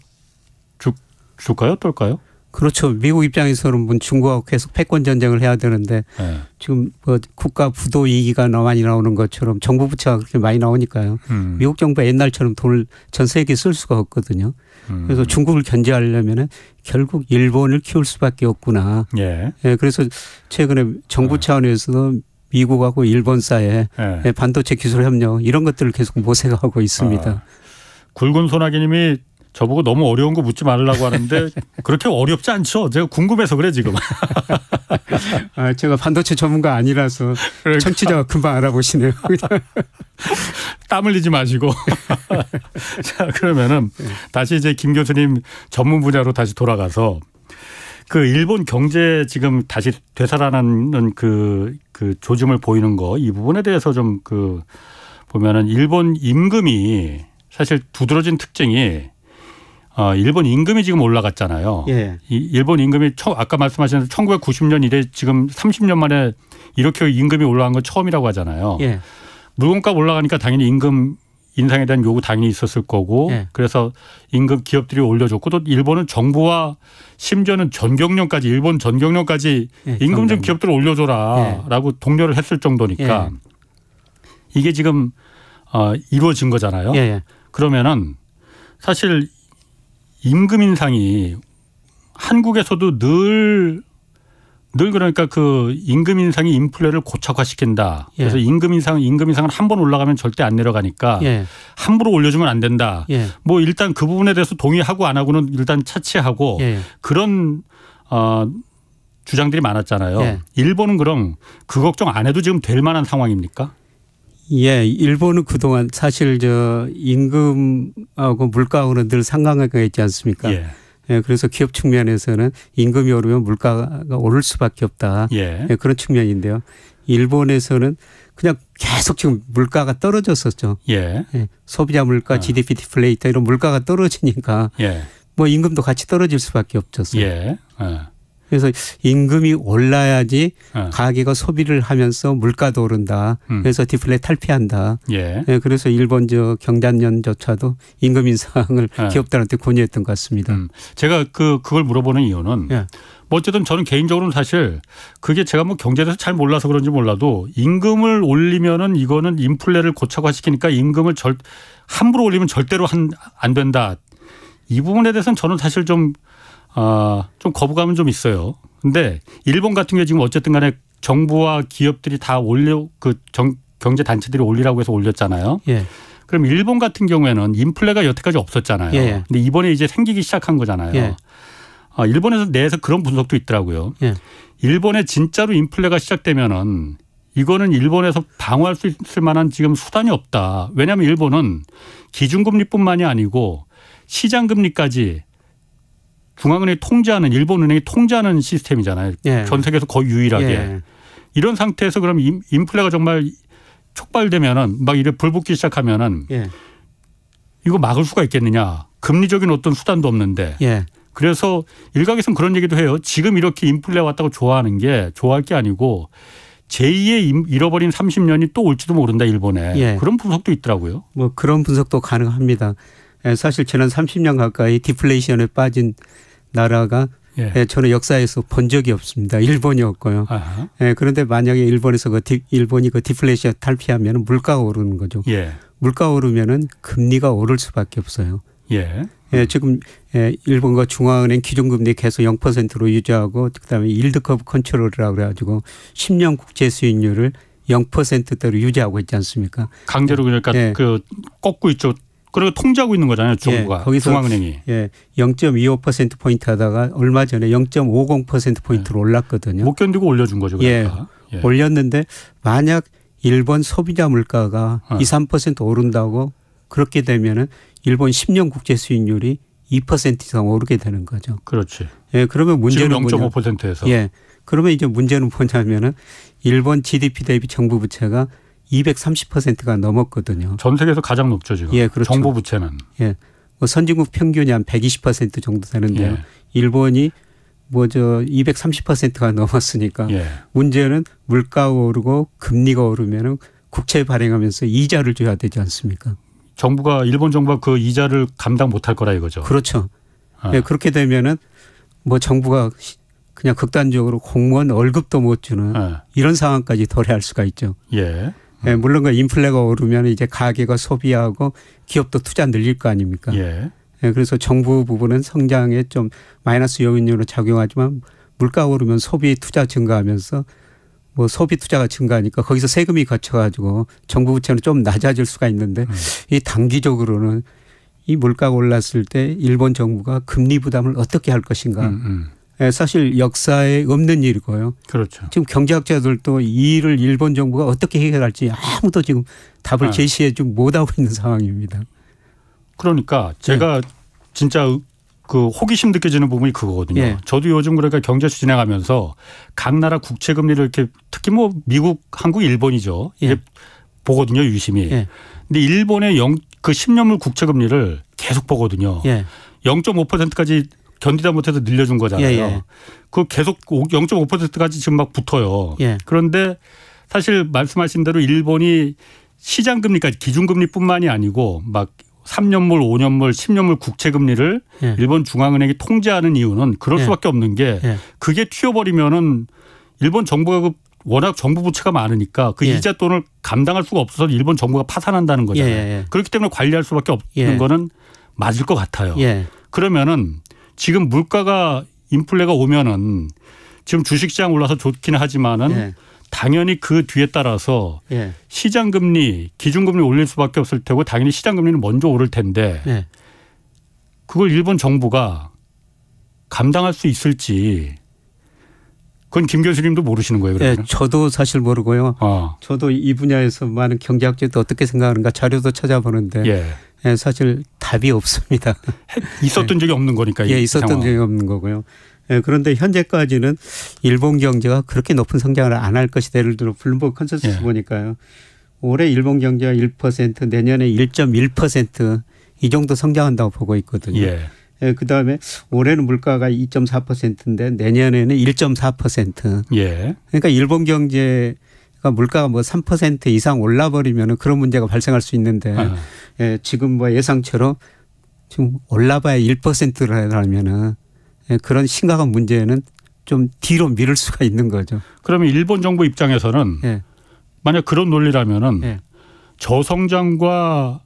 줄, 줄까요? 어떨까요? 그렇죠. 미국 입장에서는 뭐 중국하고 계속 패권 전쟁을 해야 되는데 네. 지금 뭐 국가 부도 이익이가 많이 나오는 것처럼 정부 부채가 그렇게 많이 나오니까요. 음. 미국 정부가 옛날처럼 돈을 전 세계에 쓸 수가 없거든요. 그래서 음. 중국을 견제하려면 결국 일본을 키울 수밖에 없구나. 예. 예 그래서 최근에 정부 음. 차원에서도 미국하고 일본 사이에 예. 반도체 기술 협력 이런 것들을 계속 모색하고 있습니다. 아, 굵은 소나기님이 저보고 너무 어려운 거 묻지 말라고 하는데 <laughs> 그렇게 어렵지 않죠. 제가 궁금해서 그래 지금. <laughs> 아, 제가 반도체 전문가 아니라서 그러니까. 청취자가 금방 알아보시네요. <laughs> 땀 흘리지 마시고. 자 그러면은 다시 이제 김 교수님 전문 분야로 다시 돌아가서 그 일본 경제 지금 다시 되살아나는 그, 그 조짐을 보이는 거 이 부분에 대해서 좀 그 보면은 일본 임금이 사실 두드러진 특징이 어, 일본 임금이 지금 올라갔잖아요. 예. 이 일본 임금이 처, 아까 말씀하신 셨는 1990년 이래 지금 30년 만에 이렇게 임금이 올라간 건 처음이라고 하잖아요. 예. 물건값 올라가니까 당연히 임금 인상에 대한 요구 당연히 있었을 거고 예. 그래서 임금 기업들이 올려줬고 또 일본은 정부와 심지어는 전경련까지 일본 전경련까지 예, 임금 좀 기업들 올려줘라라고 예. 독려를 했을 정도니까 예. 이게 지금 어, 이루어진 거잖아요. 그러면은 사실 임금 인상이 한국에서도 늘늘 늘 그러니까 그 임금 인상이 인플레를 고착화시킨다. 예. 그래서 임금 인상 임금 인상은 한 번 올라가면 절대 안 내려가니까 예. 함부로 올려주면 안 된다. 예. 뭐 일단 그 부분에 대해서 동의하고 안 하고는 일단 차치하고 예. 그런 어 주장들이 많았잖아요. 예. 일본은 그럼 그 걱정 안 해도 지금 될 만한 상황입니까? 예, 일본은 그동안 사실 저 임금하고 물가하고는 늘 상관관계가 있지 않습니까? 예. 예, 그래서 기업 측면에서는 임금이 오르면 물가가 오를 수밖에 없다. 예. 예, 그런 측면인데요. 일본에서는 그냥 계속 지금 물가가 떨어졌었죠. 예. 예 소비자 물가, 어. 아. GDP 디플레이터 이런 물가가 떨어지니까 예. 뭐 임금도 같이 떨어질 수밖에 없었어요. 예. 어. 그래서 임금이 올라야지 어. 가게가 소비를 하면서 물가도 오른다. 음. 그래서 디플레 탈피한다. 예. 예. 그래서 일본 저 경단년조차도 임금 인상을 예. 기업들한테 권유했던 것 같습니다. 음. 제가 그 그걸 물어보는 이유는 예. 뭐 어쨌든 저는 개인적으로는 사실 그게 제가 뭐 경제에 대해서 잘 몰라서 그런지 몰라도 임금을 올리면은 이거는 인플레를 고착화시키니까 임금을 절 함부로 올리면 절대로 한, 안 된다. 이 부분에 대해서는 저는 사실 좀 아, 좀 거부감은 좀 있어요. 근데 일본 같은 경우 지금 어쨌든 간에 정부와 기업들이 다 올려 그 정, 경제 단체들이 올리라고 해서 올렸잖아요. 예. 그럼 일본 같은 경우에는 인플레가 여태까지 없었잖아요. 예, 예. 근데 이번에 이제 생기기 시작한 거잖아요. 예. 아, 일본에서 내에서 그런 분석도 있더라고요. 예. 일본에 진짜로 인플레가 시작되면은 이거는 일본에서 방어할 수 있을 만한 지금 수단이 없다. 왜냐하면 일본은 기준금리뿐만이 아니고 시장금리까지 중앙은행이 통제하는 일본은행이 통제하는 시스템이잖아요. 예. 전 세계에서 거의 유일하게 예. 이런 상태에서 그럼 인플레가 정말 촉발되면은 막 이래 불붙기 시작하면은 예. 이거 막을 수가 있겠느냐? 금리적인 어떤 수단도 없는데. 예. 그래서 일각에서는 그런 얘기도 해요. 지금 이렇게 인플레 왔다고 좋아하는 게 좋아할 게 아니고 제2의 잃어버린 30년이 또 올지도 모른다 일본에 예. 그런 분석도 있더라고요. 뭐 그런 분석도 가능합니다. 예, 사실 지난 30년 가까이 디플레이션에 빠진 나라가 예. 예, 저는 역사에서 본 적이 없습니다. 일본이었고요. 예, 그런데 만약에 일본에서 그 디, 일본이 그 디플레이션 탈피하면 물가가 오르는 거죠. 예. 물가 오르면은 금리가 오를 수밖에 없어요. 예. 예, 지금 예, 일본과 중앙은행 기준금리 계속 0%로 유지하고 그다음에 일드커브 컨트롤이라고 그래가지고 10년 국채 수익률을 0%대로 유지하고 있지 않습니까? 강제로 그러니까 예. 그 꺾고 있죠. 그리고 통제하고 있는 거잖아요. 정부가 예, 거기서 중앙은행이. 예. 0.25% 포인트 하다가 얼마 전에 0.50% 포인트로 예. 올랐거든요. 못 견디고 올려준 거죠. 예, 그러니까. 예. 올렸는데 만약 일본 소비자 물가가 예. 2, 3% 오른다고 그렇게 되면은 일본 10년 국제 수익률이 2% 이상 오르게 되는 거죠. 그렇지. 예, 그러면 문제는 지금 0.5%에서 예. 그러면 이제 문제는 뭐냐면은 일본 GDP 대비 정부 부채가 230%가 넘었거든요. 전 세계에서 가장 높죠 지금. 예, 그렇죠. 정보 부채는. 예, 뭐 선진국 평균이 한 120% 정도 되는데요. 예. 일본이 뭐저 230%가 넘었으니까 예. 문제는 물가 오르고 금리가 오르면은 국채 발행하면서 이자를 줘야 되지 않습니까? 정부가 일본 정부가 그 이자를 감당 못할 거라 이거죠. 그렇죠. 아. 예, 그렇게 되면은 뭐 정부가 그냥 극단적으로 공무원 월급도 못 주는 아. 이런 상황까지 도래할 수가 있죠. 예. 예, 물론 그 인플레가 오르면 이제 가계가 소비하고 기업도 투자 늘릴 거 아닙니까? 예. 예 그래서 정부 부분은 성장에 좀 마이너스 요인으로 작용하지만 물가 오르면 소비 투자 증가하면서 뭐 소비 투자가 증가하니까 거기서 세금이 거쳐가지고 정부 부채는 좀 낮아질 수가 있는데 음. 이 단기적으로는 이 물가가 올랐을 때 일본 정부가 금리 부담을 어떻게 할 것인가 음, 음. 예, 사실 역사에 없는 일이고요. 그렇죠. 지금 경제학자들도 이 일을 일본 정부가 어떻게 해결할지 아무도 지금 답을 네. 제시해 좀 못하고 있는 상황입니다. 그러니까 제가 네. 진짜 그 호기심 느껴지는 부분이 그거거든요. 예. 저도 요즘 그러니까 경제 진행하면서 각 나라 국채 금리를 이렇게 특히 뭐 미국, 한국, 일본이죠. 이게 예. 보거든요, 유심히. 예. 근데 일본의 영 그 10년물 국채 금리를 계속 보거든요. 예. 0.5%까지 견디다 못해서 늘려준 거잖아요. 예, 예. 그 계속 0.5%까지 지금 막 붙어요. 예. 그런데 사실 말씀하신 대로 일본이 시장 금리까지 기준 금리뿐만이 아니고 막 3년물, 5년물, 10년물 국채 금리를 예. 일본 중앙은행이 통제하는 이유는 그럴 예. 수밖에 없는 게 예. 그게 튀어버리면은 일본 정부가 그 워낙 정부 부채가 많으니까 그 예. 이자 돈을 감당할 수가 없어서 일본 정부가 파산한다는 거잖아요. 예예. 그렇기 때문에 관리할 수밖에 없는 예. 거는 맞을 것 같아요. 예. 그러면은 지금 물가가 인플레가 오면은 지금 주식시장 올라서 좋긴 하지만은 예. 당연히 그 뒤에 따라서 예. 시장 금리, 기준 금리 올릴 수밖에 없을 테고 당연히 시장 금리는 먼저 오를 텐데 예. 그걸 일본 정부가 감당할 수 있을지 그건 김 교수님도 모르시는 거예요, 그러면? 네, 저도 사실 모르고요. 어. 저도 이 분야에서 많은 경제학자들 어떻게 생각하는가 자료도 찾아보는데 예. 예, 사실 답이 없습니다. 있었던 적이 없는 거니까. 예, 있었던 상황 적이 없는 거고요. 예, 그런데 현재까지는 일본 경제가 그렇게 높은 성장을 안 할 것이다. 예를 들어 블룸버그 컨센서스 예. 보니까요. 올해 일본 경제가 1% 내년에 1.1%이 정도 성장한다고 보고 있거든요. 예. 예, 그다음에 올해는 물가가 2.4%인데 내년에는 1.4%. 예. 그러니까 일본 경제 그러니까 물가가 뭐 3% 이상 올라버리면 그런 문제가 발생할 수 있는데 아. 예, 지금 뭐 예상처럼 지금 올라봐야 1%라면은 예, 그런 심각한 문제는 좀 뒤로 미룰 수가 있는 거죠. 그러면 일본 정부 입장에서는 예. 만약 그런 논리라면은 예. 저성장과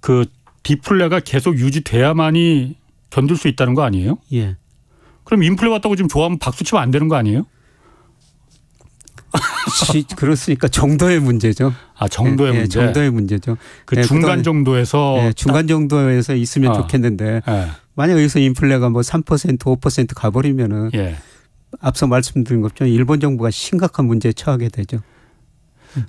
그 디플레가 계속 유지돼야만이 견딜 수 있다는 거 아니에요? 예. 그럼 인플레 왔다고 지금 좋아하면 박수 치면 안 되는 거 아니에요? 그렇으니까 정도의 문제죠. 아 정도의 예, 예, 문제. 정도의 문제죠. 그 예, 중간 정도에서 예, 중간 정도에서 있으면 어. 좋겠는데 예. 만약 여기서 인플레가 뭐3% 5% 가버리면은 예. 앞서 말씀드린 것처럼 일본 정부가 심각한 문제에 처하게 되죠.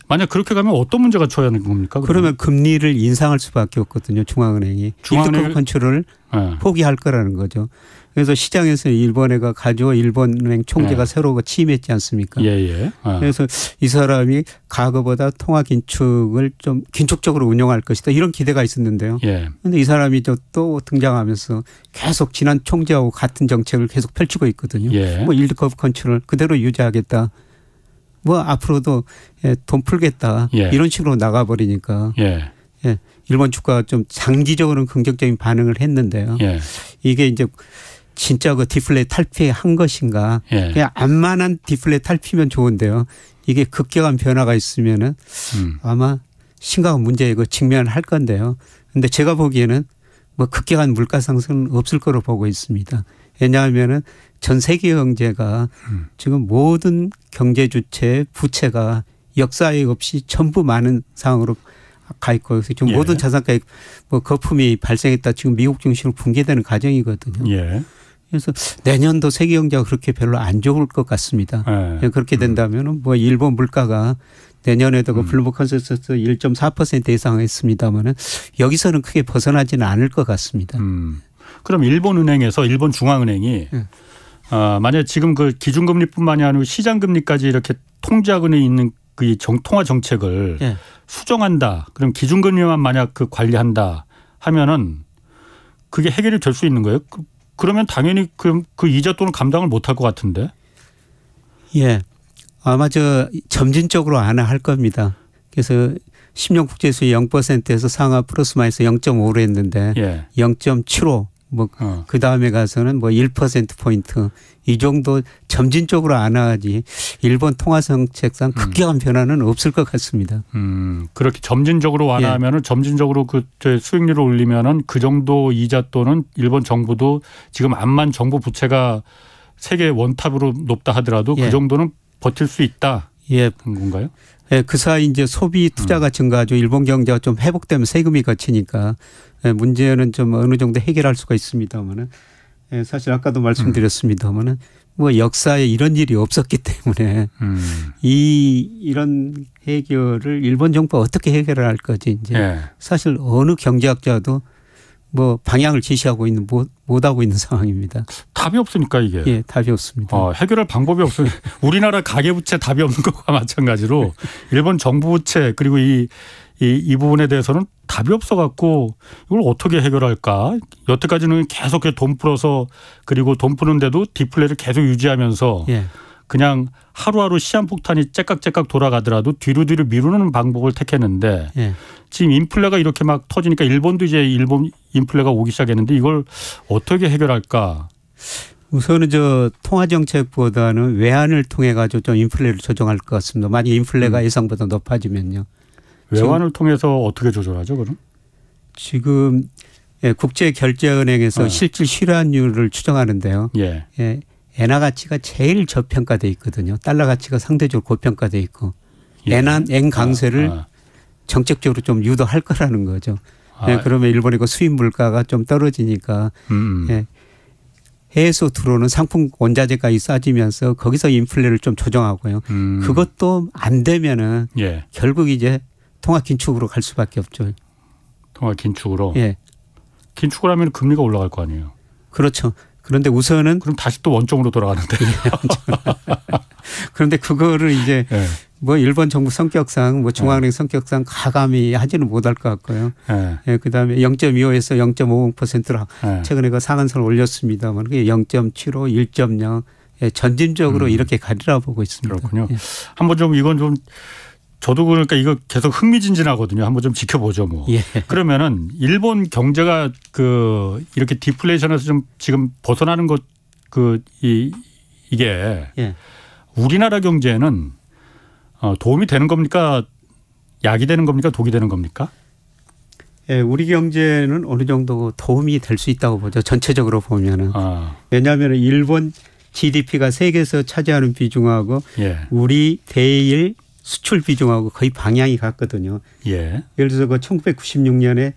만약 그렇게 가면 어떤 문제가 처하는 해 겁니까? 그러면, 그러면 금리를 인상할 수밖에 없거든요. 중앙은행이 중앙은행 컨트롤을 포기할 거라는 거죠. 그래서 시장에서 일본애가 가지고 일본은행 총재가 네. 새로 그 취임했지 않습니까? 예예. 예. 아. 그래서 이 사람이 과거보다 통화 긴축을 좀 긴축적으로 운영할 것이다 이런 기대가 있었는데요. 예. 그런데 이 사람이 또 등장하면서 계속 지난 총재하고 같은 정책을 계속 펼치고 있거든요. 예. 뭐 일드컵 컨트롤 그대로 유지하겠다. 뭐 앞으로도 예, 돈 풀겠다 예. 이런 식으로 나가버리니까 예. 예. 일본 주가 좀 장기적으로는 긍정적인 반응을 했는데요. 예. 이게 이제 진짜 그 디플레 탈피한 것인가. 예. 그냥 암만한 디플레 탈피면 좋은데요. 이게 급격한 변화가 있으면은 음. 아마 심각한 문제에 그 직면할 건데요. 근데 제가 보기에는 뭐 급격한 물가 상승은 없을 거로 보고 있습니다. 왜냐하면은 전 세계 경제가 음. 지금 모든 경제 주체 부채가 역사에 없이 전부 많은 상황으로 가 있고 그래서 지금 예. 모든 자산가액 뭐 거품이 발생했다 지금 미국 중심으로 붕괴되는 과정이거든요. 예. 그래서 내년도 세계 경제가 그렇게 별로 안 좋을 것 같습니다. 네. 그렇게 된다면뭐 일본 물가가 내년에도 그 음. 블룸버그 컨센서스 1.4% 이상 했습니다만은 여기서는 크게 벗어나지는 않을 것 같습니다. 음. 그럼 일본 은행에서 일본 중앙은행이 네. 예. 어, 아, 만약 지금 그 기준금리뿐만이 아니고 시장금리까지 이렇게 통제하고 있는 그 정통화 정책을 네. 수정한다. 그럼 기준금리만 만약 그 관리한다 하면은 그게 해결이 될 수 있는 거예요? 그 그러면 당연히 그, 그 이자 또는 감당을 못 할 것 같은데. 예. 아마 저 점진적으로 안 할 겁니다. 그래서 10년 국제수의 0%에서 상하 플러스 마이너스 0.5로 했는데 예. 0.75 뭐, 어. 그 다음에 가서는 뭐 1%포인트 이 정도 점진적으로 안하지 일본 통화정책상 극격한 음. 변화는 없을 것 같습니다. 음, 그렇게 점진적으로 완화하면은 예. 점진적으로 그 수익률을 올리면은 그 정도 이자 또는 일본 정부도 지금 암만 정부 부채가 세계 원탑으로 높다 하더라도 그 예. 그 정도는 버틸 수 있다. 예. 건가요? 예, 그 사이 이제 소비 투자가 음. 증가하죠. 일본 경제가 좀 회복되면 세금이 거치니까 예, 문제는 좀 어느 정도 해결할 수가 있습니다만은 예, 사실 아까도 말씀드렸습니다만은 음. 뭐 역사에 이런 일이 없었기 때문에 음. 이 이런 해결을 일본 정부가 어떻게 해결할 거지 이제 예. 사실 어느 경제학자도 뭐 방향을 제시하고 있는 못, 못 하고 있는 <laughs> 상황입니다. 답이 없으니까 이게. 예, 답이 없습니다. 어, 해결할 방법이 없어요. <laughs> 우리나라 가계부채 답이 없는 것과 <laughs> 마찬가지로 일본 정부 부채 그리고 이, 이, 이 부분에 대해서는 답이 없어 갖고 이걸 어떻게 해결할까? 여태까지는 계속 돈 풀어서 그리고 돈 푸는데도 디플레를 계속 유지하면서 예. 그냥 하루하루 시한폭탄이 째깍째깍 돌아가더라도 뒤로 뒤로 미루는 방법을 택했는데 예. 지금 인플레가 이렇게 막 터지니까 일본도 이제 일본 인플레가 오기 시작했는데 이걸 어떻게 해결할까? 우선은 저 통화 정책보다는 외환을 통해 가지고 좀 인플레를 조정할 것 같습니다. 만약 인플레가 음. 예상보다 높아지면요. 외환을 통해서 어떻게 조절하죠, 그럼? 지금 예, 국제결제은행에서 어. 실질 실환율을 추정하는데요. 예. 예. 엔화 가치가 제일 저평가돼 있거든요. 달러 가치가 상대적으로 고평가돼 있고 예. 엔한 엔 강세를 아, 아. 정책적으로 좀 유도할 거라는 거죠. 아. 네, 그러면 일본의 그 수입 물가가 좀 떨어지니까 음, 음. 예, 해외에서 들어오는 상품 원자재가이 싸지면서 거기서 인플레를 좀 조정하고요. 음. 그것도 안 되면은 예. 결국 이제 통화 긴축으로 갈 수밖에 없죠. 통화 긴축으로. 예. 긴축을 하면 금리가 올라갈 거 아니에요. 그렇죠. 그런데 우선은 그럼 다시 또 원점으로 돌아가는데. 예, <laughs> 그런데 그거를 이제 예. 뭐 일본 정부 성격상 뭐 네. 중앙은행 네. 성격상 가감히 하지는 못할 것 같고요. 네. 예, 그다음에 0.25에서 0.50%로 네. 최근에 그 상한선을 올렸습니다만 그게 0.75, 1.0 예, 전진적으로 음. 이렇게 가리라 보고 있습니다. 그렇군요. 예. 한번 좀 이건 좀 저도 그러니까 이거 계속 흥미진진하거든요. 한 번 좀 지켜보죠 뭐. 예. 그러면은 일본 경제가 그 이렇게 디플레이션에서 좀 지금 벗어나는 것 그 이 이게 예. 우리나라 경제는 어, 도움이 되는 겁니까? 약이 되는 겁니까? 독이 되는 겁니까? 예, 우리 경제는 어느 정도 도움이 될 수 있다고 보죠. 전체적으로 보면은. 아. 왜냐하면 일본 GDP가 세계에서 차지하는 비중하고 예. 우리 대일 수출 비중하고 거의 방향이 같거든요. 예. 예를 들어서 그 1996년에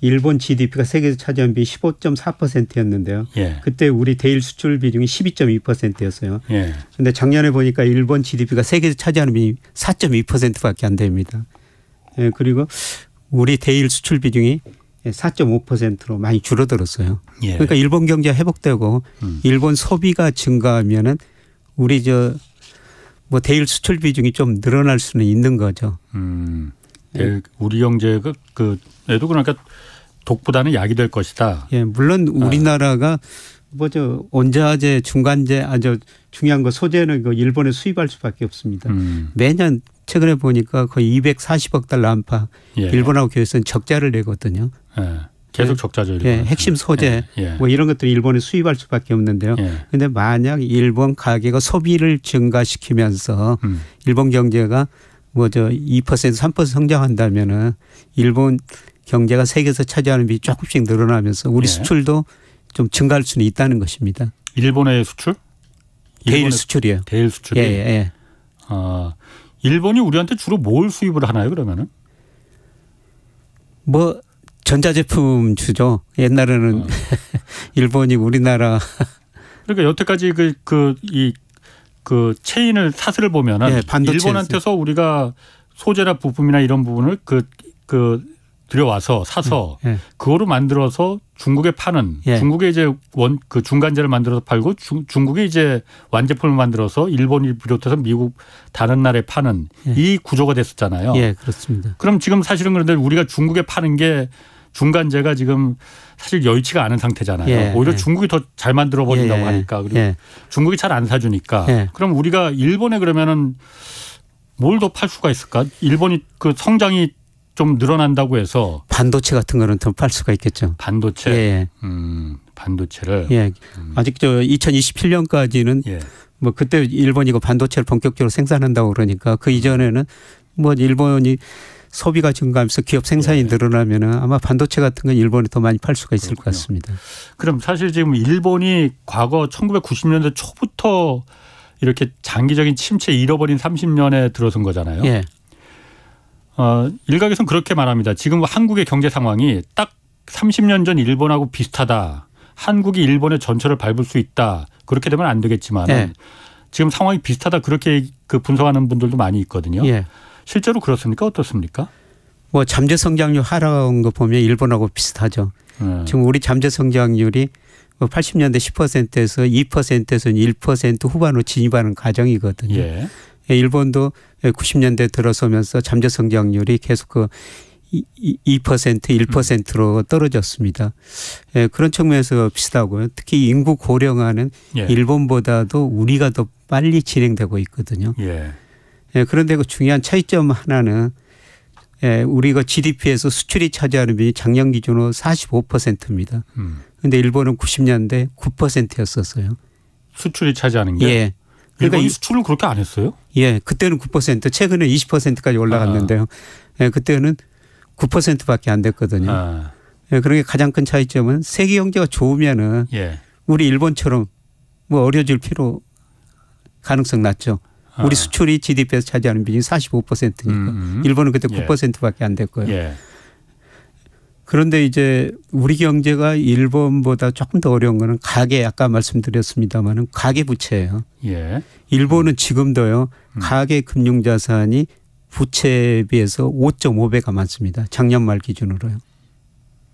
일본 GDP가 세계에서 차지한 비 15.4%였는데요. 예. 그때 우리 대일 수출 비중이 12.2%였어요. 그런데 예. 작년에 보니까 일본 GDP가 세계에서 차지하는 비 4.2%밖에 안 됩니다. 예, 그리고 우리 대일 수출 비중이 4.5%로 많이 줄어들었어요. 예. 그러니까 일본 경제 회복되고 음. 일본 소비가 증가하면은 우리 저 뭐 대일 수출 비중이 좀 늘어날 수는 있는 거죠. 음. 우리 경제가 그 에도 그러니까 독보다는 약이 될 것이다. 예, 물론 아. 우리나라가 뭐저 원자재, 중간재 아주 중요한 거 소재는 그 일본에 수입할 수밖에 없습니다. 음. 매년 최근에 보니까 거의 240억 달러 안팎 예. 일본하고 교회선 적자를 내거든요. 예. 계속 예. 적자죠. 예, 핵심 예. 소재 예. 예, 뭐 이런 것들이 일본에 수입할 수밖에 없는데요. 그런데 예. 만약 일본 가계가 소비를 증가시키면서 음. 일본 경제가 뭐저2% 3% 성장한다면은 일본 경제가 세계에서 차지하는 비 조금씩 늘어나면서 우리 예. 수출도 좀 증가할 수는 있다는 것입니다. 일본의 수출? 대일 수출이요. 대일 수출이. 예, 예, 예. 아, 일본이 우리한테 주로 뭘 수입을 하나요, 그러면은? 뭐 전자제품 주죠. 옛날에는 아. <laughs> 일본이 우리나라 그러니까 여태까지 그 그 이그 그 체인을 사슬을 보면은 예, 일본한테서 우리가 소재나 부품이나 이런 부분을 그그 그, 그 들여와서 사서 네. 예, 예. 그거로 만들어서 중국에 파는 예. 중국에 이제 원 그 중간재를 만들어서 팔고 중, 중국에 이제 완제품을 만들어서 일본이 비롯해서 미국 다른 나라에 파는 예. 이 구조가 됐었잖아요. 예, 그렇습니다. 그럼 지금 사실은 그런데 우리가 중국에 파는 게 중간재가 지금 사실 여의치가 않은 상태잖아요. 예, 오히려 예. 중국이 더 잘 만들어 버린다고 예, 하니까 그리고 중국이 잘 안 사주니까 그럼 우리가 일본에 그러면은 뭘 더 팔 수가 있을까? 일본이 그 성장이 좀 늘어난다고 해서 반도체 같은 거는 더 팔 수가 있겠죠. 반도체. 예. 음, 반도체를. 예. 음. 아직 저 2027년까지는 예. 뭐 그때 일본이 이 그 반도체를 본격적으로 생산한다고 그러니까 그 이전에는 뭐 일본이 소비가 증가하면서 기업 생산이 예. 늘어나면은 아마 반도체 같은 건 일본이 더 많이 팔 수가 있을 그렇군요. 것 같습니다. 그럼 사실 지금 일본이 과거 1990년대 초부터 이렇게 장기적인 침체 잃어버린 30년에 들어선 거잖아요. 예. 어, 일각에서는 그렇게 말합니다. 지금 한국의 경제 상황이 딱 30년 전 일본하고 비슷하다. 한국이 일본의 전철을 밟을 수 있다. 그렇게 되면 안 되겠지만 네. 예. 지금 상황이 비슷하다 그렇게 그 분석하는 분들도 많이 있거든요. 예. 실제로 그렇습니까? 어떻습니까? 뭐 잠재 성장률 하락한 거 보면 일본하고 비슷하죠. 예. 지금 우리 잠재 성장률이 80년대 10%에서 2%에서 1% 후반으로 진입하는 과정이거든요. 예. 예, 일본도 90년대 예, 들어서면서 잠재 성장률이 계속 그 2%, 1%로 음. 떨어졌습니다. 예, 그런 측면에서 비슷하고요. 특히 인구 고령화는 예. 일본보다도 우리가 더 빨리 진행되고 있거든요. 예. 예, 그런데 그 중요한 차이점 하나는 예, 우리가 GDP에서 수출이 차지하는 비율이 작년 기준으로 45%입니다. 그런데 음. 일본은 90년대 9%였었어요. 수출이 차지하는 게? 예. 그러니까 일본 수출을 그렇게 안 했어요? 예, 그때는 9% 최근에 20%까지 올라갔는데요. 아. 예, 그때는 9%밖에 안 됐거든요. 아. 예, 그런 게 가장 큰 차이점은 세계 경제가 좋으면은 예. 우리 일본처럼 뭐 어려질 필요 가능성 낮죠. 우리 아. 수출이 GDP에서 차지하는 비중이 45%니까 음, 음. 일본은 그때 9%밖에 예. 안 됐고요. 예. 그런데 이제 우리 경제가 일본보다 조금 더 어려운 거는 가계 아까 말씀드렸습니다마는 가계 부채예요. 예. 일본은 음. 지금도요. 음. 가계 금융 자산이 부채에 비해서 5.5배가 많습니다. 작년 말 기준으로요.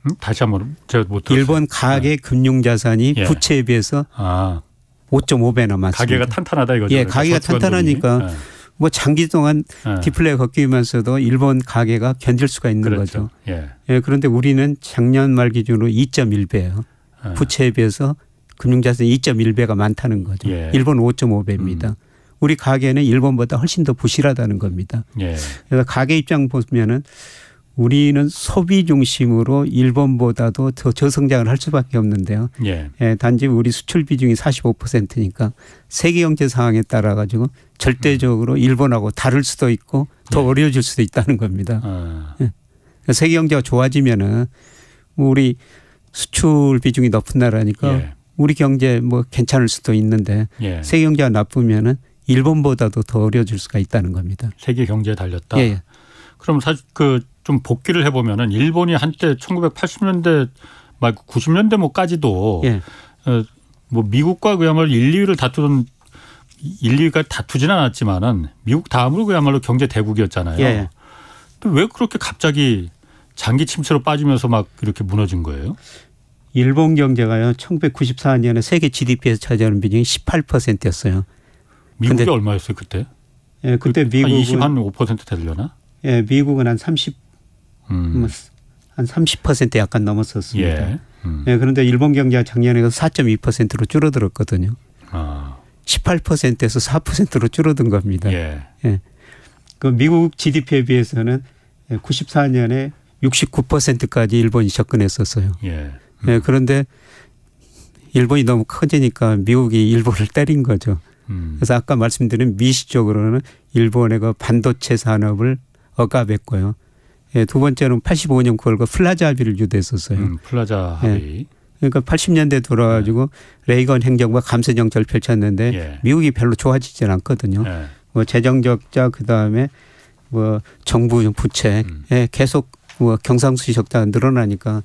음? 다시 한번 제가 못 뭐 들었어요. 일본 가계 네. 금융 자산이 예. 부채에 비해서 아. 5.5배나 많습니다. 가계가 탄탄하다 이거죠. 예, 가계가 그러니까 탄탄하니까 네. 뭐 장기 동안 예. 디플레 이 걷기면서도 일본 가계가 견딜 수가 있는 그렇죠. 거죠. 예. 예. 그런데 우리는 작년 말 기준으로 2.1배예요. 예. 부채에 비해서 금융자산 2.1배가 많다는 거죠. 예. 일본 5.5배입니다. 음. 우리 가계는 일본보다 훨씬 더 부실하다는 겁니다. 예. 그래서 가계 입장 보면은 우리는 소비 중심으로 일본보다도 더 저성장을 할 수밖에 없는데요. 예. 예 단지 우리 수출 비중이 45%니까 세계 경제 상황에 따라 가지고 절대적으로 음. 일본하고 다를 수도 있고 더 예. 어려워질 수도 있다는 겁니다. 아. 예. 그러니까 세계 경제가 좋아지면은 우리 수출 비중이 높은 나라니까 예. 우리 경제 뭐 괜찮을 수도 있는데 예. 세계 경제가 나쁘면은 일본보다도 더 어려워질 수가 있다는 겁니다. 세계 경제에 달렸다. 예. 예. 그럼 사실 그좀 복귀를 해보면은 일본이 한때 1980년대 말 90년대 뭐까지도 예. 어, 뭐 미국과 그야말로 1, 2위를 다투던 1, 2위가 다투진 않았지만은 미국 다음으로 그야말로 경제 대국이었잖아요. 예. 왜 그렇게 갑자기 장기 침체로 빠지면서 막 이렇게 무너진 거예요? 일본 경제가요. 1994년에 세계 GDP에서 차지하는 비중이 18%였어요. 미국이 얼마였어요 그때? 예, 그때 미국은 한25% 되려나? 예, 미국은 한 30, 음. 뭐 한30% 약간 넘었었습니다. 예. 음. 예, 그런데 일본 경제가 작년에 4.2%로 줄어들었거든요. 아. 18%에서 4%로 줄어든 겁니다. 예. 예. 그 미국 GDP에 비해서는 94년에 69%까지 일본이 접근했었어요. 예. 네, 음. 예. 그런데 일본이 너무 커지니까 미국이 일본을 때린 거죠. 음. 그래서 아까 말씀드린 미시적으로는 일본의 그 반도체 산업을 억압했고요. 예, 두 번째는 85년 9월과 그 플라자 합의를 유도했었어요. 음, 플라자 예. 합의. 예. 그러니까 80년대 돌아가지고 네. 레이건 행정부가 감세 정책을 펼쳤는데 예. 미국이 별로 좋아지진 않거든요. 예. 뭐 재정 적자 그다음에 뭐 정부 부채 음. 예, 계속 뭐 경상수지 적자가 늘어나니까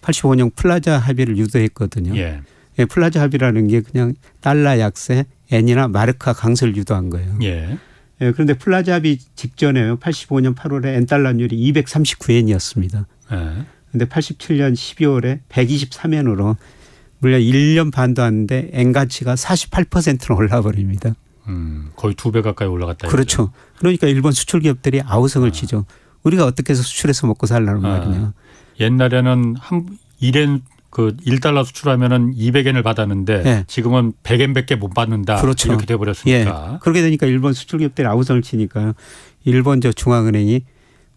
85년 플라자 합의를 유도했거든요. 예. 예 플라자 합의라는 게 그냥 달러 약세 엔이나 마르카 강세를 유도한 거예요. 예. 예, 그런데 플라자비 직전에 85년 8월에 엔달러율이 239엔이었습니다. 그런데 네. 87년 12월에 123엔으로 물론 1년 반도 안 돼엔 가치가 48%로 올라버립니다. 음, 거의 두 배 가까이 올라갔다. 그렇죠. 얘기 그러니까 일본 수출 기업들이 아우성을 아. 치죠. 우리가 어떻게 해서 수출해서 먹고 살라는 아. 말이냐. 옛날에는 한 1엔 그 1달러 수출하면은 200엔을 받았는데 예. 지금은 100엔밖에 못 받는다. 그렇죠. 이렇게 돼 버렸으니까. 예. 그렇게 되니까 일본 수출 기업들이 아우성을 치니까 일본 저 중앙은행이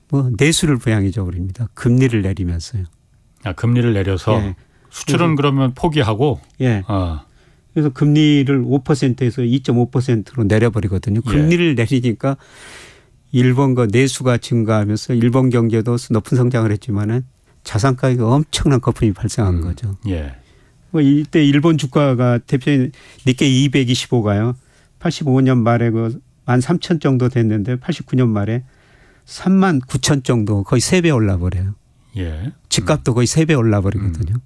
뭐 내수를 부양해 줘 버립니다. 금리를 내리면서요. 아, 금리를 내려서 예. 수출은 그래서, 그러면 포기하고 예. 어. 그래서 금리를 5%에서 2.5%로 내려 버리거든요. 예. 금리를 내리니까 일본 거 내수가 증가하면서 일본 경제도 높은 성장을 했지만은 자산 가격에 엄청난 거품이 발생한 음. 거죠. 예. 뭐 이때 일본 주가가 대표적인 니케 225가요. 85년 말에 그 13,000 정도 됐는데 89년 말에 3만 9천 정도 거의 세 배 올라버려요. 예. 집값도 음. 거의 세 배 올라버리거든요. 음.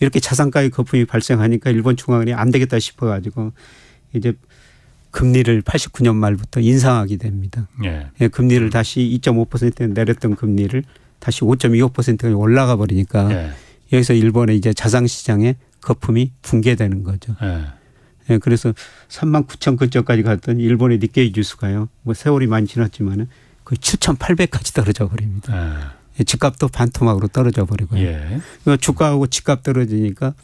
이렇게 자산가의 거품이 발생하니까 일본 중앙은행안 되겠다 싶어가지고 이제 금리를 89년 말부터 인상하게 됩니다. 예. 예 금리를 다시 2.5% 내렸던 금리를 다시 5.25%까지 올라가 버리니까 예. 여기서 일본의 이제 자산 시장의 거품이 붕괴되는 거죠. 예. 예 그래서 3만 9천 근처까지 갔던 일본의 니케이 지수가요. 뭐 세월이 많이 지났지만은 거의 7,800까지 떨어져 버립니다. 예. 예, 집값도 반토막으로 떨어져 버리고요. 예. 그러니까 주가하고 집값 떨어지니까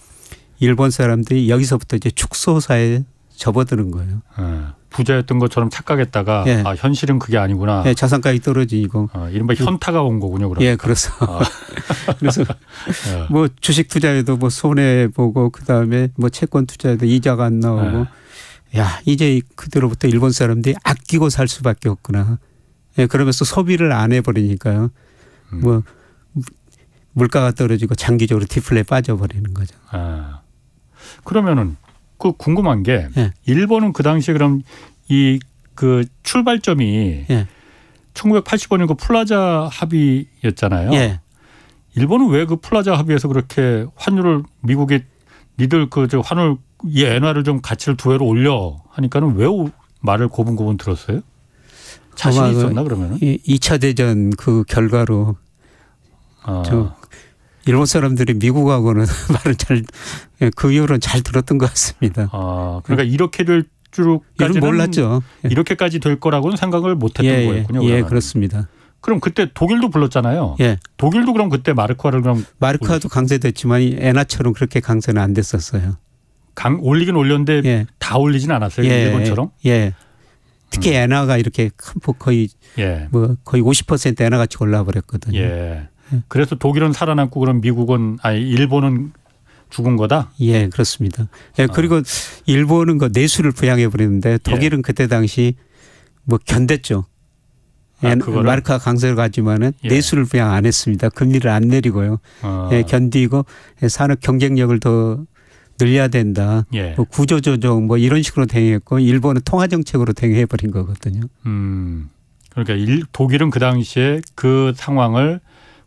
일본 사람들이 여기서부터 이제 축소사에 접어드는 거예요. 예. 부자였던 것처럼 착각했다가 예. 아, 현실은 그게 아니구나. 예, 자산가이 떨어지고. 아, 어, 이른바 그 현타가 온 거군요. 그러 예, 그래서. 아. <laughs> 그래서 <laughs> 예. 뭐 주식 투자에도 뭐 손해 보고 그다음에 뭐 채권 투자에도 이자가 안 나오고 예. 야, 이제 그대로부터 일본 사람들이 아끼고 살 수밖에 없구나. 예, 그러면서 소비를 안 해 버리니까요. 음. 뭐 물가가 떨어지고 장기적으로 디플레 빠져 버리는 거죠. 아. 그러면은 그 궁금한 게 예. 일본은 그 당시 에 그럼 이 그 출발점이 예. 1985년 그 플라자 합의였잖아요. 예. 일본은 왜 그 플라자 합의에서 그렇게 환율을 미국이 니들 그저 환율 이 엔화를 좀 가치를 두 배로 올려 하니까는 왜 말을 고분고분 들었어요? 자신이 그 있었나 그러면은? 2차 대전 그 결과로 아. 저 일본 사람들이 미국하고는 <laughs> 말을 잘그 예, 이후로는 잘 들었던 것 같습니다. 아 그러니까 이렇게 될 줄까지는 몰랐죠. 예. 이렇게까지 될 거라고는 생각을 못했던 예, 예. 거였군요. 예, 예 그렇습니다. 그럼 그때 독일도 불렀잖아요. 예. 독일도 그럼 그때 마르크화를 그럼 마르크화도 강세됐지만 에나처럼 그렇게 강세는 안 됐었어요. 강 올리긴 올렸는데 예. 다 올리진 않았어요. 예. 일본처럼. 예. 특히 음. 나화가 이렇게 큰폭 뭐 거의 예. 뭐 거의 50%엔나같이 올라버렸거든요. 예. 그래서 독일은 살아남고 그럼 미국은 아니 일본은 죽은 거다. 예, 그렇습니다. 예, 아. 그리고 어. 일본은 그 내수를 부양해 버리는데 예. 독일은 예. 그때 당시 뭐 견뎠죠. 아, 예, 마르카 강세를 가지만은 예. 내수를 부양 안 했습니다. 금리를 안 내리고요. 아. 예, 견디고 예, 산업 경쟁력을 더 늘려야 된다. 예. 뭐 구조조정 뭐 이런 식으로 대응했고 일본은 통화 정책으로 대응해 버린 거거든요. 음. 그러니까 일, 독일은 그 당시에 그 상황을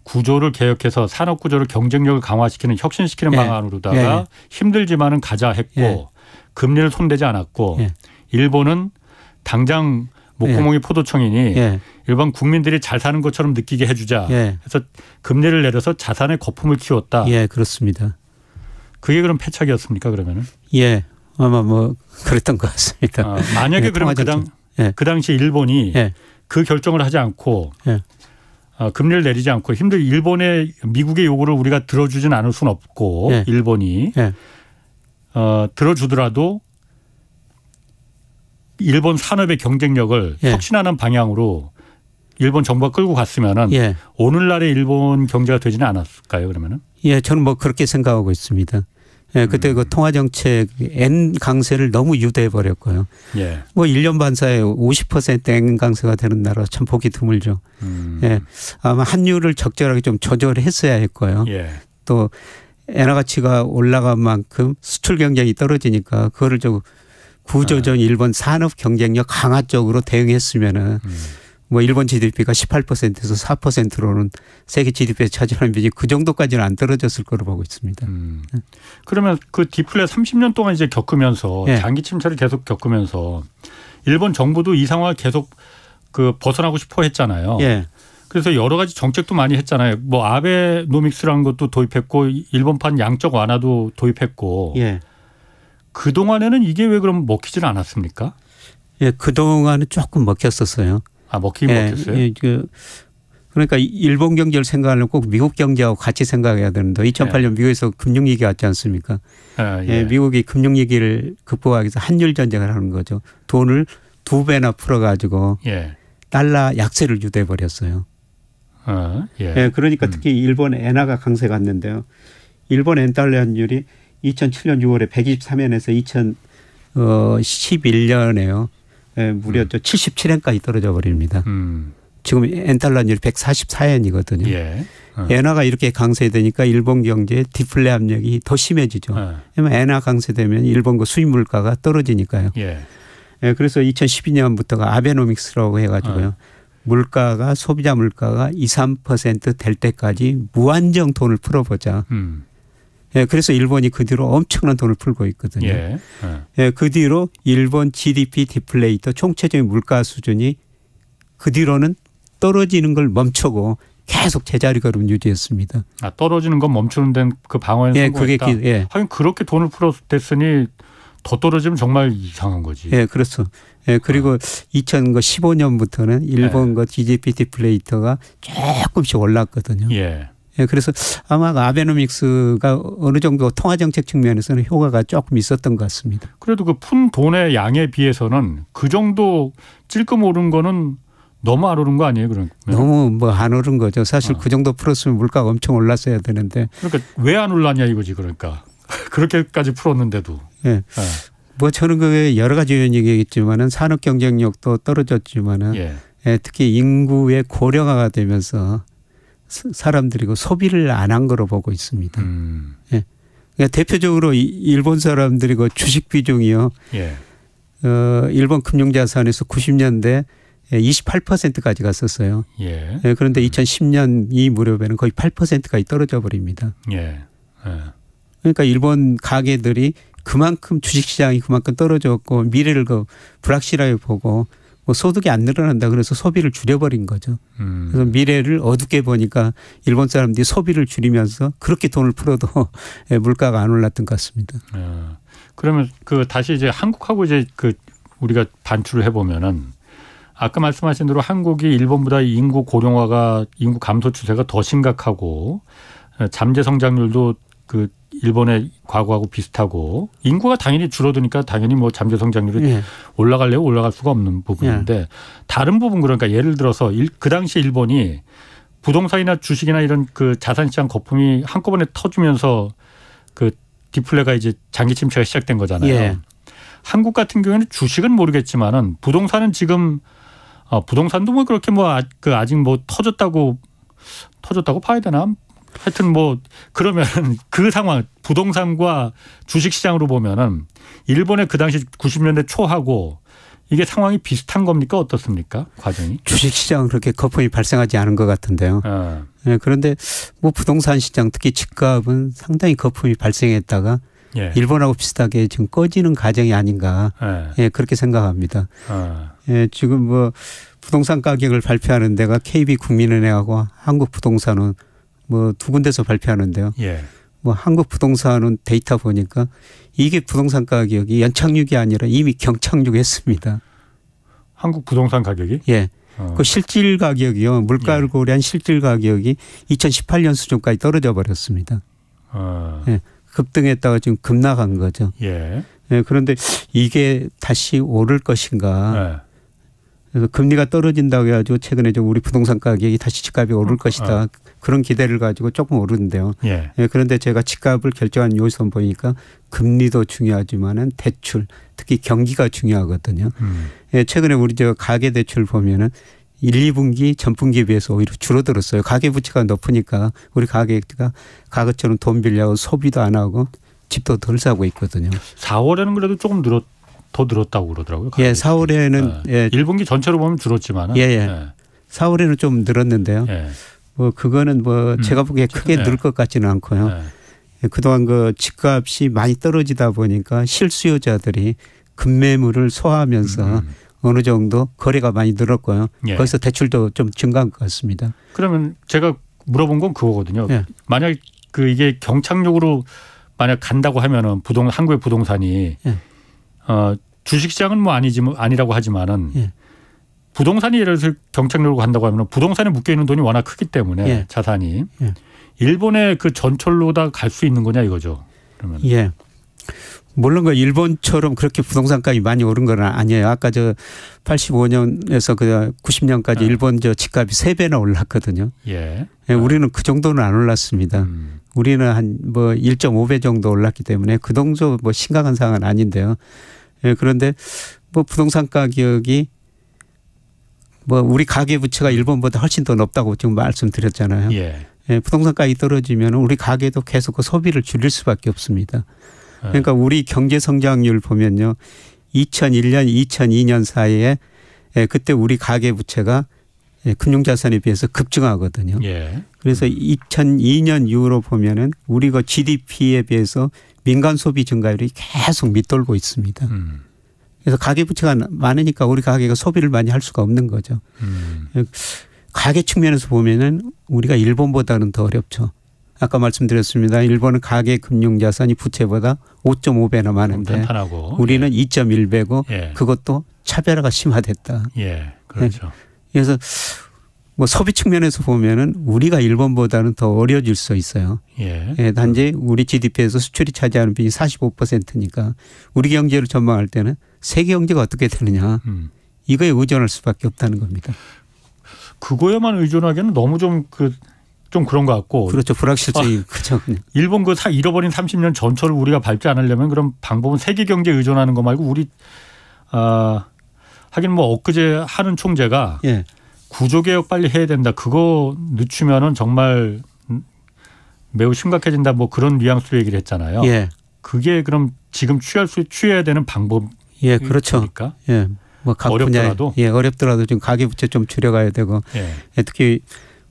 구조를 개혁해서 산업 구조를 경쟁력을 강화시키는 혁신시키는 예. 방안으로다가 예. 예. 힘들지만은 가자 했고 예. 금리를 손대지 않았고 예. 일본은 당장 목구멍이 예. 포도청이니 일반 국민들이 잘 사는 것처럼 느끼게 해주자 해서 금리를 내려서 자산의 거품을 키웠다. 예, 그렇습니다. 그게 그럼 패착이었습니까 그러면은? 예, 아마 뭐 그랬던 것 같습니다. 아, 만약에 그러면 그, 당, 그 당시 일본이 그 결정을 하지 않고 어, 금리를 내리지 않고 힘들 일본의 미국의 요구를 우리가 들어주진 않을 수는 없고 네. 일본이 네. 어, 들어주더라도 일본 산업의 경쟁력을 예. 혁신하는 방향으로 일본 정부가 끌고 갔으면은 예. 오늘날의 일본 경제가 되지는 않았을까요? 그러면은? 예, 저는 뭐 그렇게 생각하고 있습니다. 예, 그때 음. 그 통화 정책 N 강세를 너무 유도해 버렸고요. 예. 뭐1년반 사이에 50% N 강세가 되는 나라 참 보기 드물죠. 음. 예. 아마 한율을 적절하게 좀 조절했어야 했고요. 예. 또 엔화 가치가 올라간 만큼 수출 경쟁이 떨어지니까 그거를 좀구조적 아. 네. 일본 산업 경쟁력 강화 쪽으로 대응했으면은 음. 뭐 일본 GDP가 18%에서 4%로는 세계 GDP에 차지하는 비중이 그 정도까지는 안 떨어졌을 거로 보고 있습니다. 음. 네. 그러면 그 디플레 30년 동안 이제 겪으면서 네. 장기 침체를 계속 겪으면서 일본 정부도 이 상황을 계속 그 벗어나고 싶어 했잖아요. 네. 그래서 여러 가지 정책도 많이 했잖아요. 뭐 아베노믹스라는 것도 도입했고 일본판 양적 완화도 도입했고. 예. 그 동안에는 이게 왜 그럼 먹히질 않았습니까? 예, 그 동안은 조금 먹혔었어요. 아 먹히긴 예, 먹혔어요. 예, 그 그러니까 일본 경제를 생각하려면 꼭 미국 경제하고 같이 생각해야 되는데 2008년 예. 미국에서 금융 위기 가 왔지 않습니까? 아, 예. 예. 미국이 금융 위기를 극복하기 위해서 한율 전쟁을 하는 거죠. 돈을 두 배나 풀어가지고 예. 달러 약세를 유도해 버렸어요. 아, 예. 예. 그러니까 음. 특히 음. 일본 엔화가 강세 갔는데요. 일본 엔달러 환율이 2007년 6월에 123엔에서 2011년에요. 예, 무려 음. 77엔까지 떨어져 버립니다. 음. 지금 엔달러율 144엔이거든요. 예. 어. 엔화가 이렇게 강세되니까 일본 경제의 디플레 압력이 더 심해지죠. 어. 엔화 강세되면 일본 그 수입 물가가 떨어지니까요. 예. 예, 그래서 2012년부터가 아베노믹스라고 해가지고요. 어. 물가가 소비자 물가가 2, 3%될 때까지 무한정 돈을 풀어보자. 음. 예, 그래서 일본이 그 뒤로 엄청난 돈을 풀고 있거든요. 예. 예. 예. 그 뒤로 일본 GDP 디플레이터 총체적인 물가 수준이 그 뒤로는 떨어지는 걸 멈추고 계속 제자리 걸음 유지했습니다. 아, 떨어지는 건 멈추는 데는 그 방어에 예, 성공했다. 그게 예. 하긴 그렇게 돈을 풀었댔으니 더 떨어지면 정말 이상한 거지. 예, 그렇죠. 예, 그리고 어. 아. 2015년부터는 일본 예. 그 GDP 디플레이터가 조금씩 올랐거든요. 예. 예, 그래서 아마 아베노믹스가 어느 정도 통화 정책 측면에서는 효과가 조금 있었던 것 같습니다. 그래도 그 푼 돈의 양에 비해서는 그 정도 찔끔 오른 거는 너무 안 오른 거 아니에요, 그런 너무 뭐 안 오른 거죠. 사실 아. 그 정도 풀었으면 물가가 엄청 올랐어야 되는데. 그러니까 왜 안 올랐냐 이거지, 그러니까. <laughs> 그렇게까지 풀었는데도. 예. 네. 네. 뭐 저는 그게 여러 가지 요인이겠지만은 산업 경쟁력도 떨어졌지만은 예. 예, 특히 인구의 고령화가 되면서 사람들이고 소비를 안 한 거로 보고 있습니다. 음. 예. 그러니까 대표적으로 일본 사람들이 고 주식 비중이요. 예. 어, 일본 금융자산에서 90년대 28%까지 갔었어요. 예. 예. 그런데 2010년 이 무렵에는 거의 8%까지 떨어져 버립니다. 예. 예. 그러니까 일본 가게들이 그만큼 주식시장이 그만큼 떨어졌고 미래를 그 불확실하게 보고 뭐 소득이 안 늘어난다 그래서 소비를 줄여버린 거죠. 음. 그래서 미래를 어둡게 보니까 일본 사람들이 소비를 줄이면서 그렇게 돈을 풀어도 <laughs> 예, 물가가 안 올랐던 것 같습니다. 아, 그러면 그 다시 이제 한국하고 이제 그 우리가 반출을 해보면은 아까 말씀하신 대로 한국이 일본보다 인구 고령화가 인구 감소 추세가 더 심각하고 예, 잠재 성장률도 그 일본의 과거하고 비슷하고 인구가 당연히 줄어드니까 당연히 뭐 잠재 성장률이 예. 올라갈래요 올라갈 수가 없는 부분인데 예. 다른 부분 그러니까 예를 들어서 그 당시 일본이 부동산이나 주식이나 이런 그 자산 시장 거품이 한꺼번에 터지면서 그 디플레가 이제 장기 침체가 시작된 거잖아요. 예. 한국 같은 경우에는 주식은 모르겠지만은 부동산은 지금 어, 부동산도 뭐 그렇게 뭐 그 아, 아직 뭐 터졌다고 터졌다고 봐야 되나 하여튼 뭐 그러면 <laughs> 그 상황 부동산과 주식 시장으로 보면은 일본의 그 당시 90년대 초하고 이게 상황이 비슷한 겁니까 어떻습니까 과정이? 주식 시장은 그렇게 거품이 발생하지 않은 것 같은데요. 아. 네, 그런데 뭐 부동산 시장 특히 집값은 상당히 거품이 발생했다가 예. 일본하고 비슷하게 지금 꺼지는 과정이 아닌가 예. 예 그렇게 생각합니다. 아. 예, 지금 뭐 부동산 가격을 발표하는 데가 KB 국민은행하고 한국부동산은 뭐두 군데서 발표하는데요. 예. 뭐 한국 부동산은 데이터 보니까 이게 부동산 가격이 연착륙이 아니라 이미 경착륙했습니다. 한국 부동산 가격이? 예. 어. 그 실질 가격이요. 물가를 예. 고려한 실질 가격이 2018년 수준까지 떨어져 버렸습니다. 어. 예. 급등했다가 지금 급락한 거죠. 예. 예. 그런데 이게 다시 오를 것인가. 예. 그래서 금리가 떨어진다고 해가지고 최근에 좀 우리 부동산 가격이 다시 집값이 오를 어. 것이다. 어. 그런 기대를 가지고 조금 오르는데요. 예. 예, 그런데 제가 집값을 결정한 요소는 보니까 금리도 중요하지만은 대출 특히 경기가 중요하거든요. 음. 예, 최근에 우리 저 가계 대출 보면은 1, 2분기 전분기에 비해서 오히려 줄어들었어요. 가계 부채가 높으니까 우리 가계가 가급처럼 돈 빌려고 소비도 안 하고 집도 덜 사고 있거든요. 4월에는 그래도 조금 늘었 더 늘었다고 그러더라고요. 예, 4월에는 예. 예. 1분기 전체로 보면 줄었지만 예, 예. 예. 4월에는 좀 늘었는데요. 예. 뭐 그거는 뭐 음. 제가 보기에 그렇죠. 크게 네. 늘것 같지는 않고요. 네. 예, 그동안 그 집값이 많이 떨어지다 보니까 실수요자들이 급매물을 소화하면서 음, 음, 음. 어느 정도 거래가 많이 늘었고요. 예. 거기서 대출도 좀 증가한 것 같습니다. 그러면 제가 물어본 건 그거거든요. 예. 만약 그 이게 경착륙으로 만약 간다고 하면은 부동 한국의 부동산이 예. 어, 주식시장은 뭐 아니지 뭐 아니라고 하지만은 예. 부동산이 예를 들어 경착륙으 간다고 하면 부동산에 묶여 있는 돈이 워낙 크기 때문에 예. 자산이 예. 일본의 그 전철로다 갈 수 있는 거냐 이거죠. 그러면 예. 물론 그 일본처럼 그렇게 부동산 가격이 많이 오른 건 아니에요. 아까 저 85년에서 그 90년까지 네. 일본 저 집값이 세 배나 올랐거든요. 예. 네. 우리는 그 정도는 안 올랐습니다. 음. 우리는 한 뭐 1.5배 정도 올랐기 때문에 그 정도 뭐 심각한 상황은 아닌데요. 예, 그런데 뭐 부동산 가격이 뭐 우리 가계 부채가 일본보다 훨씬 더 높다고 지금 말씀드렸잖아요. 예. 예, 부동산 가격이 떨어지면 우리 가계도 계속 그 소비를 줄일 수밖에 없습니다. 예. 그러니까 우리 경제 성장률 보면요. 2001년, 2002년 사이에 예, 그때 우리 가계 부채가 예, 금융 자산에 비해서 급증하거든요. 예. 그래서 2002년 음. 이후로 보면은 우리가 GDP에 그 비해서 민간 소비 증가율이 계속 밑돌고 있습니다. 음. 그래서 가계 부채가 많으니까 우리 가계가 소비를 많이 할 수가 없는 거죠. 음. 가계 측면에서 보면은 우리가 일본보다는 더 어렵죠. 아까 말씀드렸습니다. 일본은 가계 금융 자산이 부채보다 5.5배나 많은데 우리는 예. 2.1배고 예. 그것도 차별화가 심화됐다. 예. 그렇죠. 예. 그래서 뭐 소비 측면에서 보면은 우리가 일본보다는 더 어려질 수 있어요. 예. 예 단지 우리 GDP에서 수출이 차지하는 비율이 45%니까 우리 경제를 전망할 때는 세계 경제가 어떻게 되느냐 음. 이거에 의존할 수밖에 없다는 겁니다. 그거에만 의존하기는 에 너무 좀그좀 그, 좀 그런 것 같고 그렇죠 불확실성이 아, 그죠 일본 그다 잃어버린 30년 전철을 우리가 밟지 않으려면 그럼 방법은 세계 경제 에 의존하는 거 말고 우리 아 하긴 뭐 엊그제 하는 총재가 예. 구조 개혁 빨리 해야 된다 그거 늦추면은 정말 매우 심각해진다 뭐 그런 뉘앙스로 얘기를 했잖아요. 예. 그게 그럼 지금 취할 수 취해야 되는 방법 예, 음, 그렇죠. 그러니까. 예. 뭐각 어렵 분야에, 예, 어렵더라도 지금 가계 부채 좀 줄여가야 되고 예. 예. 특히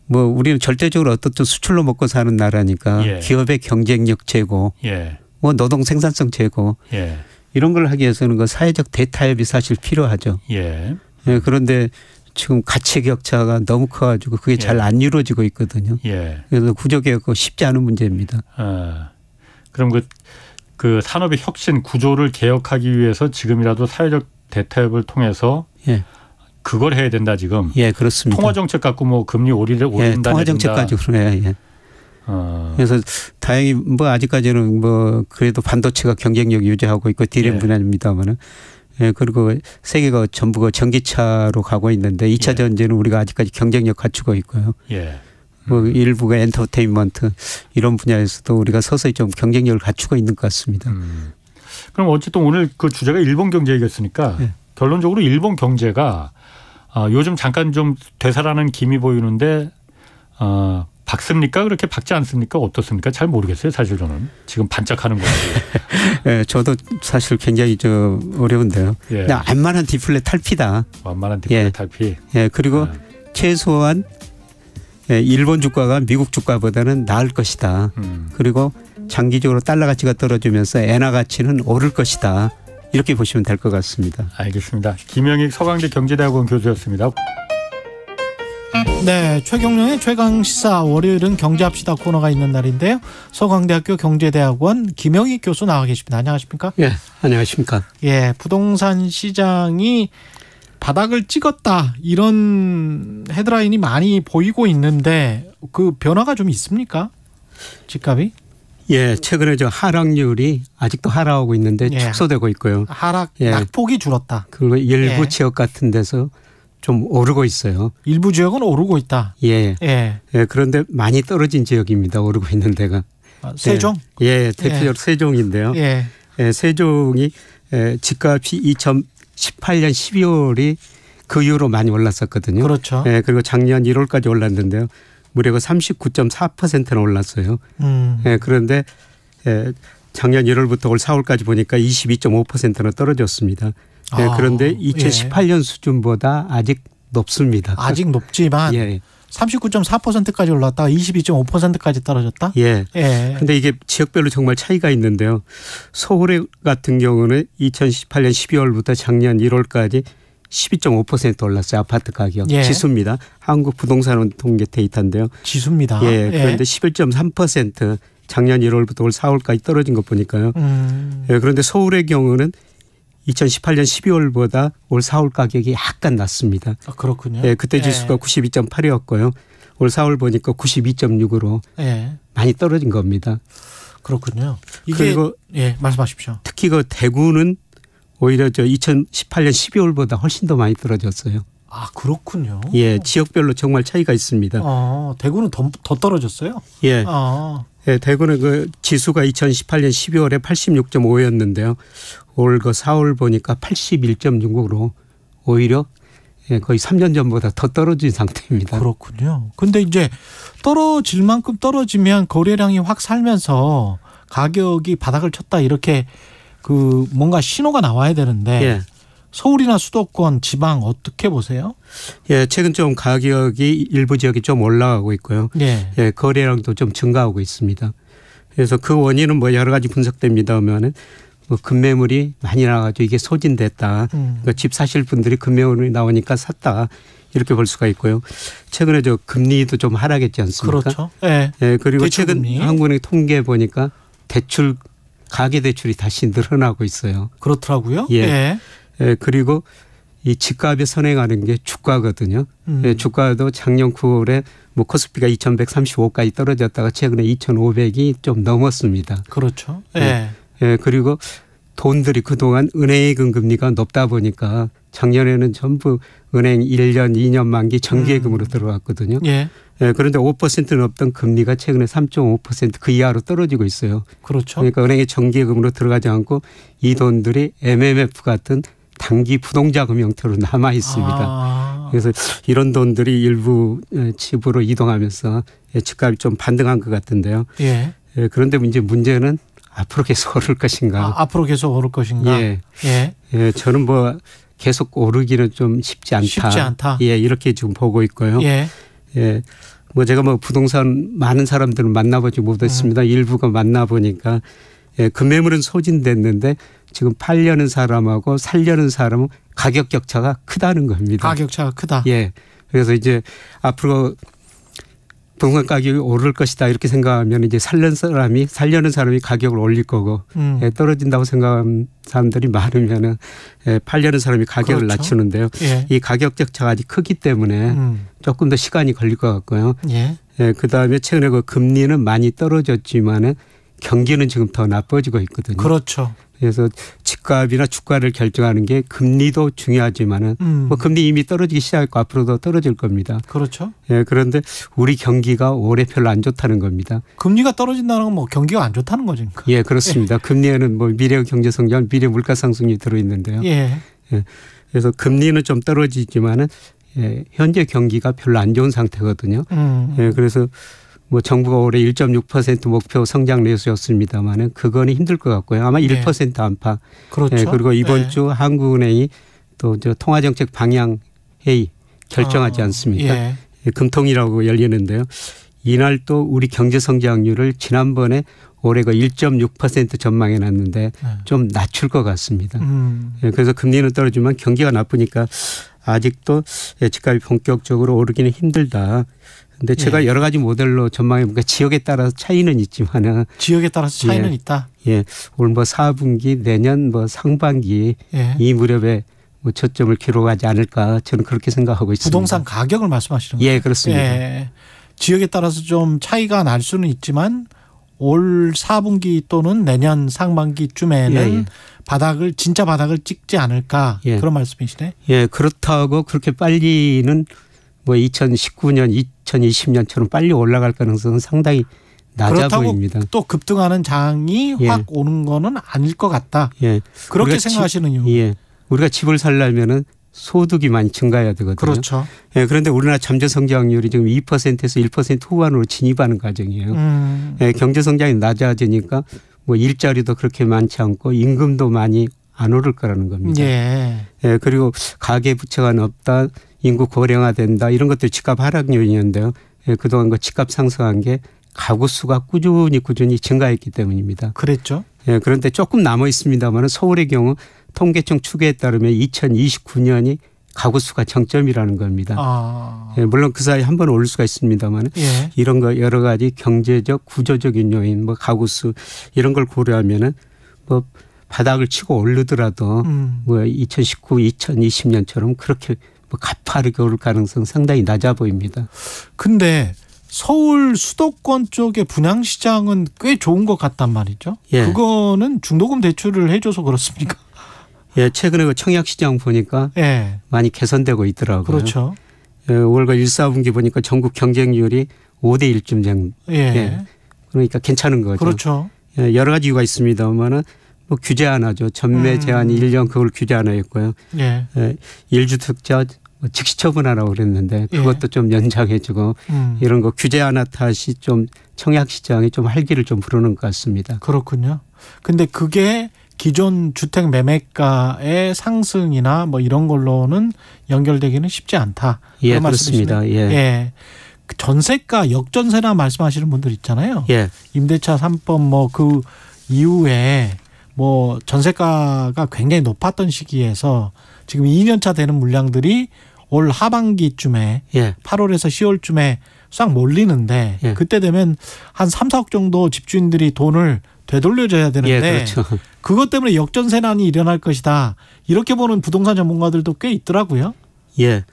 뭐 우리는 절대적으로 어떻든 수출로 먹고 사는 나라니까 예. 기업의 경쟁력 제고 예. 뭐 노동 생산성 제고 예. 이런 걸 하기 위해서는 그 사회적 대타협이 사실 필요하죠. 예. 예 그런데 지금 가치 격차가 너무 커가지고 그게 예. 잘안 이루어지고 있거든요. 그래서 구조 개혁은 쉽지 않은 문제입니다. 아, 그럼 그그 산업의 혁신 구조를 개혁하기 위해서 지금이라도 사회적 대타협을 통해서 예. 그걸 해야 된다 지금. 예, 그렇습니다. 통화 정책 갖고 뭐 금리 오리를 올린다. 예, 통화 정책까지 그래요. 예. 어. 그래서 다행히 뭐 아직까지는 뭐 그래도 반도체가 경쟁력 유지하고 있고 디램 예. 분야입니다만은 예, 그리고 세계가 전부가 그 전기차로 가고 있는데 2차 예. 전지는 우리가 아직까지 경쟁력 갖추고 있고요. 예. 뭐 일부가 엔터테인먼트 이런 분야에서도 우리가 서서히 좀 경쟁력을 갖추고 있는 것 같습니다. 음. 그럼 어쨌든 오늘 그 주제가 일본 경제이겠으니까 네. 예. 결론적으로 일본 경제가 아, 요즘 잠깐 좀되살아는 김이 보이는데 어, 박습니까? 그렇게 박지 않습니까? 어떻습니까? 잘 모르겠어요. 사실 저는 지금 반짝하는 거예요. <laughs> 예, 저도 사실 굉장히 저 어려운데요. 예. 그냥 완만한 디플레 탈피다. 완만한 디플레 예. 탈피. 예, 그리고 예. 최소한 예, 일본 주가가 미국 주가보다는 나을 것이다. 음. 그리고 장기적으로 달러 가치가 떨어지면서 엔화 가치는 오를 것이다. 이렇게 보시면 될 것 같습니다. 알겠습니다. 김영익 서강대 경제대학원 교수였습니다. 네, 최경련의 최강 시사 월요일은 경제합시다 코너가 있는 날인데요. 서강대학교 경제대학원 김영희 교수 나와 계십니다. 안녕하십니까? 예, 안녕하십니까? 예, 부동산 시장이 바닥을 찍었다 이런 헤드라인이 많이 보이고 있는데 그 변화가 좀 있습니까? 집값이? 예, 최근에 저 하락률이 아직도 하락하고 있는데 예. 축소되고 있고요. 하락 예. 낙폭이 줄었다. 그리고 일부 예. 지역 같은 데서 좀 오르고 있어요. 일부 지역은 오르고 있다. 예. 예. 예 그런데 많이 떨어진 지역입니다. 오르고 있는 데가. 아, 세종? 예, 예 대표적으로 예. 세종인데요. 예. 세종이 집값이 2 0 0 0 18년 12월이 그 이후로 많이 올랐었거든요. 그렇죠. 예, 그리고 작년 1월까지 올랐는데요. 무려 39.4%나 그 올랐어요. 음. 예, 그런데 예, 작년 1월부터 올 4월까지 보니까 22.5%나 떨어졌습니다. 예, 아, 그런데 2018년 예. 수준보다 아직 높습니다. 아직 높지만 예. 예. 39.4%까지 올랐다. 22.5%까지 떨어졌다. 예. 예. 근데 이게 지역별로 정말 차이가 있는데요. 서울 같은 경우는 2018년 12월부터 작년 1월까지 12.5% 올랐어요. 아파트 가격 예. 지수입니다. 한국 부동산 통계 데이터인데요. 지수입니다. 예. 예. 그런데 예. 11.3% 작년 1월부터 올 4월까지 떨어진 것 보니까요. 음. 예. 그런데 서울의 경우는 2018년 12월보다 올 4월 가격이 약간 낮습니다. 아, 그렇군요. 예, 그때 예. 지수가 예. 92.8이었고요. 올 4월 보니까 92.6으로 예. 많이 떨어진 겁니다. 그렇군요. 그리고 예, 말씀하십시오. 특히 그 대구는 오히려 저 2018년 12월보다 훨씬 더 많이 떨어졌어요. 아 그렇군요. 예, 지역별로 정말 차이가 있습니다. 아, 대구는 더, 더 떨어졌어요? 예. 아. 예, 대구는 그 지수가 2018년 12월에 86.5였는데요. 올 그 4월 보니까 81.6으로 오히려 예, 거의 3년 전보다 더 떨어진 상태입니다. 그렇군요. 근데 이제 떨어질 만큼 떨어지면 거래량이 확 살면서 가격이 바닥을 쳤다 이렇게 그 뭔가 신호가 나와야 되는데 예. 서울이나 수도권 지방 어떻게 보세요? 예, 최근 좀 가격이 일부 지역이 좀 올라가고 있고요. 네. 예, 거래량도 좀 증가하고 있습니다. 그래서 그 원인은 뭐 여러 가지 분석됩니다만은 뭐 급매물이 많이 나와가지고 이게 소진됐다. 음. 그러니까 집 사실 분들이 급매물이 나오니까 샀다. 이렇게 볼 수가 있고요. 최근에 저 금리도 좀 하락했지 않습니까? 그렇죠. 예. 예 그리고 최근 한국은행 통계 보니까 대출 가계 대출이 다시 늘어나고 있어요. 그렇더라고요. 예. 예. 예, 그리고 이 집값이 선행하는 게 주가거든요. 음. 예, 주가도 작년 9월에 뭐 코스피가 2,135까지 떨어졌다가 최근에 2,500이 좀 넘었습니다. 그렇죠. 예. 예. 예 그리고 돈들이 그동안 은행의금 금리가 높다 보니까 작년에는 전부 은행 1년, 2년 만기 정기예금으로 음. 들어왔거든요. 예. 예, 그런데 5%는 없던 금리가 최근에 3.5%그 이하로 떨어지고 있어요. 그렇죠. 그러니까 은행에 정기예금으로 들어가지 않고 이 돈들이 MMF 같은 단기 부동자금 형태로 <laughs> 남아 있습니다. 아. 그래서 이런 돈들이 일부 집으로 이동하면서 집값이 좀 반등한 것 같은데요. 예. 예, 그런데 이제 문제는 앞으로 계속 오를 것인가. 아, 앞으로 계속 오를 것인가. 예. 예. 예. 저는 뭐 계속 오르기는 좀 쉽지 않다. 쉽지 않다. 예, 이렇게 지금 보고 있고요. 예. 예. 뭐 제가 뭐 부동산 많은 사람들을 만나보지 못했습니다. 음. 일부가 만나보니까 예, 금매물은 소진됐는데 지금 팔려는 사람하고 살려는 사람은 가격 격차가 크다는 겁니다. 가격 차가 크다. 예. 그래서 이제 앞으로 부동산 가격이 오를 것이다 이렇게 생각하면 이제 살려는 사람이 살려는 사람이 가격을 올릴 거고 음. 예, 떨어진다고 생각한 사람들이 많으면은 예, 팔려는 사람이 가격을 그렇죠. 낮추는데요. 예. 이 가격 격차가 아직 크기 때문에 음. 조금 더 시간이 걸릴 것 같고요. 예. 예, 그다음에 최근에 그 금리는 많이 떨어졌지만은 경기는 지금 더 나빠지고 있거든요. 그렇죠. 그래서 집값이나 주가를 결정하는 게 금리도 중요하지만은 음. 뭐 금리 이미 떨어지기 시작했고 앞으로도 떨어질 겁니다. 그렇죠. 예, 그런데 우리 경기가 올해 별로 안 좋다는 겁니다. 금리가 떨어진다는 건 뭐 경기가 안 좋다는 거죠. 예, 그렇습니다. 예. 금리에는 뭐 미래 경제 성장, 미래 물가 상승이 들어 있는데요. 예. 예. 그래서 금리는 좀 떨어지지만은 예, 현재 경기가 별로 안 좋은 상태거든요. 음. 예, 그래서 뭐 정부가 올해 1.6% 목표 성장률수였습니다만은 그거는 힘들 것 같고요. 아마 1% 네. 안팎. 그렇죠. 네, 그리고 이번 네. 주 한국은행이 또 저 통화정책 방향 회의 결정하지 아, 않습니까? 예. 예. 금통이라고 열리는데요. 이날 또 우리 경제 성장률을 지난번에 올해가 1.6% 전망해 놨는데 네. 좀 낮출 것 같습니다. 음. 예, 그래서 금리는 떨어지만 경기가 나쁘니까 아직도 집값이 본격적으로 오르기는 힘들다. 근데 예. 제가 예. 여러 가지 모델로 전망해 보니까 지역에 따라서 차이는 있지만은 지역에 따라서 차이는 예. 있다. 예. 오늘 뭐 4분기 내년 뭐 상반기 예. 이 무렵에 뭐 저점을 기록하지 않을까 저는 그렇게 생각하고 있습니다. 부동산 가격을 말씀하시는 예, 거예요? 예, 그렇습니다. 지역에 따라서 좀 차이가 날 수는 있지만 올 4분기 또는 내년 상반기쯤에는 예, 예. 바닥을 진짜 바닥을 찍지 않을까 예. 그런 말씀이시네. 예, 그렇다고 그렇게 빨리는 뭐 2019년, 2020년처럼 빨리 올라갈 가능성은 상당히 낮아 보입니다. 또 급등하는 장이 예. 확 오는 거는 아닐 것 같다. 예. 그렇게 생각하시는요. 집, 예. 우리가 집을 살려면은 소득이 많이 증가해야 되거든요. 그렇죠. 예, 그런데 우리나라 잠재 성장률이 지금 2%에서 1% 후반으로 진입하는 과정이에요. 음. 예, 경제 성장이 낮아지니까 뭐 일자리도 그렇게 많지 않고 임금도 많이 안 오를 거라는 겁니다. 예. 예 그리고 가계 부채가 높다, 인구 고령화된다 이런 것들 집값 하락 요인이었는데요. 예, 그동안 그 집값 상승한 게 가구 수가 꾸준히 꾸준히 증가했기 때문입니다. 그랬죠. 예, 그런데 조금 남아 있습니다만 서울의 경우 통계청 추계에 따르면 2029년이 가구 수가 정점이라는 겁니다. 아. 예, 물론 그 사이 한번올 수가 있습니다만 예. 이런 거 여러 가지 경제적 구조적인 요인, 뭐 가구 수 이런 걸 고려하면은 뭐 바닥을 치고 오르더라도 음. 뭐 2019, 2020년처럼 그렇게 뭐 가파르게 오를 가능성 상당히 낮아 보입니다. 근데 서울 수도권 쪽의 분양시장은 꽤 좋은 것 같단 말이죠. 예. 그거는 중도금 대출을 해줘서 그렇습니까? 예, 최근에 그 청약시장 보니까 예. 많이 개선되고 있더라고요. 그렇죠. 예, 월과 1, 4분기 보니까 전국 경쟁률이 5대 1쯤 정. 예. 예. 그러니까 괜찮은 거죠. 그렇죠. 예, 여러 가지 이유가 있습니다만은 뭐 규제 하나죠. 전매 음. 제한이 음. 1년 그걸 규제 하나 했고요. 예. 예. 일주 특자 뭐 즉시 처분하라고 그랬는데 예. 그것도 예. 좀 연장해주고 음. 이런 거 규제 하나 탓이 좀 청약 시장에 좀 활기를 좀 부르는 것 같습니다. 그렇군요. 근데 그게 기존 주택 매매가의 상승이나 뭐 이런 걸로는 연결되기는 쉽지 않다. 예, 그렇습니다. 예. 예. 그 전세가 역전세나 말씀하시는 분들 있잖아요. 예. 임대차 3법 뭐 그 이후에 뭐 전세가가 굉장히 높았던 시기에서 지금 2년차 되는 물량들이 올 하반기쯤에 예. 8월에서 10월쯤에 싹 몰리는데 예. 그때 되면 한 3, 4억 정도 집주인들이 돈을 되돌려줘야 되는데 예, 그렇죠. <laughs> 그것 때문에 역전세난이 일어날 것이다 이렇게 보는 부동산 전문가들도 꽤 있더라고요. 예,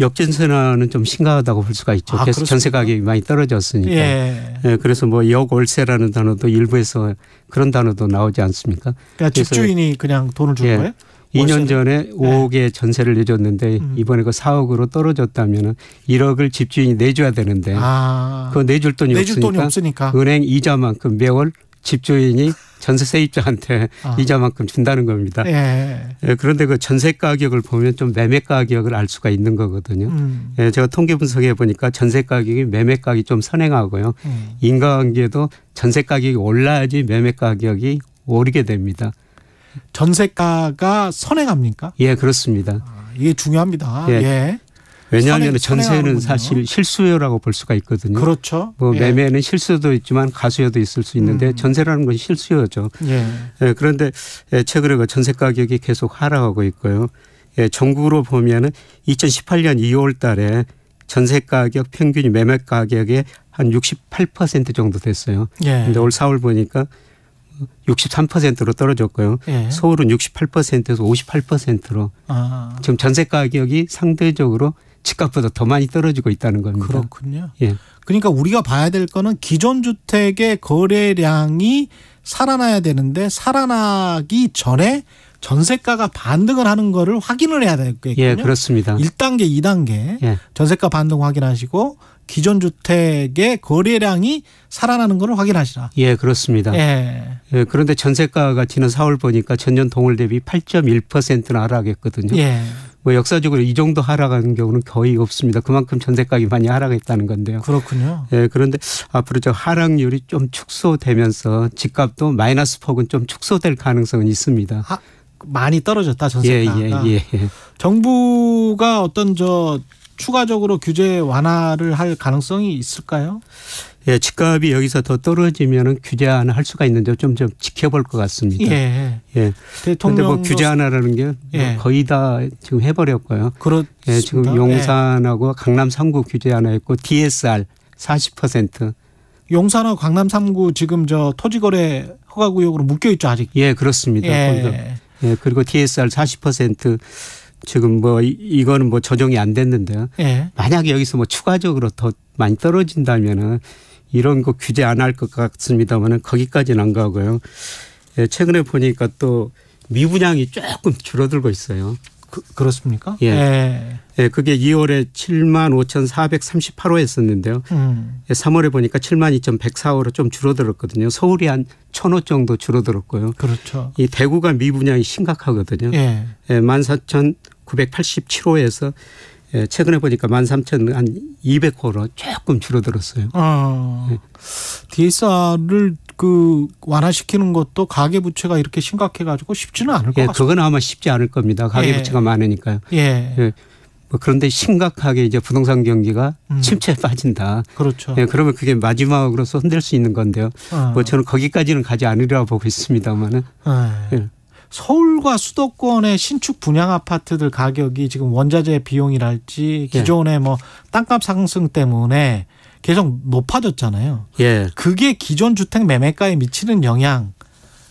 역전세라는좀 심각하다고 볼 수가 있죠. 아, 그래 전세 가격이 많이 떨어졌으니까. 예. 예. 그래서 뭐 역월세라는 단어도 일부에서 그런 단어도 나오지 않습니까? 그러니까 집주인이 그냥 돈을 준 예. 거예요? 2년 전에 5억의 네. 전세를 내줬는데 음. 이번에 그 4억으로 떨어졌다면은 1억을 집주인이 내줘야 되는데 아. 그 내줄 돈이, 내줄 없으니까, 돈이 없으니까 은행 이자만큼 매월 집주인이 전세 세입자한테 아. 이자만큼 준다는 겁니다. 예. 예, 그런데 그 전세 가격을 보면 좀 매매 가격을 알 수가 있는 거거든요. 음. 예, 제가 통계 분석해 보니까 전세 가격이 매매 가격이 좀 선행하고요. 음. 인과관계도 전세 가격이 올라야지 매매 가격이 오르게 됩니다. 전세가가 선행합니까? 예, 그렇습니다. 아, 이게 중요합니다. 예. 예. 왜냐하면 전세는 사실 실수요라고 볼 수가 있거든요. 그렇죠. 뭐 예. 매매는 실수도 있지만 가수요도 있을 수 있는데 음. 전세라는 건 실수요죠. 예. 예. 그런데 예, 최근에 그 전세 가격이 계속 하락하고 있고요. 예, 전국으로 보면은 2018년 2월 달에 전세 가격 평균 매매 가격의 한 68% 정도 됐어요. 예. 근데 올 4월 보니까 63%로 떨어졌고요. 예. 서울은 68%에서 58%로 아. 지금 전세 가격이 상대적으로 집값보다 더 많이 떨어지고 있다는 겁니다. 그렇군요. 예. 그러니까 우리가 봐야 될 거는 기존 주택의 거래량이 살아나야 되는데 살아나기 전에 전세가가 반등을 하는 거를 확인을 해야 되겠군요. 예, 그렇습니다. 1단계, 2단계 예. 전세가 반등 확인하시고 기존 주택의 거래량이 살아나는 것 확인하시라. 예, 그렇습니다. 예. 예. 그런데 전세가가 지난 4월 보니까 전년 동월 대비 8.1%나 하락했거든요. 예. 뭐 역사적으로 이 정도 하락하는 경우는 거의 없습니다. 그만큼 전세 가이 많이 하락했다는 건데요. 그렇군요. 예, 그런데 앞으로 저 하락률이 좀 축소되면서 집값도 마이너스 폭은 좀 축소될 가능성은 있습니다. 하, 많이 떨어졌다 전세가. 예, 예, 예. 예. 정부가 어떤 저 추가적으로 규제 완화를 할 가능성이 있을까요? 예, 집값이 여기서 더 떨어지면은 규제 하나 할 수가 있는데 좀 좀 지켜볼 것 같습니다. 예. 예. 그런데 뭐 규제 하나라는 게 뭐 예. 거의 다 지금 해버렸고요. 그렇 예, 지금 용산하고 예. 강남 3구 규제 하나 있고 DSR 40%. 용산하고 강남 3구 지금 저 토지거래 허가구역으로 묶여 있죠 아직. 예, 그렇습니다. 예. 예 그리고 DSR 40%. 지금 뭐 이거는 뭐 조정이 안 됐는데요. 예. 만약에 여기서 뭐 추가적으로 더 많이 떨어진다면은 이런 거 규제 안 할 것 같습니다만은 거기까지는 안 가고요. 예, 최근에 보니까 또 미분양이 조금 줄어들고 있어요. 그, 그렇습니까? 예. 예. 예. 그게 2월에 7만 5,438호 했었는데요. 음. 3월에 예, 보니까 7만 2,104호로 좀 줄어들었거든요. 서울이 한 1,000호 정도 줄어들었고요. 그렇죠. 이 대구가 미분양이 심각하거든요. 예. 예 14,987호에서 예, 최근에 보니까 만 삼천 한 이백 호로 조금 줄어들었어요. 아, 네. 예. DSR을 그 완화시키는 것도 가계 부채가 이렇게 심각해 가지고 쉽지는 않을 예, 것 같아요. 그건 아마 쉽지 않을 겁니다. 가계 예. 부채가 예. 많으니까요. 예. 예. 뭐 그런데 심각하게 이제 부동산 경기가 음. 침체에 빠진다. 그렇죠. 예, 그러면 그게 마지막으로서 흔들 수 있는 건데요. 아. 뭐 저는 거기까지는 가지 않으리라 보고 있습니다만은. 아. 예. 서울과 수도권의 신축 분양 아파트들 가격이 지금 원자재 비용이랄지 예. 기존의 예. 뭐 땅값 상승 때문에 계속 높아졌잖아요. 예. 그게 기존 주택 매매가에 미치는 영향,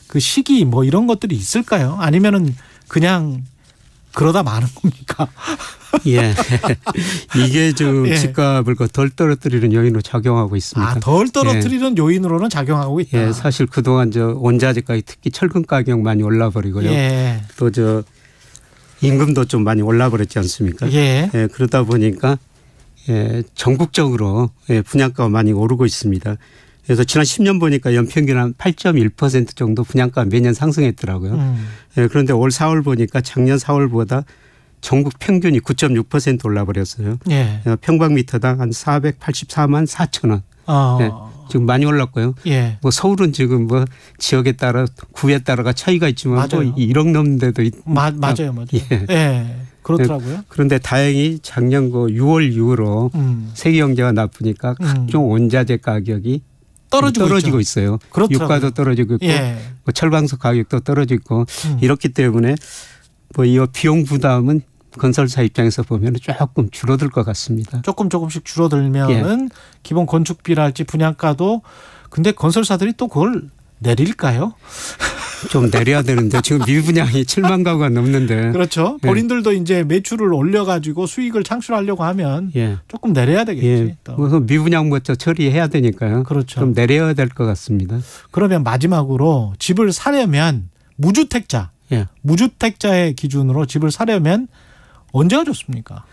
그 시기 뭐 이런 것들이 있을까요? 아니면은 그냥 그러다 마는 겁니까? <laughs> 예. <laughs> 이게 지 예. 집값을 그 덜 떨어뜨리는 요인으로 작용하고 있습니다. 아, 덜 떨어뜨리는 예. 요인으로는 작용하고 있다. 예, 사실 그동안 저 원자재 가격 특히 철근 가격 많이 올라 버리고요. 예. 또저 임금도 좀 많이 올라 버렸지 않습니까? 예. 예. 그러다 보니까 예, 전국적으로 예, 분양가가 많이 오르고 있습니다. 그래서 지난 10년 보니까 연평균 한 8.1% 정도 분양가 매년 상승했더라고요. 음. 예, 그런데 올 4월 보니까 작년 4월보다 전국 평균이 9.6% 올라버렸어요. 예. 어, 평방미터당 한 484만 4천 원. 어. 네, 지금 많이 올랐고요. 예. 뭐 서울은 지금 뭐 지역에 따라 구에 따라가 차이가 있지만 뭐 맞아요. 뭐 1억 넘는 데도 맞아요, 맞아요. 예. 예. 그렇더라고요. 예, 그런데 다행히 작년 그 6월 이후로 음. 세계 경제가 나쁘니까 음. 각종 원자재 가격이 떨어지고, 떨어지고 있어요. 그렇더 유가도 떨어지고 있고 예. 뭐 철방석 가격도 떨어지고 음. 이렇기 때문에 뭐이 비용 부담은 건설사 입장에서 보면 조금 줄어들 것 같습니다. 조금 조금씩 줄어들면은 예. 기본 건축비랄지 분양가도 근데 건설사들이 또 그걸 내릴까요? 좀 내려야 되는데 지금 미분양이 7만 <laughs> 가구가 넘는데. 그렇죠. 예. 본인들도 이제 매출을 올려가지고 수익을 창출하려고 하면 예. 조금 내려야 되겠지. 예. 그래서 미분양부터 처리해야 되니까요. 그렇죠. 좀 내려야 될 것 같습니다. 그러면 마지막으로 집을 사려면 무주택자, 예. 무주택자의 기준으로 집을 사려면 언제가 좋습니까?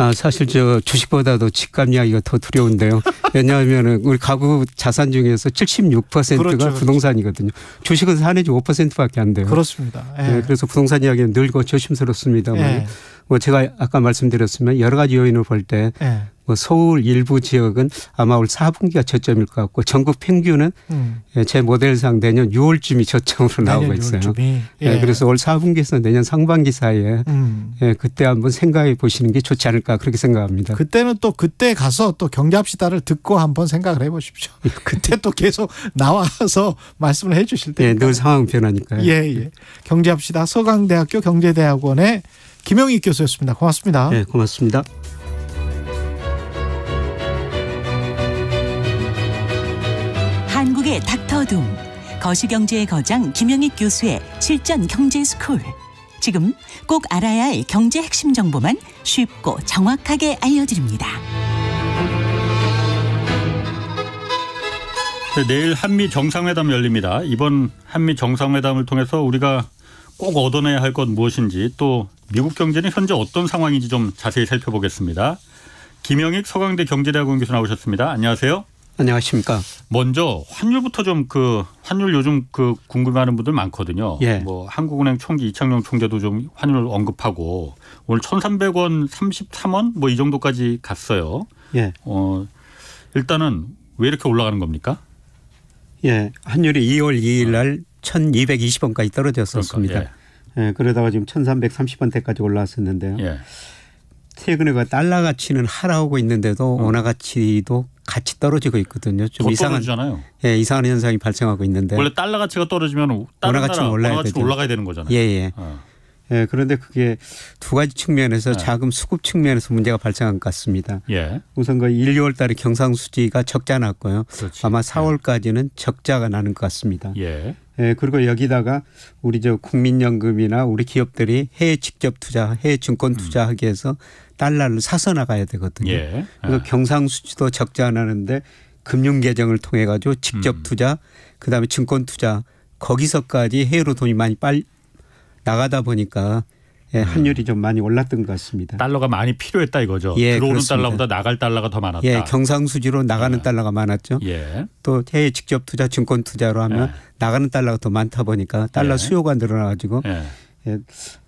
아, 사실 저 주식보다도 집값 이야기가 더 두려운데요. <laughs> 왜냐하면 우리 가구 자산 중에서 76%가 그렇죠, 그렇죠, 부동산이거든요. 그렇죠. 주식은 한해지 5%밖에 안 돼요. 그렇습니다. 예. 네, 그래서 부동산 이야기는 늘고 조심스럽습니다만 예. 뭐 제가 아까 말씀드렸으면 여러 가지 요인을 볼때 네. 예. 뭐 서울 일부 지역은 아마 올 4분기가 저점일 것 같고 전국 평균은 음. 예, 제 모델상 내년 6월쯤이 저점으로 나오고 있어요. 예. 예. 그래서 올 4분기에서 내년 상반기 사이에 음. 예, 그때 한번 생각해 보시는 게 좋지 않을까 그렇게 생각합니다. 그때는 또 그때 가서 또 경제합시다를 듣고 한번 생각을 해 보십시오. 예. <laughs> 그때 또 계속 나와서 말씀을 해 주실 때. 예, 늘 상황 변하니까요. 예, 예. 경제합시다 서강대학교 경제대학원의 김영희 교수였습니다. 고맙습니다. 네, 고맙습니다. 한국의 닥터둠 거시경제의 거장 김영익 교수의 실전 경제 스쿨. 지금 꼭 알아야 할 경제 핵심 정보만 쉽고 정확하게 알려드립니다. 네, 내일 한미 정상회담 열립니다. 이번 한미 정상회담을 통해서 우리가 꼭 얻어내야 할것 무엇인지 또 미국 경제는 현재 어떤 상황인지 좀 자세히 살펴보겠습니다. 김영익 서강대 경제대학원 교수 나오셨습니다. 안녕하세요. 안녕하십니까. 먼저 환율부터 좀 그 환율 요즘 그 궁금해하는 분들 많거든요. 예. 뭐 한국은행 총기 이창용 총재도 좀 환율 을 언급하고 오늘 1,300원 33원 뭐 이 정도까지 갔어요. 예. 어 일단은 왜 이렇게 올라가는 겁니까? 예. 환율이 2월 2일 날 어. 아. 1,220원까지 떨어졌었습니다. 그러니까, 예. 예, 그러다가 지금 1,330원대까지 올라왔었는데요. 예. 최근에 그 달러 가치는 하락하고 있는데도 어. 음. 원화 가치도 같이 떨어지고 있거든요. 좀 이상한 예, 이상한 현상이 발생하고 있는데 원래 달러 가치가 떨어지면 원화 가치는 올라가야, 올라가야 되는 거잖아요. 예, 예. 어. 예, 그런데 그게 두 가지 측면에서 네. 자금 수급 측면에서 문제가 발생한 것 같습니다. 예. 우선 그 1, 2월 달에 경상수지가 적자 났고요. 그렇지. 아마 4월까지는 예. 적자가 나는 것 같습니다. 예. 예, 그리고 여기다가 우리 저 국민연금이나 우리 기업들이 해외 직접 투자, 해외 증권 음. 투자하기 위해서 달러를 사서 나가야 되거든요. 예. 그래서 예. 경상수지도 적자 나는데 금융 계정을 통해 가지고 직접 음. 투자, 그다음에 증권 투자 거기서까지 해외로 돈이 많이 빨리 나가다 보니까 예, 음. 환율이 좀 많이 올랐던 것 같습니다. 달러가 많이 필요했다 이거죠. 예, 들어오는 그렇습니다. 달러보다 나갈 달러가 더 많았다. 예, 경상수지로 나가는 예. 달러가 많았죠. 예. 또 해외 직접 투자, 증권 투자로 하면 예. 나가는 달러가 더 많다 보니까 달러 예. 수요가 늘어나가지고 예. 예,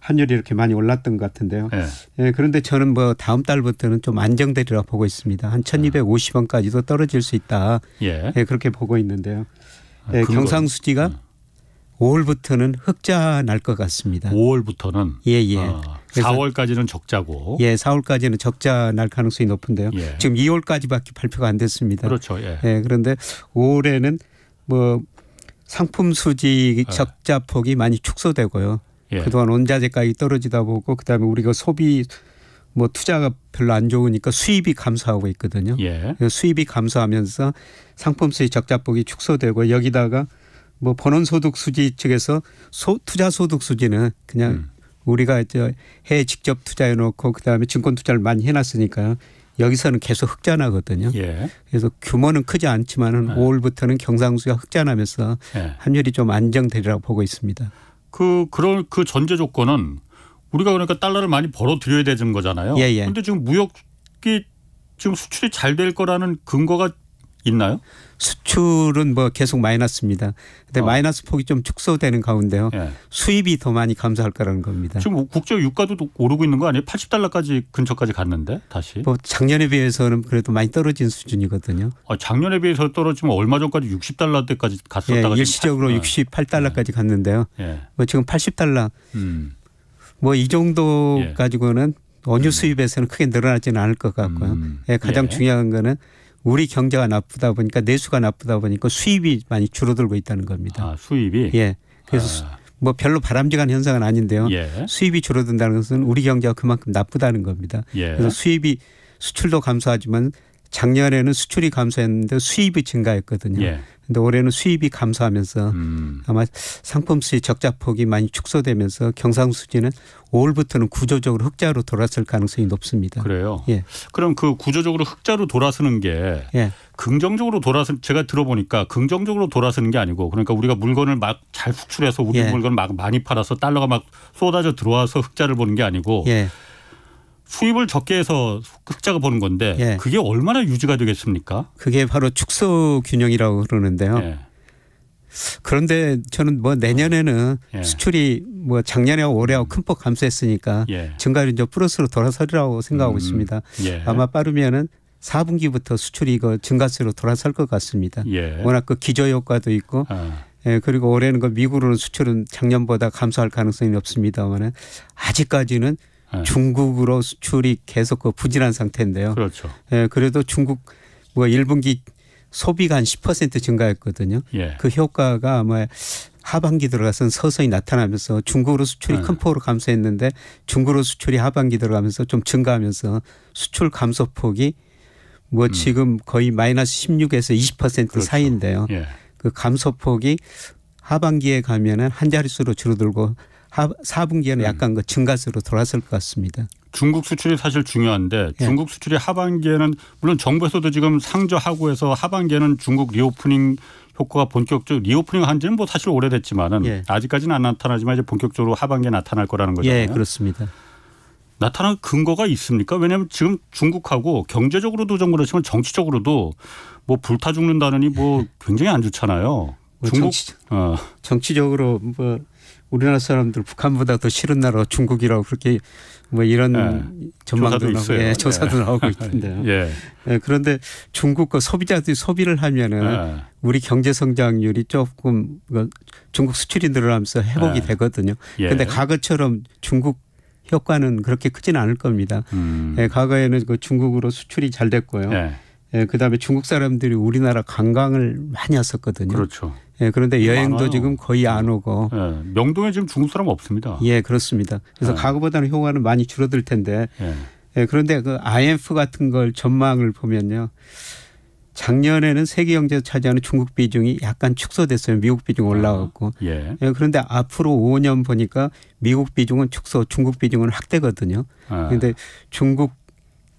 환율이 이렇게 많이 올랐던 것 같은데요. 예. 그런데 저는 뭐 다음 달부터는 좀 안정되리라 보고 있습니다. 한 1,250원까지도 떨어질 수 있다. 예. 그렇게 보고 있는데요. 아, 예, 아, 경상수지가 음. 5월부터는 흑자 날 것 같습니다. 5월부터는 예예. 아, 4월까지는 적자고. 예, 4월까지는 적자 날 가능성이 높은데요. 예. 지금 2월까지밖에 발표가 안 됐습니다. 그렇죠. 예. 예 그런데 올해는 뭐 상품 수지 예. 적자 폭이 많이 축소되고요. 예. 그동안 원자재 가격이 떨어지다 보고 그다음에 우리가 소비 뭐 투자가 별로 안 좋으니까 수입이 감소하고 있거든요. 예. 수입이 감소하면서 상품 수지 적자폭이 축소되고 여기다가 뭐 본원소득수지 측에서 소, 투자소득수지는 그냥 음. 우리가 이제 해 직접 투자해 놓고 그다음에 증권 투자를 많이 해 놨으니까 여기서는 계속 흑자나거든요. 예. 그래서 규모는 크지 않지만은 예. 5월부터는 경상수가 흑자나면서 예. 환율이 좀 안정되리라고 보고 있습니다. 그 그런 그 전제 조건은 우리가 그러니까 달러를 많이 벌어 들여야 되는 거잖아요. 예, 예. 근데 지금 무역이 지금 수출이 잘 될 거라는 근거가 있나요? 수출은 뭐 계속 마이너스입니다. 근데 어. 마이너스 폭이 좀 축소되는 가운데요. 예. 수입이 더 많이 감소할 거라는 겁니다. 지금 뭐 국제 유가도 오르고 있는 거 아니에요? 80달러까지 근처까지 갔는데 다시. 뭐 작년에 비해서는 그래도 많이 떨어진 수준이거든요. 아, 작년에 비해서 떨어지면 얼마 전까지 60달러대까지 갔었다가 예, 일시적으로 68달러까지 예. 갔는데요. 예. 뭐 지금 80달러. 음. 뭐이 정도 예. 가지고는 원유 음. 수입에서는 크게 늘어나지는 않을 것 같고요. 음. 예, 가장 중요한 거는 우리 경제가 나쁘다 보니까 내수가 나쁘다 보니까 수입이 많이 줄어들고 있다는 겁니다. 아, 수입이? 예. 그래서 아. 뭐 별로 바람직한 현상은 아닌데요. 예. 수입이 줄어든다는 것은 우리 경제가 그만큼 나쁘다는 겁니다. 예. 그래서 수입이 수출도 감소하지만 작년에는 수출이 감소했는데 수입이 증가했거든요. 그런데 예. 올해는 수입이 감소하면서 음. 아마 상품 수입 적자 폭이 많이 축소되면서 경상수지는 5월부터는 구조적으로 흑자로 돌아설 가능성이 높습니다. 그래요. 예. 그럼 그 구조적으로 흑자로 돌아서는 게 예. 긍정적으로 돌아서 제가 들어보니까 긍정적으로 돌아서는 게 아니고 그러니까 우리가 물건을 막 잘 수출해서 우리 예. 물건 을막 많이 팔아서 달러가 막 쏟아져 들어와서 흑자를 보는 게 아니고. 예. 수입을 적게 해서 흑자가 보는 건데 예. 그게 얼마나 유지가 되겠습니까? 그게 바로 축소 균형이라고 그러는데요. 예. 그런데 저는 뭐 내년에는 예. 수출이 뭐작년에 올해하고 큰 폭 감소했으니까 예. 증가율이 이제 플러스로 돌아서리라고 생각하고 음. 있습니다. 예. 아마 빠르면은 4분기부터 수출이 이거 증가세로 돌아설 것 같습니다. 예. 워낙 그 기저 효과도 있고 아. 예, 그리고 올해는 그 미국으로는 수출은 작년보다 감소할 가능성이 높습니다만은 아직까지는 예. 중국으로 수출이 계속 그 부진한 상태인데요. 그렇죠. 예, 그래도 중국 뭐 1분기 소비가 한 10% 증가했거든요. 예. 그 효과가 아마 하반기 들어가서 는 서서히 나타나면서 중국으로 수출이 네. 큰 폭으로 감소했는데 중국으로 수출이 하반기 들어가면서 좀 증가하면서 수출 감소폭이 뭐 음. 지금 거의 마이너스 16에서 20% 그렇죠. 사이인데요. 예. 그 감소폭이 하반기에 가면은 한 자릿수로 줄어들고 4분기에는 음. 약간 그 증가세로 돌아설 것 같습니다. 중국 수출이 사실 중요한데 예. 중국 수출이 하반기에는 물론 정부에서도 지금 상저하고 해서 하반기에는 중국 리오프닝 효과가 본격적 리오프닝 한지는 뭐 사실 오래됐지만은 예. 아직까지는 안 나타나지만 이제 본격적으로 하반기에 나타날 거라는 거잖아요. 예, 그렇습니다. 나타난 근거가 있습니까? 왜냐하면 지금 중국하고 경제적으로도 좀 그렇지만 정치적으로도 뭐 불타 죽는다느니 뭐 예. 굉장히 안 좋잖아요. 뭐 중국 정치, 어. 정치적으로 뭐 우리나라 사람들 북한보다 더 싫은 나라 중국이라고 그렇게 뭐 이런 예. 전망도 나오고 예, 조사도 예. 나오고 <laughs> 있던데요. 예. 예 그런데 중국 거 소비자들이 소비를 하면은 예. 우리 경제 성장률이 조금 그 중국 수출이 늘어나면서 회복이 예. 되거든요. 그런데 과거처럼 중국 효과는 그렇게 크진 않을 겁니다. 음. 과거에는 그 중국으로 수출이 잘 됐고요. 예, 그다음에 중국 사람들이 우리나라 관광을 많이 왔었거든요. 그렇죠. 예, 그런데 여행도 지금 거의 안 오고. 예, 명동에 지금 중국 사람 없습니다. 예, 그렇습니다. 그래서 예. 과거보다는 효과는 많이 줄어들 텐데. 예. 예, 그런데 그 IMF 같은 걸 전망을 보면요. 작년에는 세계 경제에 차지하는 중국 비중이 약간 축소됐어요. 미국 비중 올라갔고. 아, 예. 예. 그런데 앞으로 5년 보니까 미국 비중은 축소, 중국 비중은 확대거든요. 예. 아. 그런데 중국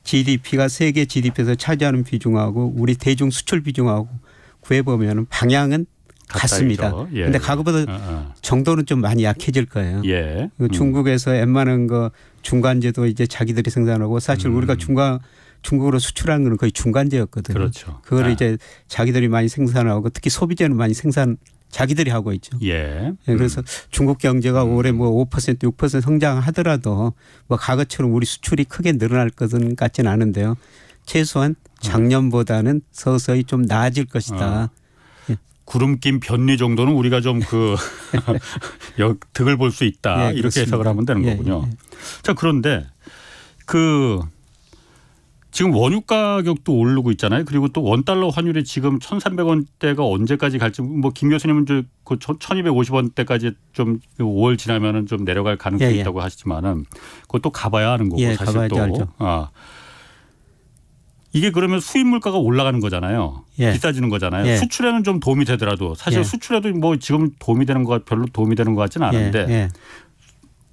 GDP가 세계 GDP에서 차지하는 비중하고 우리 대중 수출 비중하고 구해보면 방향은 같습니다. 그런데 예. 과거보다 어, 어. 정도는 좀 많이 약해질 거예요. 예. 그 음. 중국에서 웬만한 거중간제도 이제 자기들이 생산하고 사실 음. 우리가 중간 중국으로 수출하는 건 거의 중간재였거든요. 그렇죠. 그걸 아. 이제 자기들이 많이 생산하고 특히 소비재는 많이 생산 자기들이 하고 있죠. 예. 예 음. 그래서 중국 경제가 음. 올해 뭐 5% 6% 성장하더라도 뭐 과거처럼 우리 수출이 크게 늘어날 것은 같지는 않은데요. 최소한 음. 작년보다는 서서히 좀 나아질 것이다. 어. 아. 예. 구름 낀 변리 정도는 우리가 좀그 <laughs> 득을 볼 수 있다 예, 이렇게 그렇습니다. 해석을 하면 되는 예, 거군요. 예. 자 그런데 그 지금 원유 가격도 오르고 있잖아요. 그리고 또 원달러 환율이 지금 천삼백 원대가 언제까지 갈지 뭐 김 교수님은 그 천이백오십 원대까지좀 5월 그 지나면은 좀 내려갈 가능성이 예, 예, 있다고 하시지만은 그것도 가봐야 하는 거고 예, 사실 또 알죠. 아. 이게 그러면 수입 물가가 올라가는 거잖아요. 예. 비싸지는 거잖아요. 예. 수출에는 좀 도움이 되더라도 사실 수출에도 뭐 지금 도움이 되는 거 별로 도움이 되는 것 같지는 않은데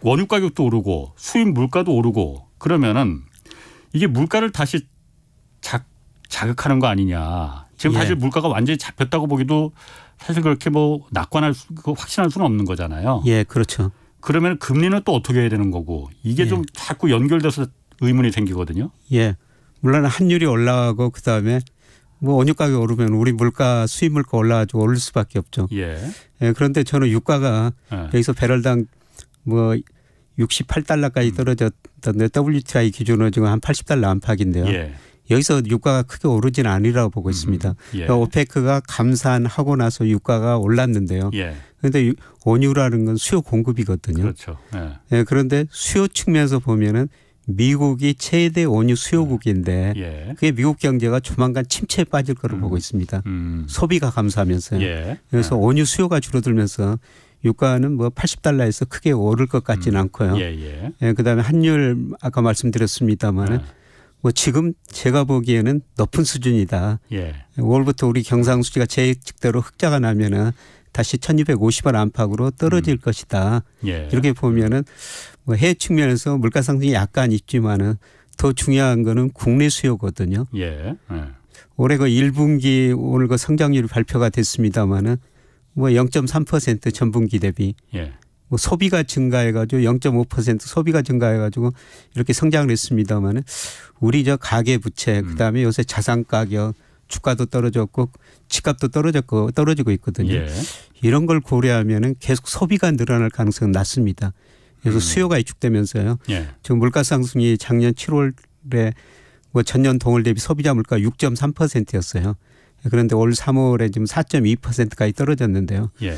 원유 가격도 오르고 수입 물가도 오르고 그러면은 이게 물가를 다시 작, 자극하는 거 아니냐. 지금 예. 사실 물가가 완전히 잡혔다고 보기도 사실 그렇게 뭐 낙관할 수, 그 확신할 수는 없는 거잖아요. 예, 그렇죠. 그러면 금리는 또 어떻게 해야 되는 거고 이게 예. 좀 자꾸 연결돼서 의문이 생기거든요. 예. 물론 환율이 올라가고 그다음에 뭐 원유 가격 오르면 우리 물가 수입 물가 올라가지고 오를 수밖에 없죠. 예. 예 그런데 저는 유가가 예. 여기서 배럴당 뭐 68달러까지 떨어졌던 WTI 기준으로 지금 한 80달러 안팎인데요. 예. 여기서 유가가 크게 오르진 아니라고 보고 있습니다. 음, 음. 예. 그러니까 오페크가 감산하고 나서 유가가 올랐는데요. 예. 그런데 원유라는 건 수요 공급이거든요. 그렇죠. 예. 예, 그런데 수요 측면에서 보면은 미국이 최대 원유 수요국인데 음. 예. 그게 미국 경제가 조만간 침체에 빠질 거로 음. 보고 있습니다. 음. 소비가 감소하면서요. 예. 그래서 예. 원유 수요가 줄어들면서 유가는 뭐 80달러에서 크게 오를 것 같지는 음. 않고요. 예, 예. 예, 그다음에 환율 아까 말씀드렸습니다만은 네. 뭐 지금 제가 보기에는 높은 수준이다. 예. 월부터 우리 경상수지가 제측대로 흑자가 나면은 다시 1250원 안팎으로 떨어질 음. 것이다. 예. 이렇게 보면은 뭐 해외 측면에서 물가 상승이 약간 있지만은 더 중요한 거는 국내 수요거든요. 예. 예. 올해 그 1분기 오늘 그 성장률 발표가 됐습니다마는 뭐0.3% 전분기 대비 예. 뭐 소비가 증가해가지고 0.5% 소비가 증가해가지고 이렇게 성장을 했습니다만은 우리 저 가계 부채 음. 그다음에 요새 자산 가격 주가도 떨어졌고 집값도 떨어졌고 떨어지고 있거든요. 예. 이런 걸 고려하면은 계속 소비가 늘어날 가능성은 낮습니다. 그래서 음. 수요가 위축되면서요. 예. 지금 물가 상승이 작년 7월에 뭐 전년 동월 대비 소비자 물가 6.3%였어요. 그런데 올 3월에 지금 4.2%까지 떨어졌는데요. 예.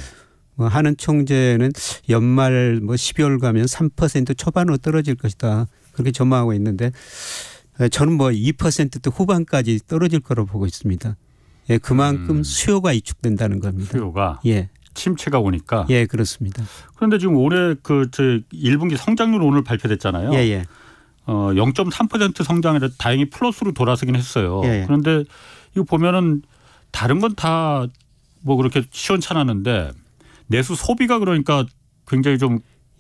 뭐 하는 총재는 연말 뭐 12월 가면 3% 초반으로 떨어질 것이다. 그렇게 전망하고 있는데 저는 뭐 2%대 후반까지 떨어질 거로 보고 있습니다. 예, 그만큼 음. 수요가 이축된다는 겁니다. 수요가 예. 침체가 오니까 예, 그렇습니다. 그런데 지금 올해 그저 1분기 성장률 오늘 발표됐잖아요. 예, 예. 어, 0.3% 성장해서 다행히 플러스로 돌아서긴 했어요. 예, 예. 그런데 이거 보면은 다른 건 다 뭐 그렇게 시원찮았는데 내수 소비가 그러니까 굉장히 좀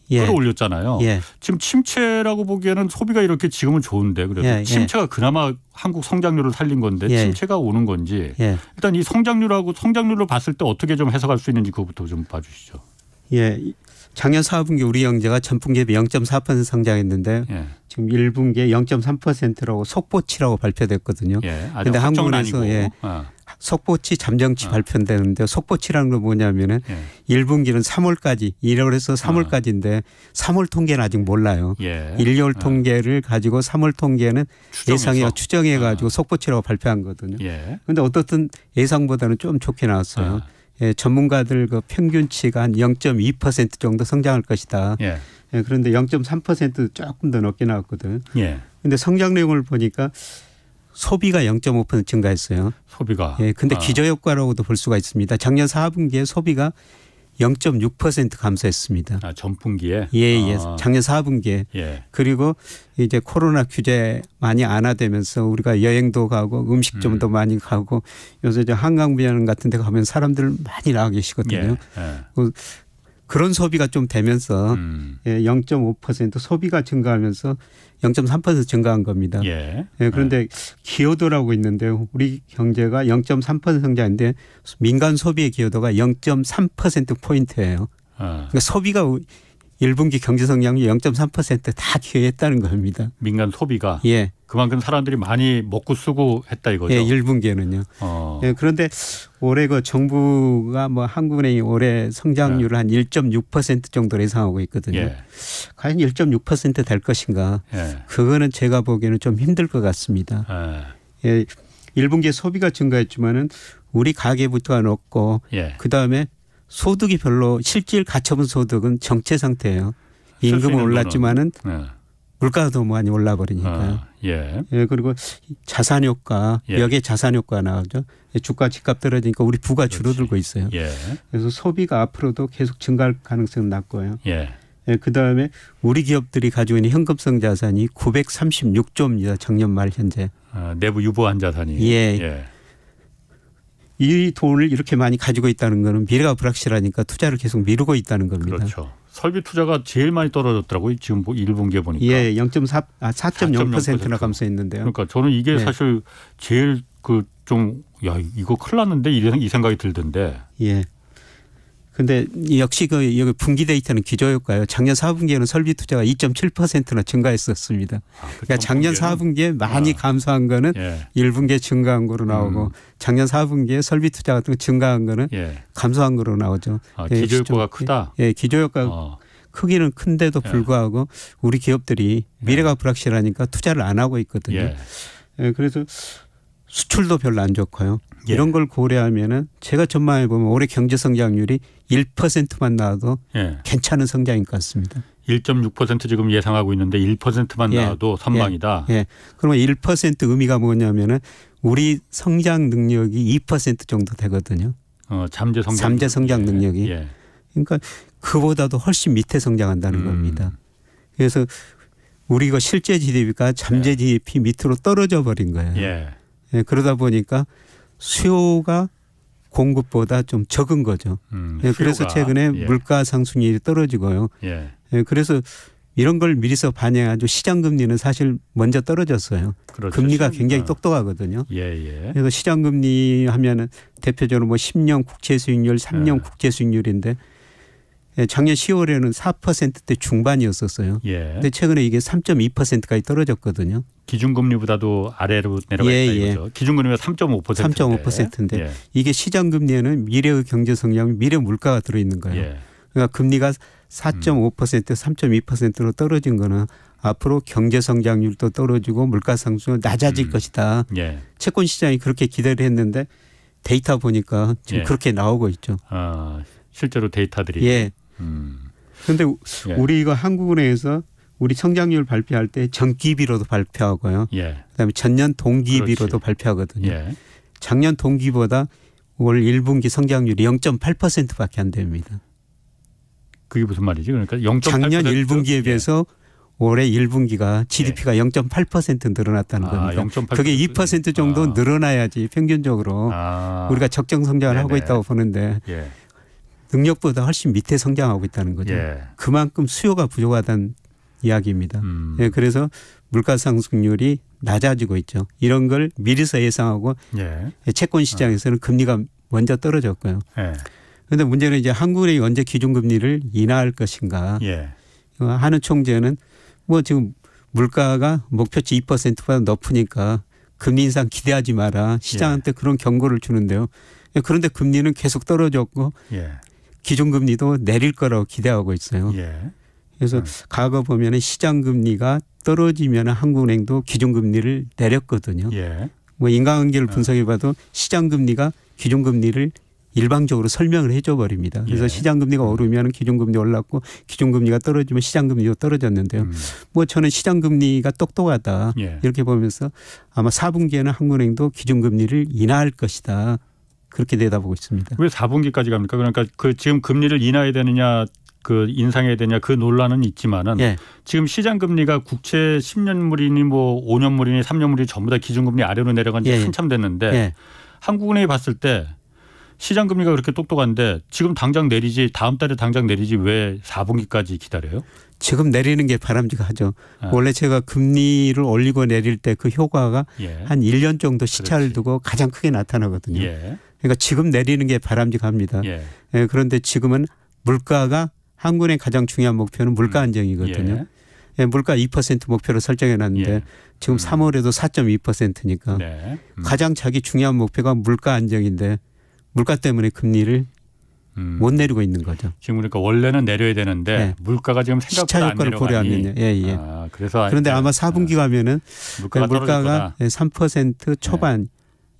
예. 끌어올렸잖아요. 예. 지금 침체라고 보기에는 소비가 이렇게 지금은 좋은데 그래도 예. 예. 침체가 그나마 한국 성장률을 살린 건데 예. 침체가 오는 건지 예. 일단 이 성장률하고 성장률로 봤을 때 어떻게 좀 해석할 수 있는지 그것부터 좀 봐주시죠. 예. 작년 4분기 우리 경제가 전분기에 0.4% 성장했는데 지금 1분기에 0.3%라고 속보치라고 발표됐거든요. 그런데 한국에서 예. 아. 속보치 잠정치 어. 아. 발표되는데 속보치라는 건 뭐냐면은 예. 1분기는 3월까지 1월에서 3월까지인데 아. 어. 3월 통계는 아직 몰라요. 예. 1개월 아. 통계를 가지고 3월 통계는 예상해 추정해 가지고 어. 속보치라고 발표한 거거든요. 그런데 예. 어떻든 예상보다는 좀 좋게 나왔어요. 어. 예, 전문가들 그 평균치가 한 0.2% 정도 성장할 것이다. 예. 예, 그런데 0.3% 조금 더 높게 나왔거든. 요 예. 근데 성장 내용을 보니까 소비가 0.5% 증가했어요. 소비가. 예, 근데 아. 기저 효과라고도 볼 수가 있습니다. 작년 4분기에 소비가 0.6% 감소했습니다. 아, 전분기에? 예, 예. 아. 작년 4분기에. 예. 그리고 이제 코로나 규제 많이 안화되면서 우리가 여행도 가고 음식점도 음. 많이 가고 요새 저 한강변 같은 데 가면 사람들 많이 나와 계시거든요. 예. 예. 그 그런 소비가 좀 되면서 음. 0.5% 예, 소비가 증가하면서 0.3% 증가한 겁니다. 예. 예 그런데 네. 기여도라고 있는데요. 우리 경제가 0.3% 성장인데 민간 소비의 기여도가 0.3% 포인트예요. 아. 그러니까 소비가 1분기 경제 성장률 0.3%다 기여했다는 겁니다. 민간 소비가 예. 그만큼 사람들이 많이 먹고 쓰고 했다 이거죠. 예, 1분기에는요. 어. 예, 그런데 올해 그 정부가 뭐 한국은행이 올해 성장률을 예. 한1.6% 정도로 예상하고 있거든요. 예. 과연 1.6%될 것인가? 예. 그거는 제가 보기에는 좀 힘들 것 같습니다. 예. 1분기 예, 소비가 증가했지만은 우리 가계부터가 높고 예. 그다음에 소득이 별로 실질 가처분 소득은 정체 상태예요. 임금은 올랐지만은 네. 물가가 너무 많이 올라 버리니까. 아, 예. 예. 그리고 자산 효과, 예. 역의 자산 효과 나오죠. 주가 집값 떨어지니까 우리 부가 그렇지. 줄어들고 있어요. 예. 그래서 소비가 앞으로도 계속 증가할 가능성은 낮고요. 예. 예, 그다음에 우리 기업들이 가지고 있는 현금성 자산이 936조입니다. 작년 말 현재. 아, 내부 유보한 자산이. 예. 예. 이 돈을 이렇게 많이 가지고 있다는 거는 미래가 불확실하니까 투자를 계속 미루고 있다는 겁니다. 그렇죠. 설비 투자가 제일 많이 떨어졌더라고요. 지금 1분기에 뭐 보니까. 예, 0.4 아, 4.0%나 감소했는데요. 그러니까 저는 이게 예. 사실 제일 그 좀 야 이거 큰일 났는데 이 생각이 들던데. 예. 근데 역시 그 여기 분기 데이터는 기저효과예요. 작년 4분기에는 설비 투자가 2.7%나 증가했었습니다. 아, 그 그러니까 작년 4분기에 많이 아. 감소한 거는 예. 1분기에 증가한 거로 나오고 음. 작년 4분기에 설비 투자 같은 거 증가한 거는 예. 감소한 거로 나오죠. 아, 예, 기저효과가 크다. 예, 예, 기저효과 어. 크기는 큰데도 예. 불구하고 예. 우리 기업들이 미래가 불확실하니까 투자를 안 하고 있거든요. 예. 그래서 수출도 별로 안 좋고요. 예. 이런 걸 고려하면은 제가 전망해 보면 올해 경제 성장률이 1%만 나와도 예. 괜찮은 성장인 것 같습니다. 1.6% 지금 예상하고 있는데 1%만 예. 나와도 예. 선망이다. 예. 그러면 1% 의미가 뭐냐면은 우리 성장 능력이 2% 정도 되거든요. 어, 잠재 성장 잠재 성장 능력이. 예. 그러니까 그보다도 훨씬 밑에 성장한다는 음. 겁니다. 그래서 우리가 실제 GDP가 잠재 GDP 예. 밑으로 떨어져 버린 거예요. 예, 그러다 보니까 수요가 공급보다 좀 적은 거죠. 음, 예, 그래서 최근에 예. 물가 상승률이 떨어지고요. 예. 예. 그래서 이런 걸 미리서 반영해가지고 시장 금리는 사실 먼저 떨어졌어요. 그렇죠. 금리가 굉장히 어. 똑똑하거든요. 예, 예. 그래서 시장 금리 하면은 대표적으로 뭐 10년 국채 수익률, 3년 국채 수익률인데 작년 10월에는 4%대 중반이었었어요. 그런데 최근에 이게 3.2%까지 떨어졌거든요. 기준금리보다도 아래로 내려가 예, 있다 예. 이거죠. 예. 기준금리가 3.5%인데. 3.5%인데 예. 이게 시장금리에는 미래의 경제 성장, 미래 물가가 들어 있는 거예요. 예. 그러니까 금리가 4.5% 음. 3.2%로 떨어진 거는 앞으로 경제 성장률도 떨어지고 물가 상승도 낮아질 음. 것이다. 예. 채권 시장이 그렇게 기대를 했는데 데이터 보니까 지금 그렇게 나오고 있죠. 아, 실제로 데이터들이. 예. 음. 근데 우리 이거 한국은행에서 우리 성장률 발표할 때 전기비로도 발표하고요. 예. 그다음에 전년 동기비로도 그렇지. 발표하거든요. 예. 작년 동기보다 올 1분기 성장률이 0.8%밖에 안 됩니다. 그게 무슨 말이지? 그러니까 0.8% 작년 1분기에 예. 비해서 올해 1분기가 GDP가 예. 0.8% 늘어났다는 아, 겁니다. 아, 0.8%. 그게 2% 정도 아. 늘어나야지 평균적으로 아. 우리가 적정 성장을 네네. 하고 있다고 보는데 예. 능력보다 훨씬 밑에 성장하고 있다는 거죠. 예. 그만큼 수요가 부족하다는 이야기입니다. 음. 예, 그래서 물가 상승률이 낮아지고 있죠. 이런 걸 미리서 예상하고 예. 채권 시장에서는 금리가 먼저 떨어졌고요. 예. 그런데 문제는 이제 한국은행이 언제 기준금리를 인하할 것인가. 한우 예. 어, 총재는 뭐 지금 물가가 목표치 2%보다 높으니까 금리 인상 기대하지 마라. 시장한테 예. 그런 경고를 주는데요. 그런데 금리는 계속 떨어졌고 예. 기준금리도 내릴 거라고 기대하고 있어요. 예. 그래서 음. 과거 보면은 시장 금리가 떨어지면 한국은행도 기준 금리를 내렸거든요. 예. 뭐인간관계를 네. 분석해 봐도 시장 금리가 기준 금리를 일방적으로 설명을 해줘 버립니다. 그래서 예. 시장 금리가 음. 오르면 기준 금리 올랐고 기준 금리가 떨어지면 시장 금리도 떨어졌는데요. 음. 뭐 저는 시장 금리가 똑똑하다 예. 이렇게 보면서 아마 4분기에는 한국은행도 기준 금리를 인하할 것이다. 그렇게 내다보고 있습니다. 왜 4분기까지 갑니까? 그러니까 그 지금 금리를 인하해야 되느냐 그 인상해야 되냐 그 논란은 있지만은 예. 지금 시장 금리가 국채 10년물이니 뭐 5년물이니 3년물이 전부 다 기준금리 아래로 내려간 지 예. 예. 한참 됐는데 예. 한국은행이 봤을 때 시장 금리가 그렇게 똑똑한데 지금 당장 내리지 다음 달에 당장 내리지 왜 4분기까지 기다려요? 지금 내리는 게 바람직하죠. 아. 원래 제가 금리를 올리고 내릴 때 그 효과가 예. 한 1년 정도 시차를 그렇지. 두고 가장 크게 나타나거든요. 예. 그러니까 지금 내리는 게 바람직합니다. 예. 그런데 지금은 물가가 한국의 가장 중요한 목표는 물가 음. 안정이거든요. 예. 예 물가 2% 목표로 설정해 놨는데 예. 지금 음. 3월에도 4.2%니까 네. 음. 가장 자기 중요한 목표가 물가 안정인데 물가 때문에 금리를 음. 못 내리고 있는 거죠. 지금 그러니까 원래는 내려야 되는데 네. 물가가 지금 생각보다 안 내려가니. 고려하면요. 예, 예. 아, 그래서 그런데 아, 아마 4분기 아. 가면은 물가가, 예, 물가가 3% 예, 초반 네.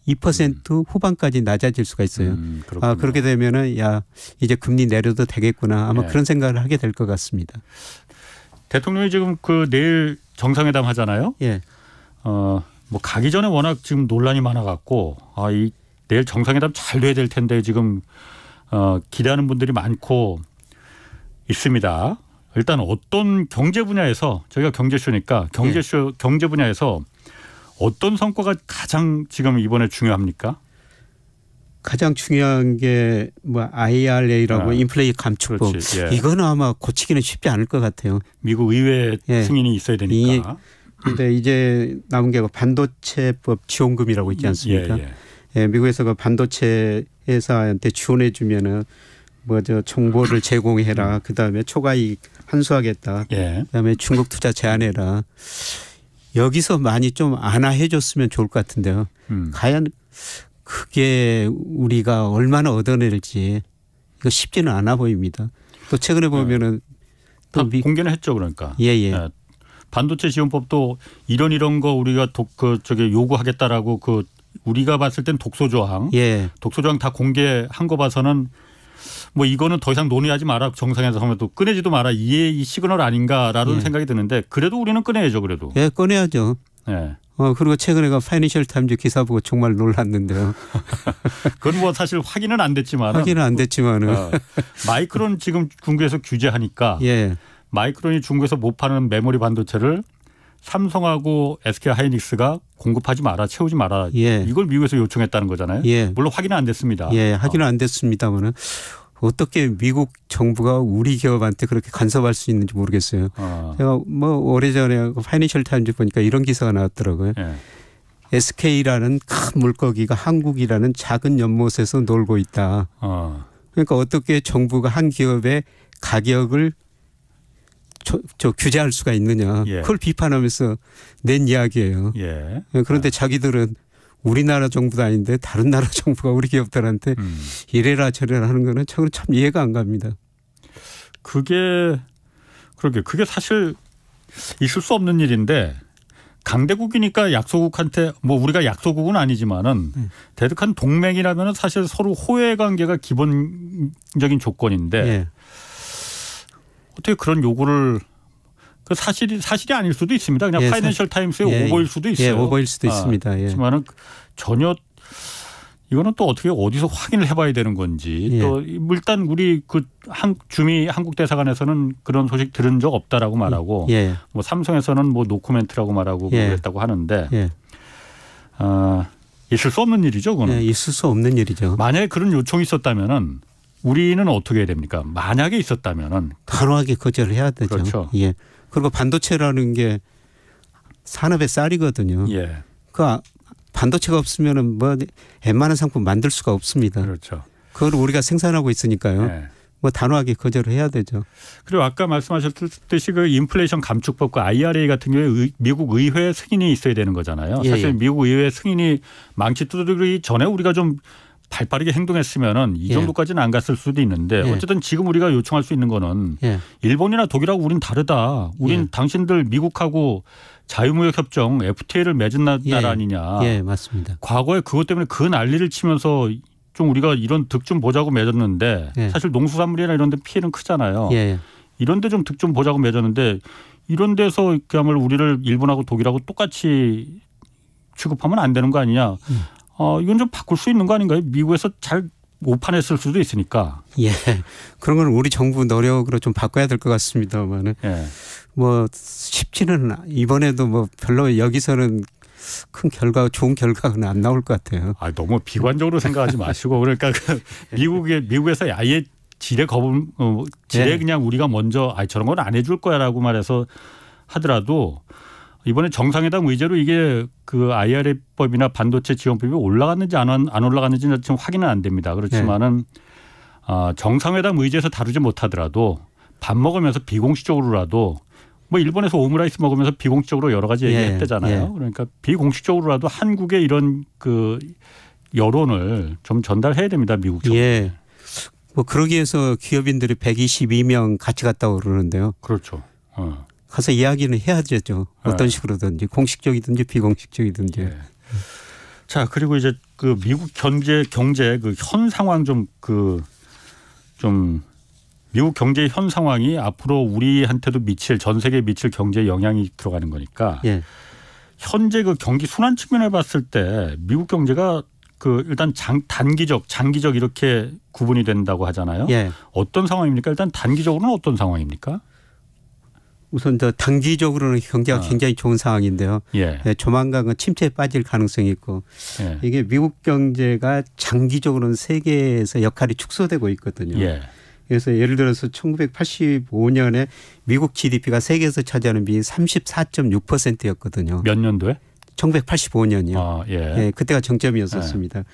2% 음. 후반까지 낮아질 수가 있어요. 음, 아, 그렇게 되면은 야 이제 금리 내려도 되겠구나 아마 네. 그런 생각을 하게 될 것 같습니다. 대통령이 지금 그 내일 정상회담 하잖아요. 예. 어, 뭐 가기 전에 워낙 지금 논란이 많아 갖고 아, 이 내일 정상회담 잘 돼야 될 텐데 지금 어, 기대하는 분들이 많고 있습니다. 일단 어떤 경제 분야에서 저희가 경제쇼니까 경제쇼 예. 경제 분야에서 어떤 성과가 가장 지금 이번에 중요합니까? 가장 중요한 게 뭐 IRA라고 아, 인플레이 감축법 예. 이거는 아마 고치기는 쉽지 않을 것 같아요. 미국 의회 예. 승인이 있어야 되니까. 그런데 이제 남은 게 그 반도체법 지원금이라고 있지 않습니까? 예, 예, 예. 미국에서 그 반도체 회사한테 지원해 주면은 뭐 저 정보를 제공해라. 그다음에 초과이익 환수하겠다. 예. 그다음에 중국 투자 제한해라. 여기서 많이 좀 안아해 줬으면 좋을 것 같은데요. 음. 과연 그게 우리가 얼마나 얻어낼지 이거 쉽지는 않아 보입니다. 또 최근에 네. 보면은 또 미... 공개는 했죠 그러니까. 예예. 예. 예. 네. 반도체 지원법도 이런 이런 거 우리가 독그 저기 요구하겠다라고 그 우리가 봤을 땐 독소 조항, 예. 독소 조항 다 공개한 거 봐서는 뭐 이거는 더 이상 논의하지 마라 정상회담면도 꺼내지도 마라 이게 이 시그널 아닌가라는 예. 생각이 드는데 그래도 우리는 꺼내야죠 그래도. 예, 꺼내야죠. 예. 어, 그리고 최근에 그 파이낸셜 타임즈 기사 보고 정말 놀랐는데요. <laughs> 그건 뭐 사실 확인은 안 됐지만 확인은 안 됐지만은 어, 마이크론 지금 중국에서 규제하니까 <laughs> 예. 마이크론이 중국에서 못 파는 메모리 반도체를 삼성하고 SK 하이닉스가 공급하지 마라, 채우지 마라. 예. 이걸 미국에서 요청했다는 거잖아요. 예. 물론 확인은 안 됐습니다. 예, 확인은 어. 안 됐습니다만은 어떻게 미국 정부가 우리 기업한테 그렇게 간섭할 수 있는지 모르겠어요. 아. 제가 뭐 오래전에 파이낸셜 타임즈 보니까 이런 기사가 나왔더라고요. 예. SK라는 큰 물고기가 한국이라는 작은 연못에서 놀고 있다. 아. 그러니까 어떻게 정부가 한 기업의 가격을 저, 저 규제할 수가 있느냐. 예. 그걸 비판하면서 낸 이야기예요. 예. 그런데 아. 자기들은 우리나라 정부도 아닌데 다른 나라 <laughs> 정부가 우리 기업들한테 음. 이래라 저래라 하는 거는 저는 참 이해가 안 갑니다. 그게 그러게 그게 사실 있을 수 없는 일인데 강대국이니까 약소국한테 뭐 우리가 약소국은 아니지만은 네. 대득한 동맹이라면은 사실 서로 호혜 관계가 기본적인 조건인데 네. 어떻게 그런 요구를 그 사실이 사실이 아닐 수도 있습니다. 그냥 예, 파이낸셜 타임스의 예, 오보일 수도 예, 있어요. 예, 오보일 수도 아, 있습니다. 아, 하지만은 전혀 이거는 또 어떻게 어디서 확인을 해봐야 되는 건지 예. 또 일단 우리 그 한 주미 한국 대사관에서는 그런 소식 들은 적 없다라고 말하고 뭐 삼성에서는 뭐 노코멘트라고 말하고 뭐 그랬다고 하는데 아, 있을 수 없는 일이죠, 그는 있을 수 없는 일이죠. 만약에 그런 요청이 있었다면은 우리는 어떻게 해야 됩니까? 만약에 있었다면은 단호하게 거절을 해야 되죠. 그렇죠. 예. 그리고 반도체라는 게 산업의 쌀이거든요. 예. 그니까 아, 반도체가 없으면뭐 웬만한 상품 만들 수가 없습니다. 그렇죠. 그걸 우리가 생산하고 있으니까요. 예. 뭐 단호하게 거절을 해야 되죠. 그리고 아까 말씀하셨듯이 그 인플레이션 감축법과 IRA 같은 경우에 의, 미국 의회 승인이 있어야 되는 거잖아요. 예, 사실 예. 미국 의회 승인이 망치 두드리기 전에 우리가 좀 발빠르게 행동했으면은 이 예. 정도까지는 안 갔을 수도 있는데 예. 어쨌든 지금 우리가 요청할 수 있는 거는 예. 일본이나 독일하고 우린 다르다. 우린 당신들 미국하고 자유무역협정 FTA를 맺은 나라 아니냐. 예, 맞습니다. 과거에 그것 때문에 그 난리를 치면서 좀 우리가 이런 득 좀 보자고 맺었는데 예. 사실 농수산물이나 이런 데 피해는 크잖아요. 예. 이런 데 좀 득 좀 보자고 맺었는데 이런 데서 그야말로 우리를 일본하고 독일하고 똑같이 취급하면 안 되는 거 아니냐. 음. 어, 이건 좀 바꿀 수 있는 거 아닌가요? 미국에서 잘 오판했을 수도 있으니까. 예. 그런 건 우리 정부 노력으로 좀 바꿔야 될 것 같습니다만은 예. 뭐 쉽지는 이번에도 뭐 별로 여기서는 큰 결과 좋은 결과는 안 나올 것 같아요. 아 너무 비관적으로 생각하지 마시고 그러니까 그 <laughs> 예. 미국의 미국에서 아예 지뢰 거부 어, 지뢰 예. 그냥 우리가 먼저 아 저런 건 안 해줄 거야라고 말해서 하더라도 이번에 정상회담 의제로 이게 그 IRA법이나 반도체 지원법이 올라갔는지 안, 안 올라갔는지는 지금 확인은 안 됩니다. 그렇지만은 네. 어, 정상회담 의제에서 다루지 못하더라도 밥 먹으면서 비공식적으로라도 뭐 일본에서 오므라이스 먹으면서 비공식적으로 여러 가지 얘기했대잖아요. 예, 예. 그러니까 비공식적으로라도 한국의 이런 그 여론을 좀 전달해야 됩니다. 미국 정부. 예. 뭐 그러기 위해서 기업인들이 122명 같이 갔다고 그러는데요. 그렇죠. 어. 가서 이야기는 해야 되죠. 네. 어떤 식으로든지 공식적이든지 비공식적이든지. 네. 자 그리고 이제 그 미국 경제 경제 그 그현 상황 좀 그좀 그, 미국 경제 현 상황이 앞으로 우리한테도 미칠 전 세계에 미칠 경제에 영향이 들어가는 거니까 예. 현재 그 경기 순환 측면을 봤을 때 미국 경제가 그 일단 장 단기적 장기적 이렇게 구분이 된다고 하잖아요. 예. 어떤 상황입니까? 일단 단기적으로는 어떤 상황입니까? 우선 더 단기적으로는 경제가 아. 굉장히 좋은 상황인데요. 예. 예, 조만간은 침체에 빠질 가능성이 있고 예. 이게 미국 경제가 장기적으로는 세계에서 역할이 축소되고 있거든요. 예. 그래서 예를 들어서 1985년에 미국 GDP가 세계에서 차지하는 비율이 34.6%였거든요. 몇 년도에? 1985년이요. 아, 예. 예. 그때가 정점이었었습니다.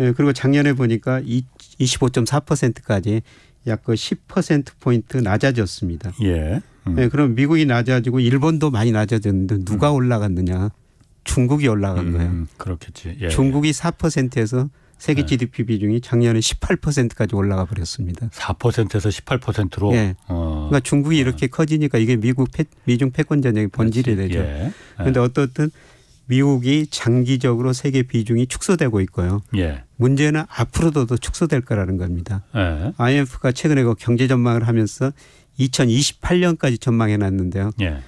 예, 예 그리고 작년에 보니까 25.4%까지 약 그10% 포인트 낮아졌습니다. 예. 음. 네, 그럼 미국이 낮아지고 일본도 많이 낮아졌는데 누가 음. 올라갔느냐? 중국이 올라간 음, 거예요. 음, 그렇겠지. 예, 중국이 4%에서 예. 세계 예. 네. GDP 비중이 작년에 18%까지 올라가 버렸습니다. 4%에서 18%로. 예. 어. 그러니까 중국이 이렇게 예. 커지니까 이게 미국 패, 미중 패권 전쟁의 본질이 그렇지. 되죠. 예. 그런데 어떻든 미국이 장기적으로 세계 비중이 축소되고 있고요. 예. 문제는 앞으로도 더 축소될 거라는 겁니다. 예. IMF가 최근에 그 경제 전망을 하면서 2028년까지 전망해 놨는데요. 예.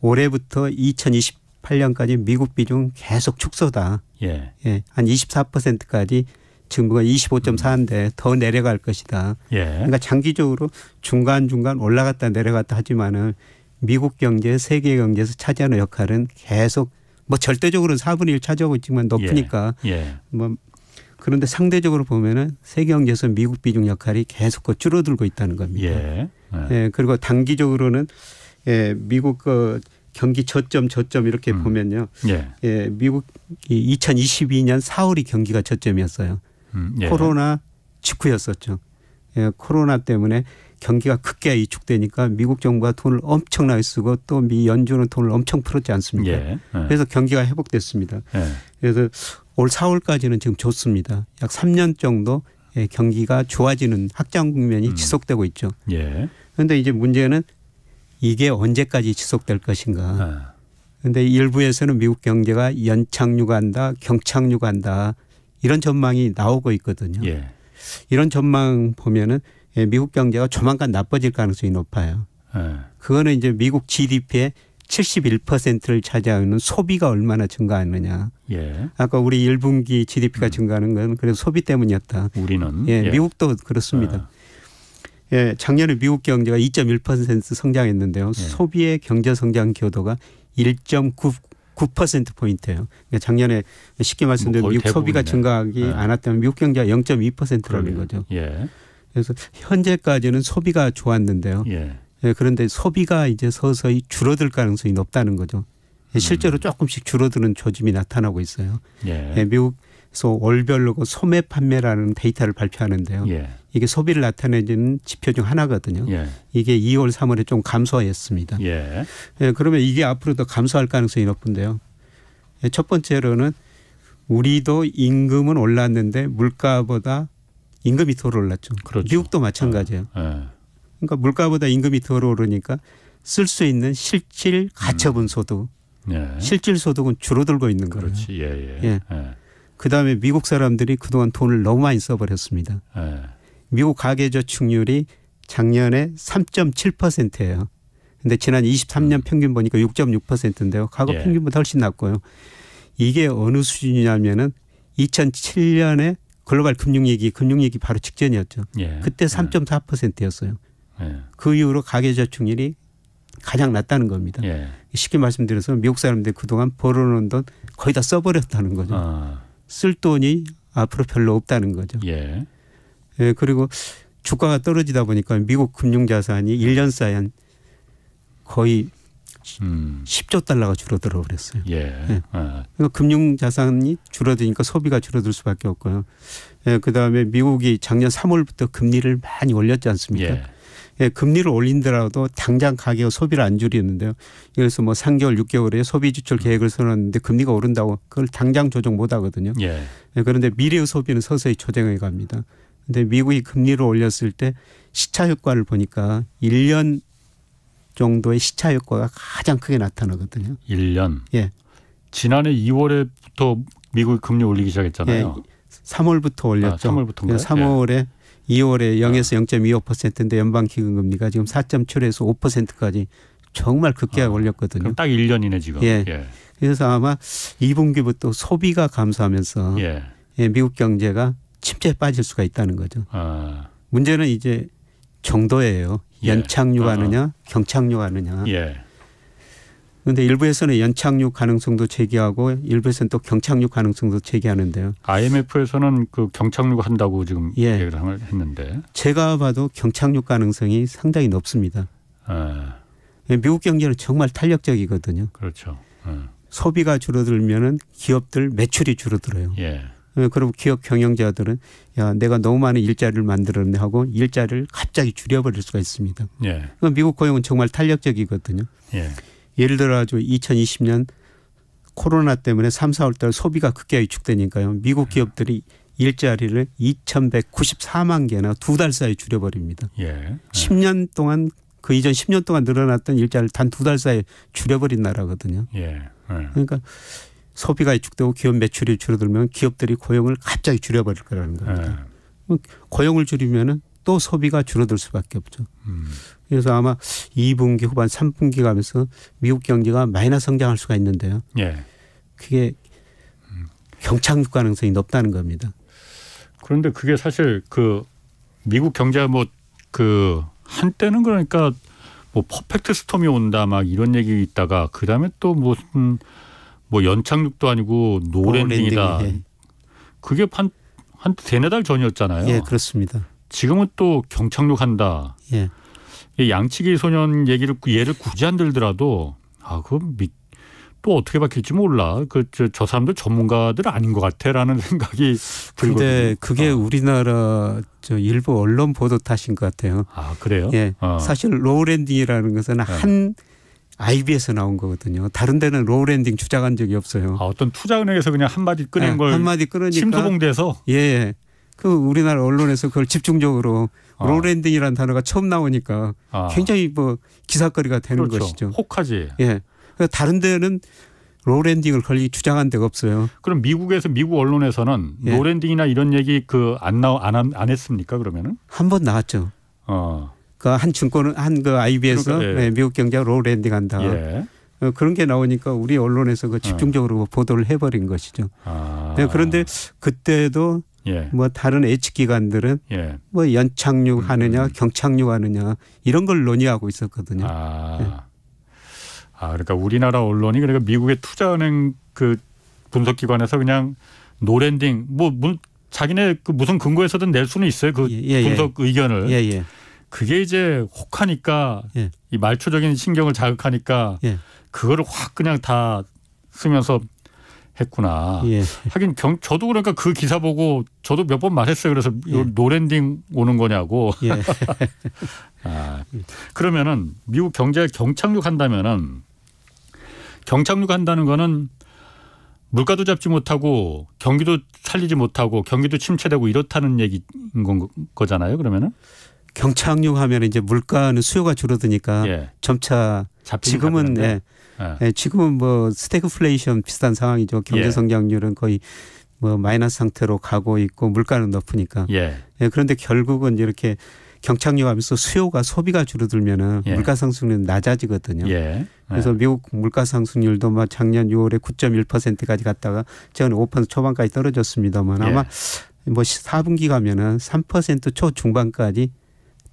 올해부터 2028년까지 미국 비중 계속 축소다. 예. 예. 한 24%까지 지부가 25.4인데 더 내려갈 것이다. 예. 그러니까 장기적으로 중간중간 올라갔다 내려갔다 하지만은 미국 경제, 세계 경제에서 차지하는 역할은 계속 뭐 절대적으로는 4분의 1 차지하고 있지만 높으니까 예. 예. 뭐 그런데 상대적으로 보면은 세계 경제에서 미국 비중 역할이 계속 줄어들고 있다는 겁니다. 예. 예, 네. 그리고 단기적으로는 예, 미국 그 경기 저점 저점 이렇게 음. 보면요. 예. 예, 미국 2022년 4월이 경기가 저점이었어요. 음, 예. 코로나 직후였었죠. 예, 코로나 때문에 경기가 크게 이축되니까 미국 정부가 돈을 엄청나게 쓰고 또 미 연준은 돈을 엄청 풀었지 않습니까? 예. 예. 그래서 경기가 회복됐습니다. 예. 그래서 올 4월까지는 지금 좋습니다. 약 3년 정도 예, 경기가 좋아지는 확장 국면이 음. 지속되고 있죠. 예. 그런데 이제 문제는 이게 언제까지 지속될 것인가. 그런데 네. 일부에서는 미국 경제가 연착륙한다, 경착륙한다 이런 전망이 나오고 있거든요. 예. 이런 전망 보면은 예, 미국 경제가 조만간 나빠질 가능성이 높아요. 예. 그거는 이제 미국 GDP의 71%를 차지하는 소비가 얼마나 증가하느냐. 예. 아까 우리 1분기 GDP가 음. 증가하는 건 그래서 소비 때문이었다. 우리는 예, 예. 미국도 그렇습니다. 아. 예, 작년에 미국 경제가 2.1% 성장했는데요. 예. 소비의 경제 성장 기여도가 1.9 9% 포인트예요. 그러니까 작년에 쉽게 뭐 말씀드리면 뭐 미국 소비가 증가하기 예. 않았다면 미국 경제가 0.2%라는 거죠. 예. 그래서 현재까지는 소비가 좋았는데요. 예. 예. 그런데 소비가 이제 서서히 줄어들 가능성이 높다는 거죠. 예, 실제로 음. 조금씩 줄어드는 조짐이 나타나고 있어요. 예. 예 미국 그래서 월별로 그 소매 판매라는 데이터를 발표하는데요. 예. 이게 소비를 나타내는 지표 중 하나거든요. 예. 이게 2월, 3월에 좀 감소했습니다. 예. 예. 그러면 이게 앞으로 더 감소할 가능성이 높은데요. 예, 첫 번째로는 우리도 임금은 올랐는데 물가보다 임금이 더 올랐죠. 그렇죠. 미국도 마찬가지예요. 아, 예. 그러니까 물가보다 임금이 더 오르니까 쓸 수 있는 실질 가처분 소득, 음. 실질 소득은 줄어들고 있는 거예요. 그렇지. 예. 예. 그다음에 미국 사람들이 그동안 돈을 너무 많이 써버렸습니다. 네. 미국 가계저축률이 작년에 3.7%예요. 그런데 지난 23년 음. 평균 보니까 6.6%인데요. 과거 예. 평균보다 훨씬 낮고요. 이게 어느 수준이냐면은 2007년에 글로벌 금융위기, 금융위기 바로 직전이었죠. 예. 그때 3.4%였어요. 예. 예. 그 이후로 가계저축률이 가장 낮다는 겁니다. 예. 쉽게 말씀드려서 미국 사람들이 그동안 벌어놓은 돈 거의 다 써버렸다는 거죠. 아. 쓸 돈이 앞으로 별로 없다는 거죠. 예. 예 그리고 주가가 떨어지다 보니까 미국 금융자산이 1년 사이 한 거의 음. 10조 달러가 줄어들어 버렸어요. 예. 예. 예. 그러니까 금융 자산이 줄어드니까 소비가 줄어들 수밖에 없고요. 예. 그다음에 미국이 작년 3월부터 금리를 많이 올렸지 않습니까? 예. 예, 금리를 올린더라도 당장 가격 소비를 안 줄이는데요. 그래서 뭐 3개월, 6개월에 소비 지출 계획을 세웠는데 금리가 오른다고 그걸 당장 조정 못 하거든요. 예. 예, 그런데 미래의 소비는 서서히 조정해 갑니다. 근데 미국이 금리를 올렸을 때 시차 효과를 보니까 1년 정도의 시차 효과가 가장 크게 나타나거든요. 1년. 예. 지난해 2월에부터 미국 금리 올리기 시작했잖아요. 예. 3월부터 올렸죠. 아, 3월부터 3월에 2월에 0에서 아. 0.25%인데 연방 기금 금리가 지금 4.7에서 5%까지 정말 급격하게 아. 올렸거든요. 그럼 딱 1년이네 지금. 예. 예. 그래서 아마 2분기부터 소비가 감소하면서 예. 예, 미국 경제가 침체에 빠질 수가 있다는 거죠. 아. 문제는 이제 정도예요. 예. 연착륙하느냐 아, 아. 경착륙하느냐. 예. 그런데 일부에서는 연착륙 가능성도 제기하고 일부에서는 또 경착륙 가능성도 제기하는데요. IMF에서는 그 경착륙 한다고 지금 예. 얘기를 했는데 제가 봐도 경착륙 가능성이 상당히 높습니다. 예. 예. 미국 경제는 정말 탄력적이거든요. 그렇죠. 예. 소비가 줄어들면은 기업들 매출이 줄어들어요. 예. 예 그럼 기업 경영자들은 야 내가 너무 많은 일자리를 만들었네 하고 일자리를 갑자기 줄여버릴 수가 있습니다. 예. 그러니까 미국 고용은 정말 탄력적이거든요. 예. 예를 들어 가지고 2020년 코로나 때문에 3, 4월 달 소비가 급격히 위축되니까요. 미국 기업들이 일자리를 2,194만 개나 두 달 사이 에 줄여버립니다. 예. 10년 동안 그 이전 10년 동안 늘어났던 일자리를 단 두 달 사이 에 줄여버린 나라거든요. 예. 예. 그러니까 소비가 위축되고 기업 매출이 줄어들면 기업들이 고용을 갑자기 줄여버릴 거라는 겁니다. 예. 뭐 고용을 줄이면은 또 소비가 줄어들 수밖에 없죠. 음. 그래서 아마 2분기 후반 3분기 가면서 미국 경제가 마이너스 성장할 수가 있는데요. 예. 그게 경착륙 가능성이 높다는 겁니다. 그런데 그게 사실 그 미국 경제 뭐 그 한때는 그러니까 뭐 퍼펙트 스톰이 온다 막 이런 얘기 있다가 그다음에 또 무슨 뭐 연착륙도 아니고 노랜딩이다. 예. 그게 한, 한 세네 달 전이었잖아요. 예, 그렇습니다. 지금은 또 경착륙한다. 예. 양치기 소년 얘기를 얘를 굳이 안 들더라도 아 그건 믿또 어떻게 바뀔지 몰라. 그저 저 사람들 전문가들 아닌 것 같아라는 <laughs> 생각이 들고. 근데 그게 어. 우리나라 저 일부 언론 보도 탓인 것 같아요. 아 그래요? 예. 어. 사실 로우랜딩이라는 것은 네. 한 아이비에서 나온 거거든요. 다른 데는 로우랜딩 주장한 적이 없어요. 아, 어떤 투자은행에서 그냥 한 마디 끊은 네, 걸 한마디 끊으니까 심소봉대에서 예, 예. 그 우리나라 언론에서 그걸 집중적으로 아. 어. 롱랜딩이라는 단어가 처음 나오니까 아. 굉장히 뭐 기사거리가 되는 그렇죠. 것이죠. 혹하지. 예. 그러니까 다른 데는 롤랜딩을 걸리 주장한 데가 없어요. 그럼 미국에서 미국 언론에서는 예. 로랜딩이나 이런 얘기 그 안 나오 안안 했습니까? 그러면은 한 번 나왔죠. 어. 그 한 증권은 한 그 IB에서 그러니까, 예. 네, 미국 경제가 로랜딩한다. 예. 어, 그런 게 나오니까 우리 언론에서 그 집중적으로 어. 보도를 해버린 것이죠. 아. 네, 그런데 그때도 예. 뭐 다른 H 기관들은 예. 뭐 연착륙 하느냐 음, 음. 경착륙 하느냐 이런 걸 논의하고 있었거든요. 아. 예. 아 그러니까 우리나라 언론이 그러니까 미국의 투자은행 그 분석 기관에서 그냥 노랜딩 뭐 문, 자기네 그 무슨 근거에서든 낼 수는 있어요 그 예, 예, 예. 분석 의견을. 그게 이제 혹하니까 이 말초적인 신경을 자극하니까 그거를 확 그냥 다 쓰면서 했구나. 예. 하긴 경, 저도 그러니까 그 기사 보고 저도 몇 번 말했어요. 그래서 예. 노랜딩 오는 거냐고. 예. <laughs> 아, 그러면은 미국 경제에 경착륙 한다면은 경착륙 한다는 거는 물가도 잡지 못하고 경기도 살리지 못하고 경기도 침체되고 이렇다는 얘기인 건 거잖아요. 그러면은 경착륙하면 이제 물가는 수요가 줄어드니까 예. 점차 지금은 네. 네. 지금은 뭐 스태그플레이션 비슷한 상황이죠. 예. 경제 성장률은 거의 뭐 마이너스 상태로 가고 있고 물가는 높으니까. 예. 예 그런데 결국은 이렇게 경착륙하면서 수요가 소비가 줄어들면은 예. 물가 상승률은 낮아지거든요. 예. 그래서 미국 물가 상승률도 막 뭐 작년 6월에 9.1%까지 갔다가 지금 5% 초반까지 떨어졌습니다만 아마 뭐 4분기 가면은 3% 초중반까지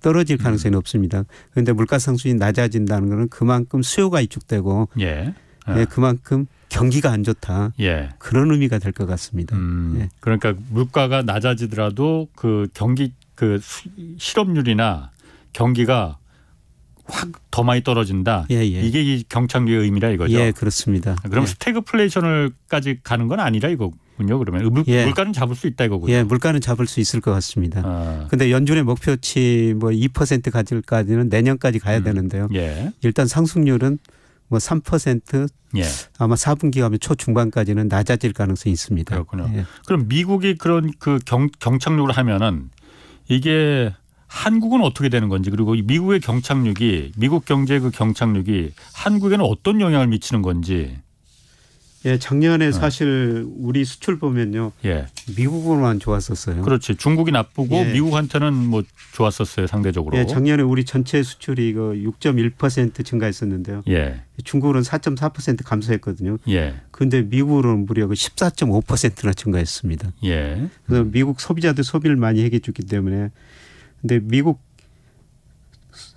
떨어질 가능성이 음. 높습니다. 그런데 물가 상승이 낮아진다는 것은 그만큼 수요가 위축되고 예. 예 아. 예, 그만큼 경기가 안 좋다. 예. 그런 의미가 될 것 같습니다. 음, 예. 그러니까 물가가 낮아지더라도 그 경기 그 실업률이나 경기가 확 더 많이 떨어진다. 예, 예. 이게 경착륙의 의미라 이거죠. 예, 그렇습니다. 그럼 예. 스태그플레이션을까지 가는 건 아니라 이거 군요 그러면 그 물, 예. 물가는 잡을 수 있다 이거군요. 예, 물가는 잡을 수 있을 것 같습니다. 아. 근데 연준의 목표치 뭐2% 가질까지는 내년까지 가야 음. 되는데요. 예. 일단 상승률은 뭐3% 예. 아마 4분기 가면 초중반까지는 낮아질 가능성이 있습니다. 그렇군요. 예. 그럼 미국이 그런 그 경, 경착륙을 하면은 이게 한국은 어떻게 되는 건지 그리고 미국의 경착륙이 미국 경제의 그 경착륙이 한국에는 어떤 영향을 미치는 건지 예, 작년에 네. 사실 우리 수출 보면요. 예. 미국으로만 좋았었어요. 그렇지. 중국이 나쁘고 예. 미국한테는 뭐 좋았었어요, 상대적으로. 예, 작년에 우리 전체 수출이 이거 6.1% 증가했었는데요. 예. 중국으로는 4.4% 감소했거든요. 예. 근데 미국으로는 무려 14.5%나 증가했습니다. 예. 그래서 미국 소비자들 소비를 많이 해게 주기 때문에 근데 미국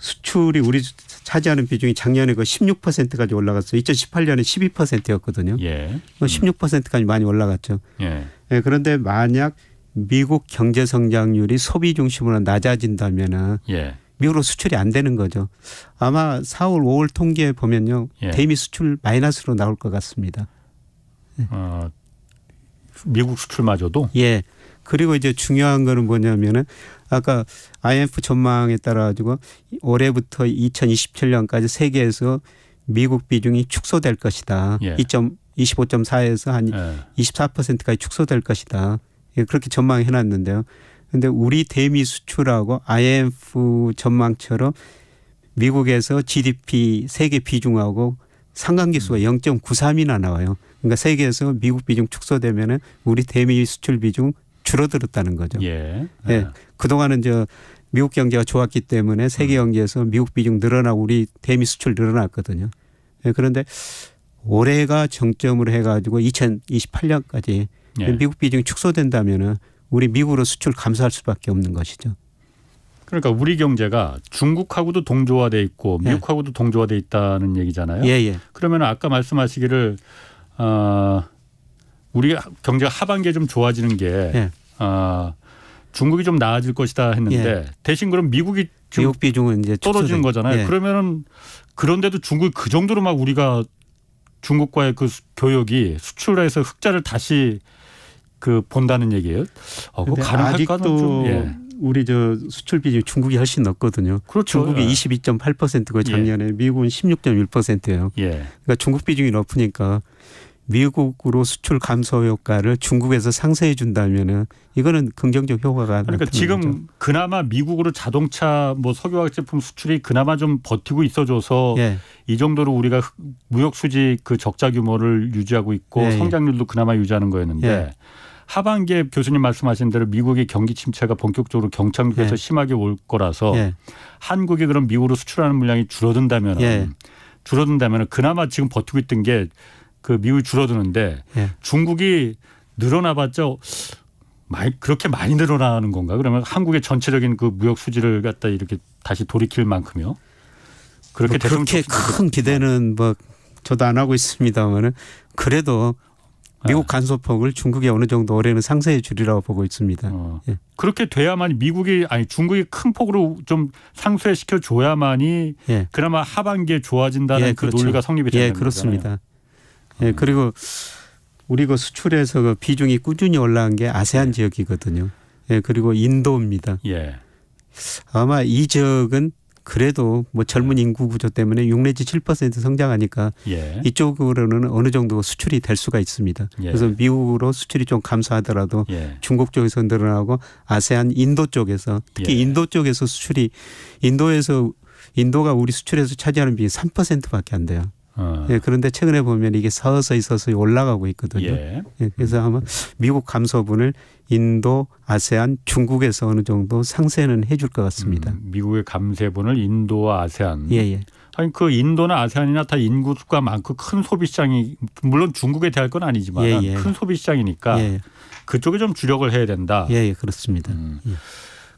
수출이 우리 차지하는 비중이 작년에 그 16%까지 올라갔어요. 2018년에 12%였거든요. 예. 16%까지 뭐 음. 많이 올라갔죠. 예. 예. 그런데 만약 미국 경제 성장률이 소비 중심으로 낮아진다면은 예. 미국으로 수출이 안 되는 거죠. 아마 4월, 5월 통계에 보면요, 예. 대미 수출 마이너스로 나올 것 같습니다. 예. 어, 미국 수출마저도? 예. 그리고 이제 중요한 거는 뭐냐면은 아까 IMF 전망에 따라 가지고 올해부터 2027년까지 세계에서 미국 비중이 축소될 것이다. 예. 2점 25.4에서 한 예. 24%까지 축소될 것이다. 예, 그렇게 전망해 놨는데요. 근데 우리 대미 수출하고 IMF 전망처럼 미국에서 GDP 세계 비중하고 상관계수가 0.93이나 음. 나와요. 그러니까 세계에서 미국 비중 축소되면은 우리 대미 수출 비중 줄어들었다는 거죠. 예. 예. 예. 그동안은 저 미국 경제가 좋았기 때문에 세계 음. 경제에서 미국 비중 늘어나고 우리 대미 수출 늘어났거든요. 예, 그런데 올해가 정점으로 해가지고 2028년까지 예. 미국 비중이 축소된다면은 우리 미국으로 수출 감소할 수밖에 없는 것이죠. 그러니까 우리 경제가 중국하고도 동조화돼 있고 예. 미국하고도 예. 동조화돼 있다는 얘기잖아요. 예예. 예. 그러면 아까 말씀하시기를 어, 우리 경제가 하반기에 좀 좋아지는 게 예. 어, 중국이 좀 나아질 것이다 했는데 예. 대신 그럼 미국이 미국 비중은 이제 떨어지는 거잖아요. 예. 그러면은 그런데도 중국이 그 정도로 막 우리가 중국과의 그 교역이 수출해서 흑자를 다시 그 본다는 얘기예요. 어, 그 아직도 좀, 예. 우리 저 수출 비중 중국이 훨씬 높거든요. 그렇죠. 중국이 예. 22.8%고 예. 작년에 예. 미국은 16.1%예요. 예. 그러니까 중국 비중이 높으니까 미국으로 수출 감소 효과를 중국에서 상쇄해 준다면은 이거는 긍정적 효과가 그러니까 지금 거죠. 그나마 미국으로 자동차 뭐 석유화학 제품 수출이 그나마 좀 버티고 있어줘서 예. 이 정도로 우리가 무역 수지 그 적자 규모를 유지하고 있고 예, 예. 성장률도 그나마 유지하는 거였는데 예. 하반기에 교수님 말씀하신 대로 미국의 경기 침체가 본격적으로 경착륙해서 예. 심하게 올 거라서 예. 한국이 그럼 미국으로 수출하는 물량이 줄어든다면 줄어든다면 그나마 지금 버티고 있던 게그 미국이 줄어드는데 예. 중국이 늘어나봤죠. 많이 그렇게 많이 늘어나는 건가? 그러면 한국의 전체적인 그 무역 수지를 갖다 이렇게 다시 돌이킬 만큼요. 그렇게 뭐 그렇게 큰 기대는 뭐 저도 안 하고 있습니다만은 그래도 미국 아. 간소폭을 중국이 어느 정도 올해는 상쇄해 주리라고 보고 있습니다. 어. 예. 그렇게 돼야만 미국이 아니 중국이 큰 폭으로 좀 상쇄시켜 줘야만이 예. 그나마 하반기에 좋아진다는 예, 그 그렇죠 논리가 성립이 되는 예, 그렇습니다. 예, 그리고 우리 그 수출에서 그 비중이 꾸준히 올라간 게 아세안 예. 지역이거든요. 예, 그리고 인도입니다. 예. 아마 이 지역은 그래도 뭐 젊은 예. 인구 구조 때문에 6 내지 7% 성장하니까 예. 이쪽으로는 어느 정도 수출이 될 수가 있습니다. 예. 그래서 미국으로 수출이 좀 감소하더라도 예. 중국 쪽에서 늘어나고 아세안 인도 쪽에서 특히 예. 인도 쪽에서 수출이 인도에서 인도가 우리 수출에서 차지하는 비율이 3%밖에 안 돼요. 어. 예, 그런데 최근에 보면 이게 서서히 서서히 올라가고 있거든요. 예. 예, 그래서 아마 미국 감소분을 인도, 아세안, 중국에서 어느 정도 상쇄는 해줄 것 같습니다. 음, 미국의 감세분을 인도와 아세안. 예, 예. 아니 그 인도나 아세안이나 다 인구수가 많고 큰 소비 시장이 물론 중국에 대할 건 아니지만 예, 예. 큰 소비 시장이니까 예, 예. 그쪽에 좀 주력을 해야 된다. 예, 예 그렇습니다. 음. 예.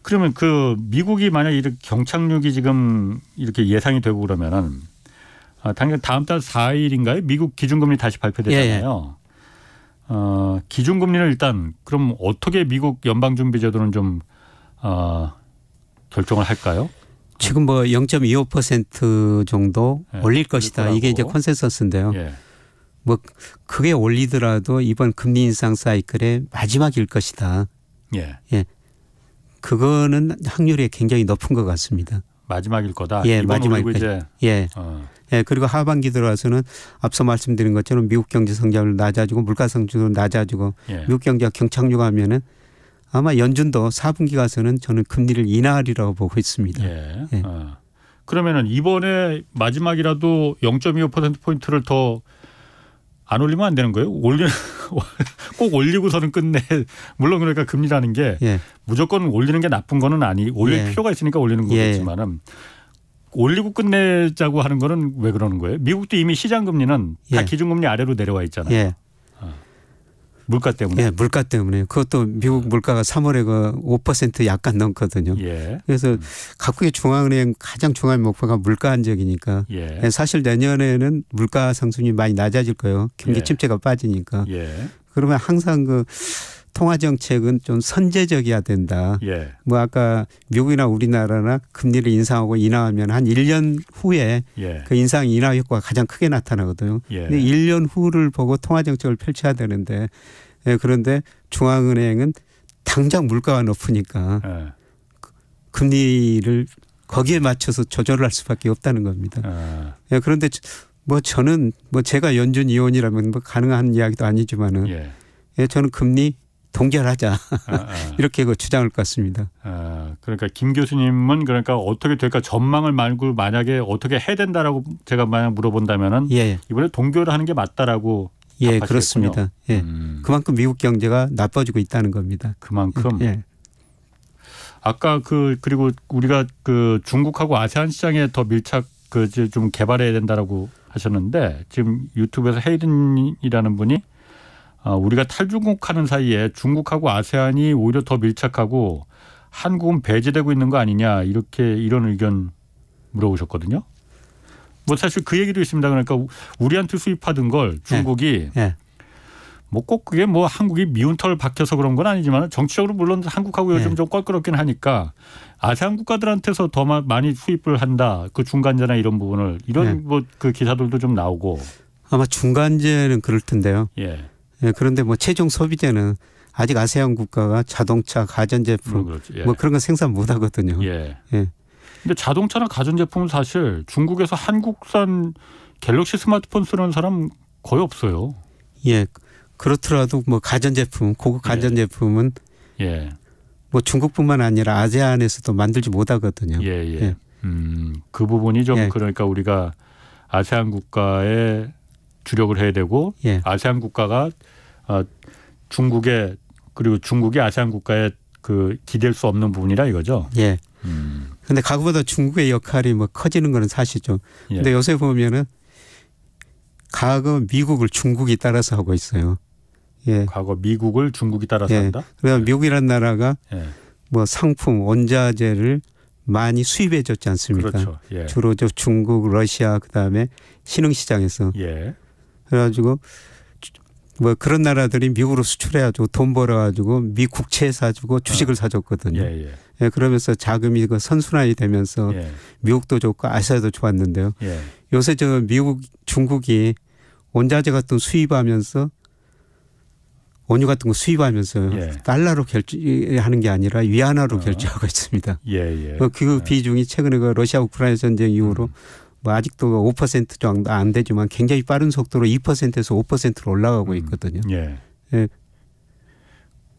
그러면 그 미국이 만약 이렇게 경착륙이 지금 이렇게 예상이 되고 그러면은 아, 당연 다음 달 4일인가요? 미국 기준금리 다시 발표되잖아요. 예, 예. 어, 기준금리를 일단 그럼 어떻게 미국 연방준비제도는 좀 어, 결정을 할까요? 지금 뭐0.25% 정도 예, 올릴 것이다. 거라고. 이게 이제 컨센서스인데요. 예. 뭐 그게 올리더라도 이번 금리 인상 사이클의 마지막일 것이다. 예. 예. 그거는 확률이 굉장히 높은 것 같습니다. 마지막일 거다. 예, 마지막일 거다. 예. 어. 예, 그리고 하반기 들어와서는 앞서 말씀드린 것처럼 미국 경제 성장률 낮아지고 물가 성장률 낮아지고 예. 미국 경제가 경착륙하면은 아마 연준도 4분기 가서는 저는 금리를 인하하리라고 보고 있습니다. 예. 예. 아. 그러면은 이번에 마지막이라도 0.25% 포인트를 더 안 올리면 안 되는 거예요? 올리 <laughs> 꼭 올리고서는 끝내. 물론 그러니까 금리라는 게 예. 무조건 올리는 게 나쁜 거는 아니. 올릴 예. 필요가 있으니까 올리는 예. 거겠지만은 올리고 끝내자고 하는 거는 왜 그러는 거예요? 미국도 이미 시장 금리는 예. 다 기준금리 아래로 내려와 있잖아요. 예. 아, 물가 때문에. 예, 물가 때문에. 그것도 미국 음. 물가가 3월에 그5% 약간 넘거든요. 예. 그래서 음. 각국의 중앙은행 가장 중요한 목표가 물가 안정이니까. 예. 예 사실 내년에는 물가 상승이 많이 낮아질 거예요. 경기 예. 침체가 빠지니까. 예. 그러면 항상 그 통화 정책은 좀 선제적이어야 된다. 예. 뭐 아까 미국이나 우리나라나 금리를 인상하고 인하하면 한 1년 후에 예. 그 인상 인하 효과가 가장 크게 나타나거든요. 예. 근데 1년 후를 보고 통화 정책을 펼쳐야 되는데 예, 그런데 중앙은행은 당장 물가가 높으니까 예. 그 금리를 거기에 맞춰서 조절할 을 수밖에 없다는 겁니다. 아. 예, 그런데 뭐 저는 뭐 제가 연준 이원이라면 뭐 가능한 이야기도 아니지만은 예. 예, 저는 금리 동결하자 아, 아. <laughs> 이렇게 그 주장을 같습니다. 아, 그러니까 김 교수님은 그러니까 어떻게 될까 전망을 말고 만약에 어떻게 해야 된다라고 제가 만약 물어본다면은 예. 예. 이번에 동결하는 게 맞다라고 예 그렇습니다. 예. 음. 그만큼 미국 경제가 나빠지고 있다는 겁니다. 그만큼 예. 아까 그 그리고 우리가 그 중국하고 아세안 시장에 더 밀착 그 좀 개발해야 된다라고 하셨는데 지금 유튜브에서 헤이든이라는 분이 어, 우리가 탈중국하는 사이에 중국하고 아세안이 오히려 더 밀착하고 한국은 배제되고 있는 거 아니냐 이렇게 이런 의견 물어보셨거든요. 뭐 사실 그 얘기도 있습니다. 그러니까 우리한테 수입하던 걸 중국이 네. 예, 네. 예. 뭐꼭 그게 뭐 한국이 미운 털 박혀서 그런 건 아니지만 정치적으로 물론 한국하고 요즘 네. 좀 껄끄럽긴 하니까 아세안 국가들한테서 더 많이 수입을 한다. 그 중간재나 이런 부분을 이런 뭐 그 기사들도 좀 나오고 아마 중간재는 그럴 텐데요. 예. 예, 그런데 뭐 최종 소비자는 아직 아세안 국가가 자동차, 가전제품 뭐, 음, 그렇죠. 예. 뭐 그런 거 생산 못 하거든요. 예. 예. 근데 자동차나 가전제품은 사실 중국에서 한국산 갤럭시 스마트폰 쓰는 사람 거의 없어요. 예. 그렇더라도 뭐 가전제품, 고급 가전제품은 예. 예. 뭐 중국뿐만 아니라 아세안에서도 만들지 못하거든요. 예, 예. 예. 음, 그 부분이 좀 예. 그러니까 우리가 아세안 국가의 주력을 해야 되고 예. 아세안 국가가 어, 중국에 그리고 중국이 아세안 국가에 그 기댈 수 없는 부분이라 이거죠. 예. 그런데 음. 가구보다 중국의 역할이 뭐 커지는 거는 사실이죠. 그런데 예. 요새 보면은 과거 미국을 중국이 따라서 하고 있어요. 예. 과거 미국을 중국이 따라서 예. 한다. 그래서 예. 미국이란 나라가 예. 뭐 상품 원자재를 많이 수입해 줬지 않습니까? 그렇죠. 예. 주로 저 중국, 러시아 그다음에 신흥 시장에서. 예. 그래가지고 뭐 그런 나라들이 미국으로 수출해가지고 돈 벌어가지고 미 국채 사주고 주식을 어. 사줬거든요. 예, 예. 예, 그러면서 자금이 그 선순환이 되면서 예. 미국도 좋고 아시아도 좋았는데요. 예. 요새 저 미국 중국이 원자재 같은 수입하면서 원유 같은 거 수입하면서 예. 달러로 결제하는 게 아니라 위안화로 어. 결제하고 있습니다. 그, 그 비중이 최근에 그 러시아 우크라이나 전쟁 이후로 음. 뭐 아직도 5% 정도 안 되지만 굉장히 빠른 속도로 2%에서 5%로 올라가고 음. 있거든요. 음, 예. 예.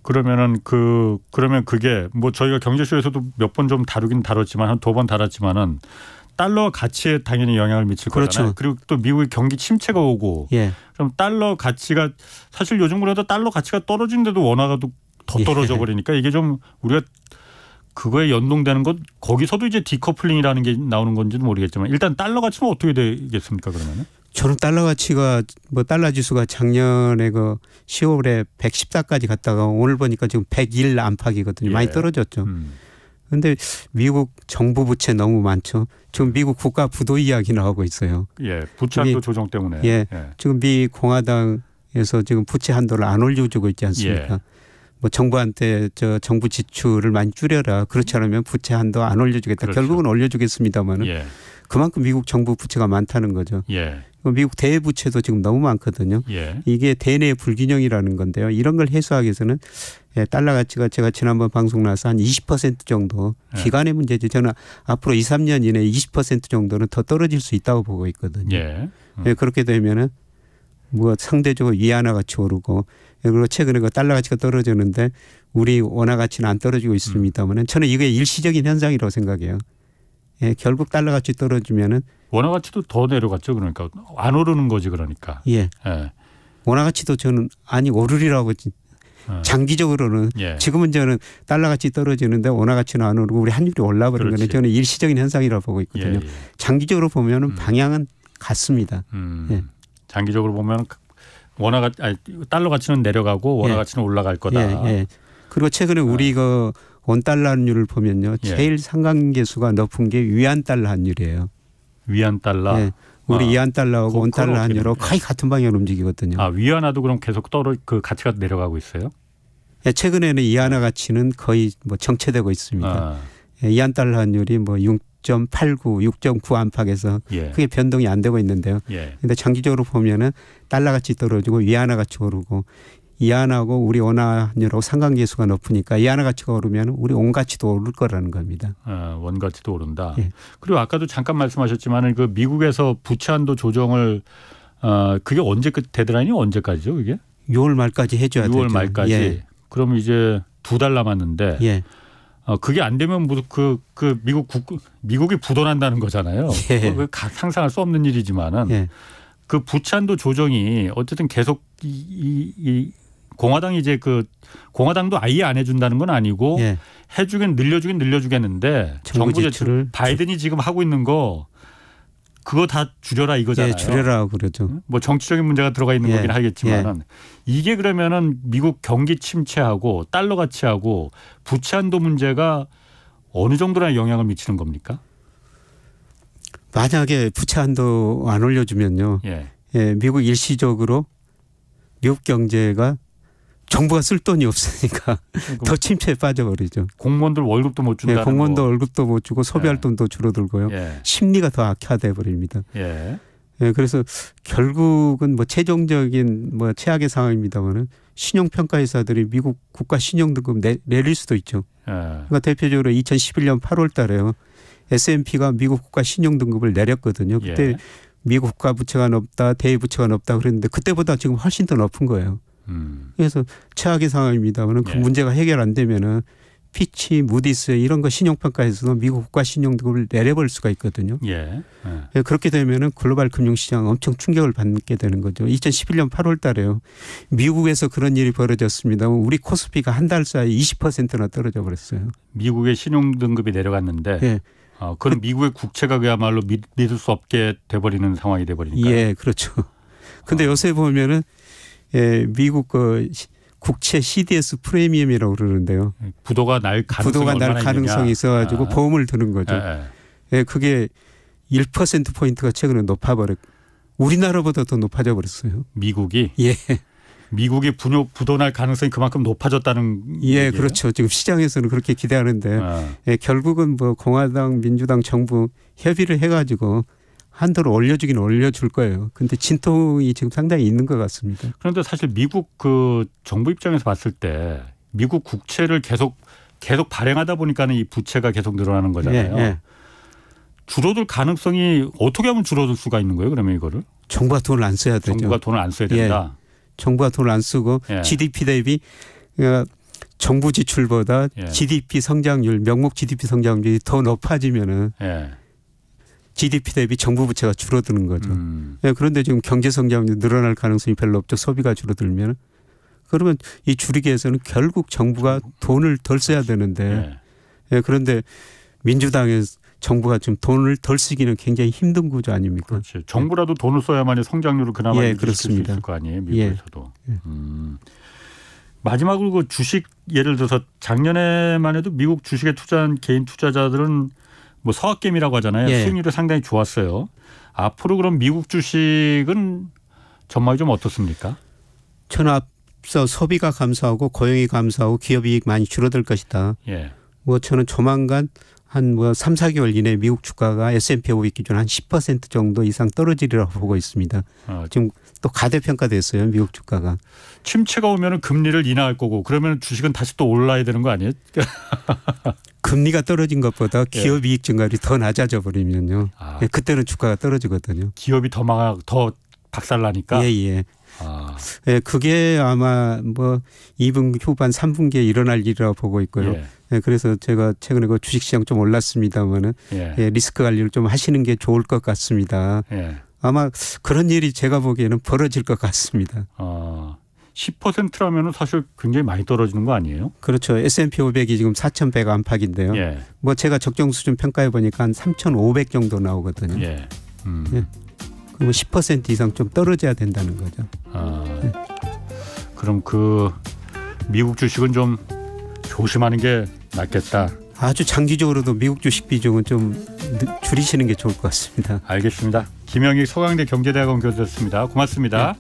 그러면은 그 그러면 그게 뭐 저희가 경제쇼에서도 몇 번 좀 다루긴 다뤘지만 한 두 번 다뤘지만은 달러 가치에 당연히 영향을 미칠 그렇죠. 거잖아요. 그리고 또 미국의 경기 침체가 오고 예. 그럼 달러 가치가 사실 요즘 그래도 달러 가치가 떨어진데도 원화가 더 예. 떨어져 버리니까 이게 좀 우리가 그거에 연동되는 것 거기서도 이제 디커플링이라는 게 나오는 건지는 모르겠지만 일단 달러 가치는 어떻게 되겠습니까 그러면은? 저는 달러 가치가 뭐 달러 지수가 작년에 그 10월에 114까지 갔다가 오늘 보니까 지금 101 안팎이거든요. 예. 많이 떨어졌죠. 음. 근데 미국 정부 부채 너무 많죠. 지금 미국 국가 부도 이야기 나오고 있어요. 예, 부채도 조정 때문에. 예, 예, 지금 미 공화당에서 지금 부채 한도를 안 올려주고 있지 않습니까? 예. 뭐 정부한테 저 정부 지출을 많이 줄여라. 그렇지 않으면 부채 한도 안 올려주겠다. 그렇죠. 결국은 올려주겠습니다만은 예. 그만큼 미국 정부 부채가 많다는 거죠. 예. 미국 대부채도 지금 너무 많거든요. 예. 이게 대내 불균형이라는 건데요. 이런 걸 해소하기 위해서는 예, 달러 가치가 제가 지난번 방송 나서 한 20% 정도 예. 기간의 문제죠 저는 앞으로 2, 3년 이내 에20% 정도는 더 떨어질 수 있다고 보고 있거든요. 음. 그렇게 되면은 뭐 상대적으로 위안화 가치 오르고 그리고 최근에 그 달러 가치가 떨어졌는데 우리 원화 가치는 안 떨어지고 있습니다만은 음. 저는 이게 일시적인 현상이라고 생각해요. 예, 결국 달러 가치 떨어지면은 원화 가치도 더 내려갔죠. 그러니까 안 오르는 거지 그러니까. 예. 예. 원화 가치도 저는 아니 오르리라고 예. 장기적으로는 예. 지금은 저는 달러 가치 떨어지는데 원화 가치는 안 오르고 우리 환율이 올라버리는 거는 저는 일시적인 현상이라고 보고 있거든요. 예, 예. 장기적으로 보면은 음. 방향은 같습니다. 음. 예. 장기적으로 보면 원화 가 달러 가치는 내려가고 원화 예. 가치는 올라갈 거다. 예, 예. 그리고 최근에 우리 어. 그 원달러 환율을 보면요. 예. 제일 상관계수가 높은 게 위안 달러 환율이에요. 위안 달러. 예. 우리 아, 위안 달러하고 그, 원 달러 환율로 거의 같은 방향으로 움직이거든요. 아, 위안화도 그럼 계속 떨어 그 가치가 내려가고 있어요? 예, 최근에는 위안화 가치는 거의 뭐 정체되고 있습니다. 아. 예, 위안 달러 환율이 뭐 6, 6.89, 6.9 안팎에서 예. 크게 변동이 안 되고 있는데요. 그런데 예. 장기적으로 보면은 달러 가치 떨어지고 위안화 가치 오르고 이안하고 우리 원화율하고 상관계수가 높으니까 이안화 가치가 오르면 우리 온 가치도 오를 거라는 겁니다. 아, 원 가치도 오른다. 예. 그리고 아까도 잠깐 말씀하셨지만 은그 미국에서 부채한도 조정을 어, 그게 언제 끝 데드라인이 언제까지죠? 이게 6월 말까지 해줘야 6월 되죠. 말까지. 예. 그럼 이제 두 달 남았는데 예. 어, 그게 안 되면 뭐그그 그 미국 국 미국이 부도난다는 거잖아요. 예. 그, 그 상상할 수 없는 일이지만은 예. 그 부찬도 조정이 어쨌든 계속 이, 이, 이 공화당이 이제 그 공화당도 아예 안 해준다는 건 아니고 예. 해주긴 늘려주긴 늘려주겠는데 정부, 정 제출 바이든이 지금 하고 있는 거 그거 다 줄여라 이거잖아요. 예, 줄여라 그러죠. 뭐 정치적인 문제가 들어가 있는 예, 거긴 하겠지만 예. 이게 그러면은 미국 경기 침체하고 달러 가치하고 부채한도 문제가 어느 정도나 영향을 미치는 겁니까? 만약에 부채한도 안 올려주면요. 예. 예, 미국 일시적으로 미국 경제가 정부가 쓸 돈이 없으니까 그러니까 더 침체에 빠져버리죠. 공무원들 월급도 못 준다. 네, 공무원도 거. 월급도 못 주고 소비할 예. 돈도 줄어들고요. 예. 심리가 더 악화돼 버립니다. 예. 예. 그래서 결국은 뭐 최종적인 뭐 최악의 상황입니다만은 신용평가회사들이 미국 국가 신용등급 내, 내릴 수도 있죠. 예. 그러니까 대표적으로 2011년 8월달에요. S&P가 미국 국가 신용등급을 내렸거든요. 그때 예. 미국 국가 부채가 높다, 대외 부채가 높다 그랬는데 그때보다 지금 훨씬 더 높은 거예요. 음. 그래서 최악의 상황입니다. 그러그 예. 문제가 해결 안 되면은 피치, 무디스 이런 거 신용평가에서도 미국 국가 신용등급을 내려볼 수가 있거든요. 예. 예. 예. 그렇게 되면은 글로벌 금융시장 엄청 충격을 받게 되는 거죠. 2011년 8월달에요. 미국에서 그런 일이 벌어졌습니다. 우리 코스피가 한 달 사이 20%나 떨어져 버렸어요. 미국의 신용등급이 내려갔는데. 예. 어, 그럼 그, 미국의 국채가 그야말로 믿, 을수 없게 돼버리는 상황이 돼버리니까. 예, 그렇죠. 근데 어. 요새 보면은 예, 미국 그 국채 CDS 프리미엄이라고 그러는데요. 부도가 날 가능성이 부도가 날 가능성이 있어가지고 아. 보험을 드는 거죠. 아. 예, 그게 1% 포인트가 최근에 높아버렸. 우리나라보다 더 높아져 버렸어요. 미국이. 예. 미국이 분요 부도날 가능성이 그만큼 높아졌다는 예 얘기예요? 그렇죠 지금 시장에서는 그렇게 기대하는데 아. 예, 결국은 뭐 공화당 민주당 정부 협의를 해가지고 한도를 올려주긴 올려줄 거예요. 근데 진통이 지금 상당히 있는 것 같습니다. 그런데 사실 미국 그 정부 입장에서 봤을 때 미국 국채를 계속 계속 발행하다 보니까는 이 부채가 계속 늘어나는 거잖아요. 예, 예. 줄어들 가능성이 어떻게 하면 줄어들 수가 있는 거예요? 그러면 이거를 정부가 돈을 안 써야 되죠. 정부가 돈을 안 써야 된다. 예. 정부가 돈을 안 쓰고 예. GDP 대비 그러니까 정부 지출보다 예. GDP 성장률 명목 GDP 성장률이 더 높아지면은 예. GDP 대비 정부 부채가 줄어드는 거죠. 음. 예, 그런데 지금 경제 성장률이 늘어날 가능성이 별로 없죠. 소비가 줄어들면 그러면 이 줄이기 위해서는 결국 정부가 돈을 덜 써야 되는데 네. 예, 그런데 민주당의 정부가 지금 돈을 덜 쓰기는 굉장히 힘든 구조 아닙니까? 그렇지. 정부라도 돈을 써야만이 성장률을 그나마 예, 유지수 있을 거 아니에요. 예. 미국에서도. 예. 음. 마지막으로 그 주식 예를 들어서 작년에만 해도 미국 주식에 투자한 개인 투자자들은 뭐 서학겜이라고 하잖아요. 예. 수익률이 상당히 좋았어요. 앞으로 그럼 미국 주식은 정말 좀 어떻습니까? 저는 앞서 소비가 감소하고 고용이 감소하고 기업 이익 많이 줄어들 것이다. 예. 뭐 저는 조만간 한뭐 3, 4개월 이내 미국 주가가 S&P 500 기준 한 10% 정도 이상 떨어지리라고 보고 있습니다. 아, 지금 또 가대평가됐어요 미국 주가가. 침체가 오면은 금리를 인하할 거고 그러면 주식은 다시 또 올라야 되는 거 아니에요? <laughs> 금리가 떨어진 것보다 예. 기업 이익 증가율이 더 낮아져 버리면요. 아. 예, 그때는 주가가 떨어지거든요. 기업이 더 망하 더 박살나니까. 예예. 예. 아. 예, 그게 아마 뭐 2분 후반 3분기에 일어날 일이라고 보고 있고요. 예. 예, 그래서 제가 최근에 그 주식시장 좀 올랐습니다만은 예. 예, 리스크 관리를 좀 하시는 게 좋을 것 같습니다. 예. 아마 그런 일이 제가 보기에는 벌어질 것 같습니다. 아. 10%라면 사실 굉장히 많이 떨어지는 거 아니에요? 그렇죠. S&P 500이 지금 4,100 안팎인데요. 예. 뭐 제가 적정 수준 평가해 보니까 한 3,500 정도 나오거든요. 예. 음. 예. 그럼 10% 뭐 이상 좀 떨어져야 된다는 거죠. 아. 예. 그럼 그 미국 주식은 좀 조심하는 게 낫겠다. 아주 장기적으로도 미국 주식 비중은 좀 줄이시는 게 좋을 것 같습니다. 알겠습니다. 김영희 서강대 경제대학원 교수였습니다. 고맙습니다. 네.